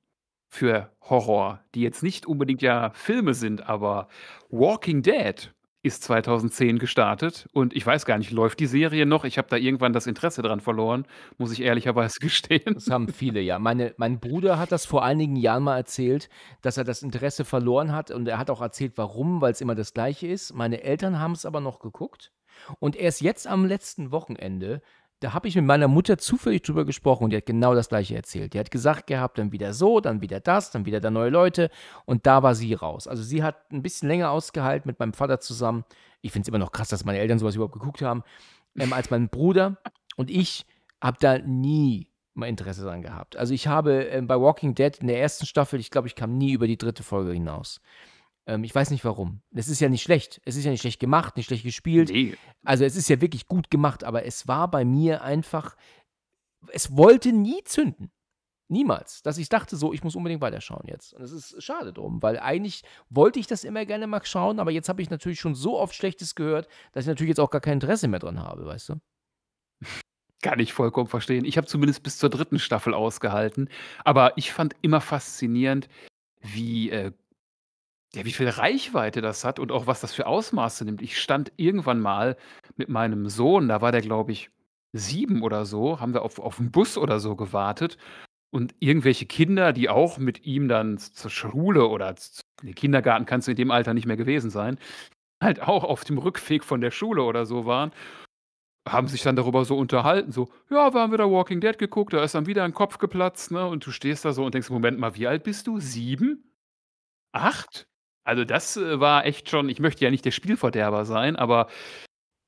für Horror, die jetzt nicht unbedingt ja Filme sind, aber Walking Dead ist 2010 gestartet und ich weiß gar nicht, läuft die Serie noch? Ich habe da irgendwann das Interesse dran verloren, muss ich ehrlicherweise gestehen. Das haben viele, ja. Meine, mein Bruder hat das vor einigen Jahren mal erzählt, dass er das Interesse verloren hat und er hat auch erzählt, warum, weil es immer das Gleiche ist. Meine Eltern haben es aber noch geguckt und erst jetzt am letzten Wochenende da habe ich mit meiner Mutter zufällig drüber gesprochen und die hat genau das gleiche erzählt. Die hat gesagt gehabt, dann wieder so, dann wieder das, dann wieder da neue Leute und da war sie raus. Also sie hat ein bisschen länger ausgehalten mit meinem Vater zusammen. Ich finde es immer noch krass, dass meine Eltern sowas überhaupt geguckt haben, ähm, als mein Bruder und ich habe da nie mal Interesse dran gehabt. Also ich habe ähm, bei Walking Dead in der ersten Staffel, ich glaube, ich kam nie über die dritte Folge hinaus. Ähm, ich weiß nicht warum. Es ist ja nicht schlecht. Es ist ja nicht schlecht gemacht, nicht schlecht gespielt. Nee. Also es ist ja wirklich gut gemacht, aber es war bei mir einfach, es wollte nie zünden. Niemals. Dass ich dachte, so, ich muss unbedingt weiterschauen jetzt. Und es ist schade drum, weil eigentlich wollte ich das immer gerne mal schauen, aber jetzt habe ich natürlich schon so oft Schlechtes gehört, dass ich natürlich jetzt auch gar kein Interesse mehr dran habe, weißt du? Kann ich vollkommen verstehen. Ich habe zumindest bis zur dritten Staffel ausgehalten, aber ich fand immer faszinierend, wie äh, ja, wie viel Reichweite das hat und auch was das für Ausmaße nimmt. Ich stand irgendwann mal mit meinem Sohn, da war der, glaube ich, sieben oder so, haben wir auf, auf einen Bus oder so gewartet. Und irgendwelche Kinder, die auch mit ihm dann zur Schule oder in den Kindergarten kannst du in dem Alter nicht mehr gewesen sein, halt auch auf dem Rückweg von der Schule oder so waren, haben sich dann darüber so unterhalten, so, ja, wir haben wieder Walking Dead geguckt, da ist dann wieder ein Kopf geplatzt, ne? Und du stehst da so und denkst, Moment mal, wie alt bist du? Sieben? Acht? Also das äh, war echt schon, ich möchte ja nicht der Spielverderber sein, aber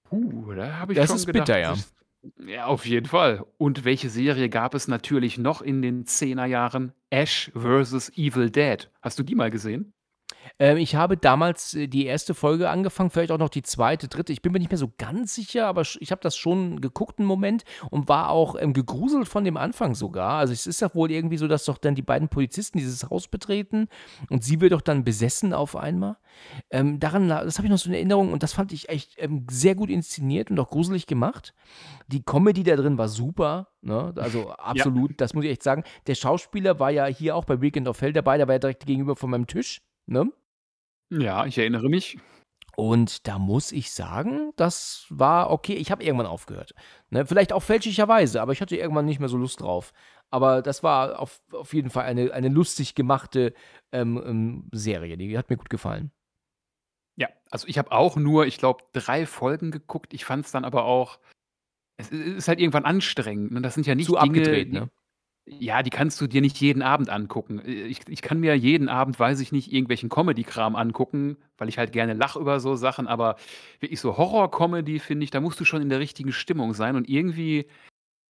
puh, da habe ich das schon ist gedacht. Bitter, ja. ja, auf jeden Fall. Und welche Serie gab es natürlich noch in den 10er Jahren? Ash vs. Evil Dead. Hast du die mal gesehen? Ähm, ich habe damals äh, die erste Folge angefangen, vielleicht auch noch die zweite, dritte. Ich bin mir nicht mehr so ganz sicher, aber ich habe das schon geguckt einen Moment und war auch ähm, gegruselt von dem Anfang sogar. Also es ist doch wohl irgendwie so, dass doch dann die beiden Polizisten dieses Haus betreten und sie wird doch dann besessen auf einmal. Ähm, daran, das habe ich noch so in Erinnerung und das fand ich echt ähm, sehr gut inszeniert und auch gruselig gemacht. Die Comedy da drin war super. Ne? Also absolut, ja. das muss ich echt sagen. Der Schauspieler war ja hier auch bei Weekend of Hell dabei, der war ja direkt gegenüber von meinem Tisch. Ne? Ja, ich erinnere mich. Und da muss ich sagen, das war okay. Ich habe irgendwann aufgehört. Ne? Vielleicht auch fälschlicherweise, aber ich hatte irgendwann nicht mehr so Lust drauf. Aber das war auf, auf jeden Fall eine, eine lustig gemachte ähm, ähm, Serie. Die hat mir gut gefallen. Ja, also ich habe auch nur, ich glaube, drei Folgen geguckt. Ich fand es dann aber auch, es ist halt irgendwann anstrengend. Ne? Das sind ja nicht Zu Dinge, abgedreht, ne? Ja, die kannst du dir nicht jeden Abend angucken. Äh, ich ich kann mir jeden Abend, weiß ich nicht, irgendwelchen Comedy-Kram angucken, weil ich halt gerne lache über so Sachen, aber wirklich so Horror-Comedy, finde ich, da musst du schon in der richtigen Stimmung sein. Und irgendwie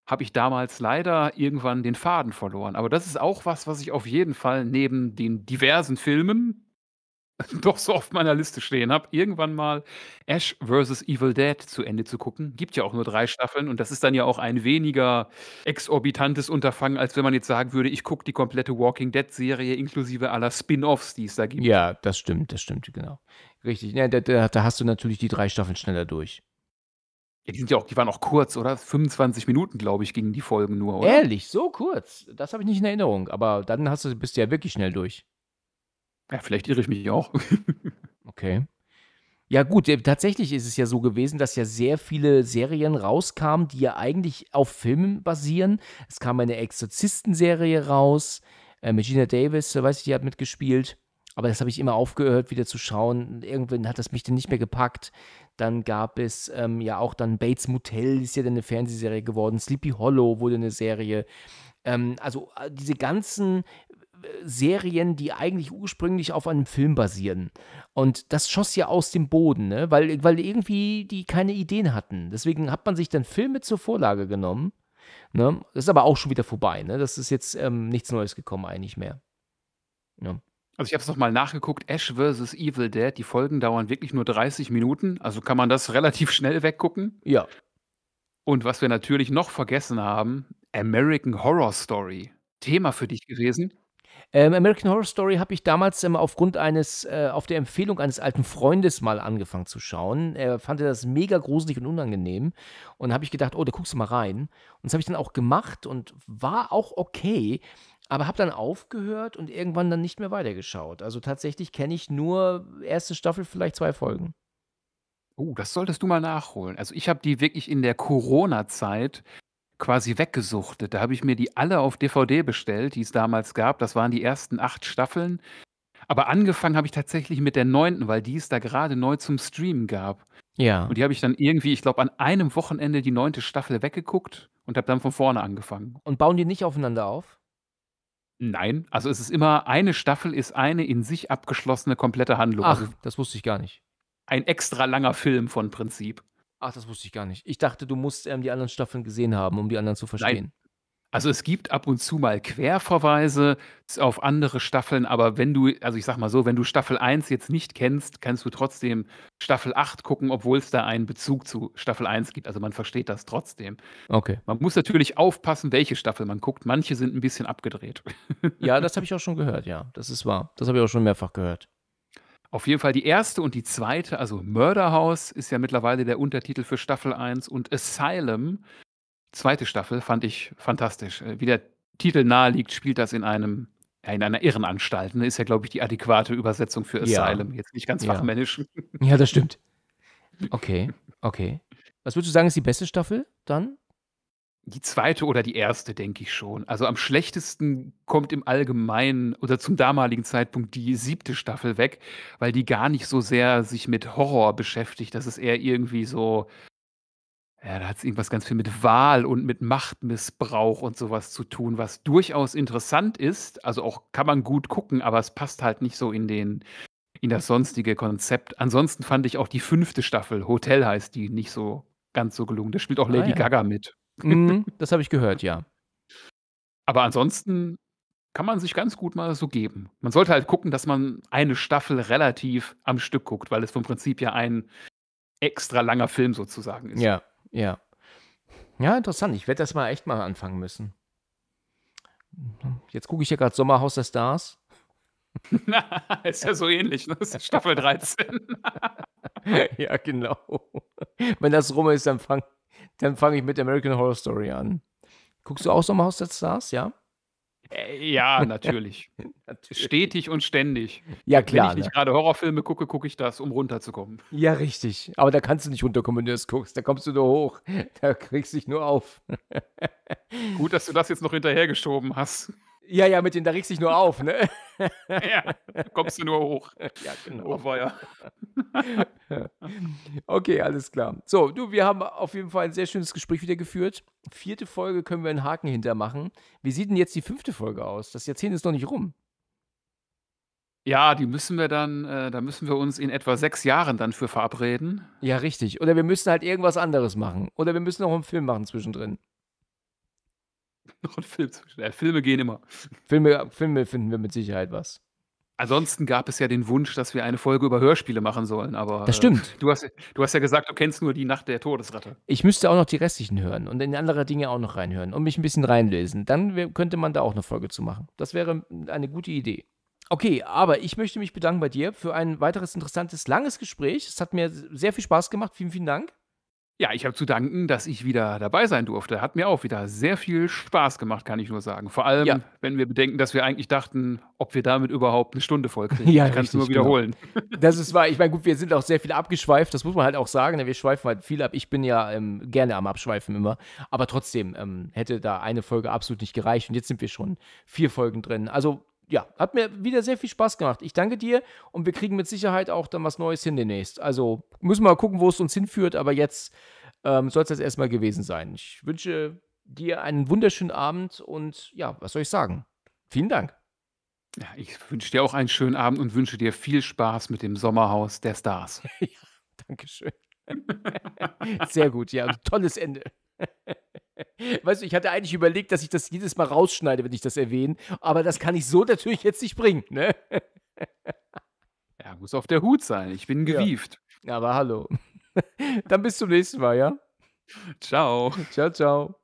habe ich damals leider irgendwann den Faden verloren. Aber das ist auch was, was ich auf jeden Fall neben den diversen Filmen doch so auf meiner Liste stehen habe, irgendwann mal Ash vs. Evil Dead zu Ende zu gucken. Gibt ja auch nur drei Staffeln und das ist dann ja auch ein weniger exorbitantes Unterfangen, als wenn man jetzt sagen würde, ich gucke die komplette Walking Dead-Serie inklusive aller Spin-offs, die es da gibt. Ja, das stimmt, das stimmt, genau. Richtig. Ja, da, da hast du natürlich die drei Staffeln schneller durch. Ja, die sind ja auch, die waren auch kurz, oder? 25 Minuten, glaube ich, gingen die Folgen nur, oder? Ehrlich, so kurz. Das habe ich nicht in Erinnerung, aber dann hast du, bist du ja wirklich schnell durch. Ja, vielleicht irre ich mich auch. okay. Ja gut, tatsächlich ist es ja so gewesen, dass ja sehr viele Serien rauskamen, die ja eigentlich auf Filmen basieren. Es kam eine Exorzisten-Serie raus, äh, mit Gina Davis, äh, weiß ich, die hat mitgespielt. Aber das habe ich immer aufgehört, wieder zu schauen. Irgendwann hat das mich dann nicht mehr gepackt. Dann gab es ähm, ja auch dann Bates Motel, ist ja dann eine Fernsehserie geworden. Sleepy Hollow wurde eine Serie. Ähm, also äh, diese ganzen Serien, die eigentlich ursprünglich auf einem Film basieren. Und das schoss ja aus dem Boden, ne? weil, weil irgendwie die keine Ideen hatten. Deswegen hat man sich dann Filme zur Vorlage genommen. Ne? Das ist aber auch schon wieder vorbei. Ne? Das ist jetzt ähm, nichts Neues gekommen eigentlich mehr. Ja. Also ich habe es nochmal nachgeguckt, Ash vs. Evil Dead, die Folgen dauern wirklich nur 30 Minuten, also kann man das relativ schnell weggucken. Ja. Und was wir natürlich noch vergessen haben, American Horror Story. Thema für dich gewesen. Ähm, American Horror Story habe ich damals ähm, aufgrund eines, äh, auf der Empfehlung eines alten Freundes mal angefangen zu schauen. Er fand das mega gruselig und unangenehm. Und habe ich gedacht, oh, da guckst du mal rein. Und das habe ich dann auch gemacht und war auch okay aber habe dann aufgehört und irgendwann dann nicht mehr weitergeschaut. Also tatsächlich kenne ich nur erste Staffel, vielleicht zwei Folgen. Oh, das solltest du mal nachholen. Also ich habe die wirklich in der Corona-Zeit quasi weggesuchtet. Da habe ich mir die alle auf DVD bestellt, die es damals gab. Das waren die ersten acht Staffeln. Aber angefangen habe ich tatsächlich mit der neunten, weil die es da gerade neu zum Streamen gab. Ja. Und die habe ich dann irgendwie, ich glaube, an einem Wochenende die neunte Staffel weggeguckt und habe dann von vorne angefangen. Und bauen die nicht aufeinander auf? Nein, also es ist immer, eine Staffel ist eine in sich abgeschlossene komplette Handlung. Ach, also das wusste ich gar nicht. Ein extra langer Film von Prinzip. Ach, das wusste ich gar nicht. Ich dachte, du musst ähm, die anderen Staffeln gesehen haben, um die anderen zu verstehen. Nein. Also es gibt ab und zu mal Querverweise auf andere Staffeln, aber wenn du, also ich sag mal so, wenn du Staffel 1 jetzt nicht kennst, kannst du trotzdem Staffel 8 gucken, obwohl es da einen Bezug zu Staffel 1 gibt. Also man versteht das trotzdem. Okay. Man muss natürlich aufpassen, welche Staffel man guckt. Manche sind ein bisschen abgedreht. Ja, das habe ich auch schon gehört, ja. Das ist wahr. Das habe ich auch schon mehrfach gehört. Auf jeden Fall die erste und die zweite, also Mörderhaus ist ja mittlerweile der Untertitel für Staffel 1 und Asylum, zweite Staffel, fand ich fantastisch. Äh, wie der Titel naheliegt, spielt das in einem in einer Irrenanstalt. Ne? Ist ja, glaube ich, die adäquate Übersetzung für Asylum. Ja. Jetzt nicht ganz fachmännisch. ja, das stimmt. Okay, okay. Was würdest du sagen, ist die beste Staffel dann? Die zweite oder die erste, denke ich schon. Also am schlechtesten kommt im Allgemeinen oder zum damaligen Zeitpunkt die siebte Staffel weg, weil die gar nicht so sehr sich mit Horror beschäftigt. Das ist eher irgendwie so, ja, da hat es irgendwas ganz viel mit Wahl und mit Machtmissbrauch und sowas zu tun, was durchaus interessant ist. Also auch kann man gut gucken, aber es passt halt nicht so in den in das sonstige Konzept. Ansonsten fand ich auch die fünfte Staffel, Hotel heißt die, nicht so ganz so gelungen. Da spielt auch ah Lady ah, ja. Gaga mit. Mm, das habe ich gehört, ja. Aber ansonsten kann man sich ganz gut mal so geben. Man sollte halt gucken, dass man eine Staffel relativ am Stück guckt, weil es vom Prinzip ja ein extra langer Film sozusagen ist. Ja, ja. Ja, interessant. Ich werde das mal echt mal anfangen müssen. Jetzt gucke ich ja gerade Sommerhaus der Stars. ist ja so ähnlich, ne? Das ist Staffel 13. ja, genau. Wenn das rum ist, dann fangen dann fange ich mit American Horror Story an. Guckst du auch so Haus der Stars, ja? Äh, ja, natürlich. natürlich. Stetig und ständig. Ja, klar. Wenn ich ne? nicht gerade Horrorfilme gucke, gucke ich das, um runterzukommen. Ja, richtig. Aber da kannst du nicht runterkommen, wenn du das guckst. Da kommst du nur hoch. Da kriegst du dich nur auf. Gut, dass du das jetzt noch hinterhergeschoben hast. Ja, ja, mit denen, da regst du dich nur auf, ne? ja, kommst du nur hoch. Ja, genau. Oh, ja. okay, alles klar. So, du, wir haben auf jeden Fall ein sehr schönes Gespräch wieder geführt. Vierte Folge können wir einen Haken hintermachen. Wie sieht denn jetzt die fünfte Folge aus? Das Jahrzehnt ist noch nicht rum. Ja, die müssen wir dann, äh, da müssen wir uns in etwa sechs Jahren dann für verabreden. Ja, richtig. Oder wir müssen halt irgendwas anderes machen. Oder wir müssen auch einen Film machen zwischendrin. noch einen Film zu Äh, Filme gehen immer. Filme, Filme finden wir mit Sicherheit was. Ansonsten gab es ja den Wunsch, dass wir eine Folge über Hörspiele machen sollen, aber. Das stimmt. Äh, du, hast, du hast ja gesagt, du kennst nur die Nacht der Todesratte. Ich müsste auch noch die restlichen hören und in andere Dinge auch noch reinhören und mich ein bisschen reinlesen. Dann könnte man da auch eine Folge zu machen. Das wäre eine gute Idee. Okay, aber ich möchte mich bedanken bei dir für ein weiteres interessantes, langes Gespräch. Es hat mir sehr viel Spaß gemacht. Vielen, vielen Dank. Ja, ich habe zu danken, dass ich wieder dabei sein durfte. Hat mir auch wieder sehr viel Spaß gemacht, kann ich nur sagen. Vor Ja. allem, wenn wir bedenken, dass wir eigentlich dachten, ob wir damit überhaupt eine Stunde voll kriegen. Ja, Ich kann es nur richtig, genau. wiederholen. Das ist wahr. Ich meine, gut, wir sind auch sehr viel abgeschweift, das muss man halt auch sagen, ne? Wir schweifen halt viel ab. Ich bin ja, ähm, gerne am Abschweifen immer, aber trotzdem, ähm, hätte da eine Folge absolut nicht gereicht und jetzt sind wir schon vier Folgen drin. Also, ja, hat mir wieder sehr viel Spaß gemacht. Ich danke dir und wir kriegen mit Sicherheit auch dann was Neues hin demnächst. Also müssen wir mal gucken, wo es uns hinführt, aber jetzt ähm, soll es das erstmal gewesen sein. Ich wünsche dir einen wunderschönen Abend und ja, was soll ich sagen? Vielen Dank. Ja, ich wünsche dir auch einen schönen Abend und wünsche dir viel Spaß mit dem Sommerhaus der Stars. ja, Dankeschön. Sehr gut, ja, tolles Ende. weißt du, ich hatte eigentlich überlegt, dass ich das jedes Mal rausschneide, wenn ich das erwähne, aber das kann ich so natürlich jetzt nicht bringen, ne? ja, muss auf der Hut sein. Ich bin gewieft. Ja. Aber hallo. Dann bis zum nächsten Mal, ja? Ciao. Ciao, ciao.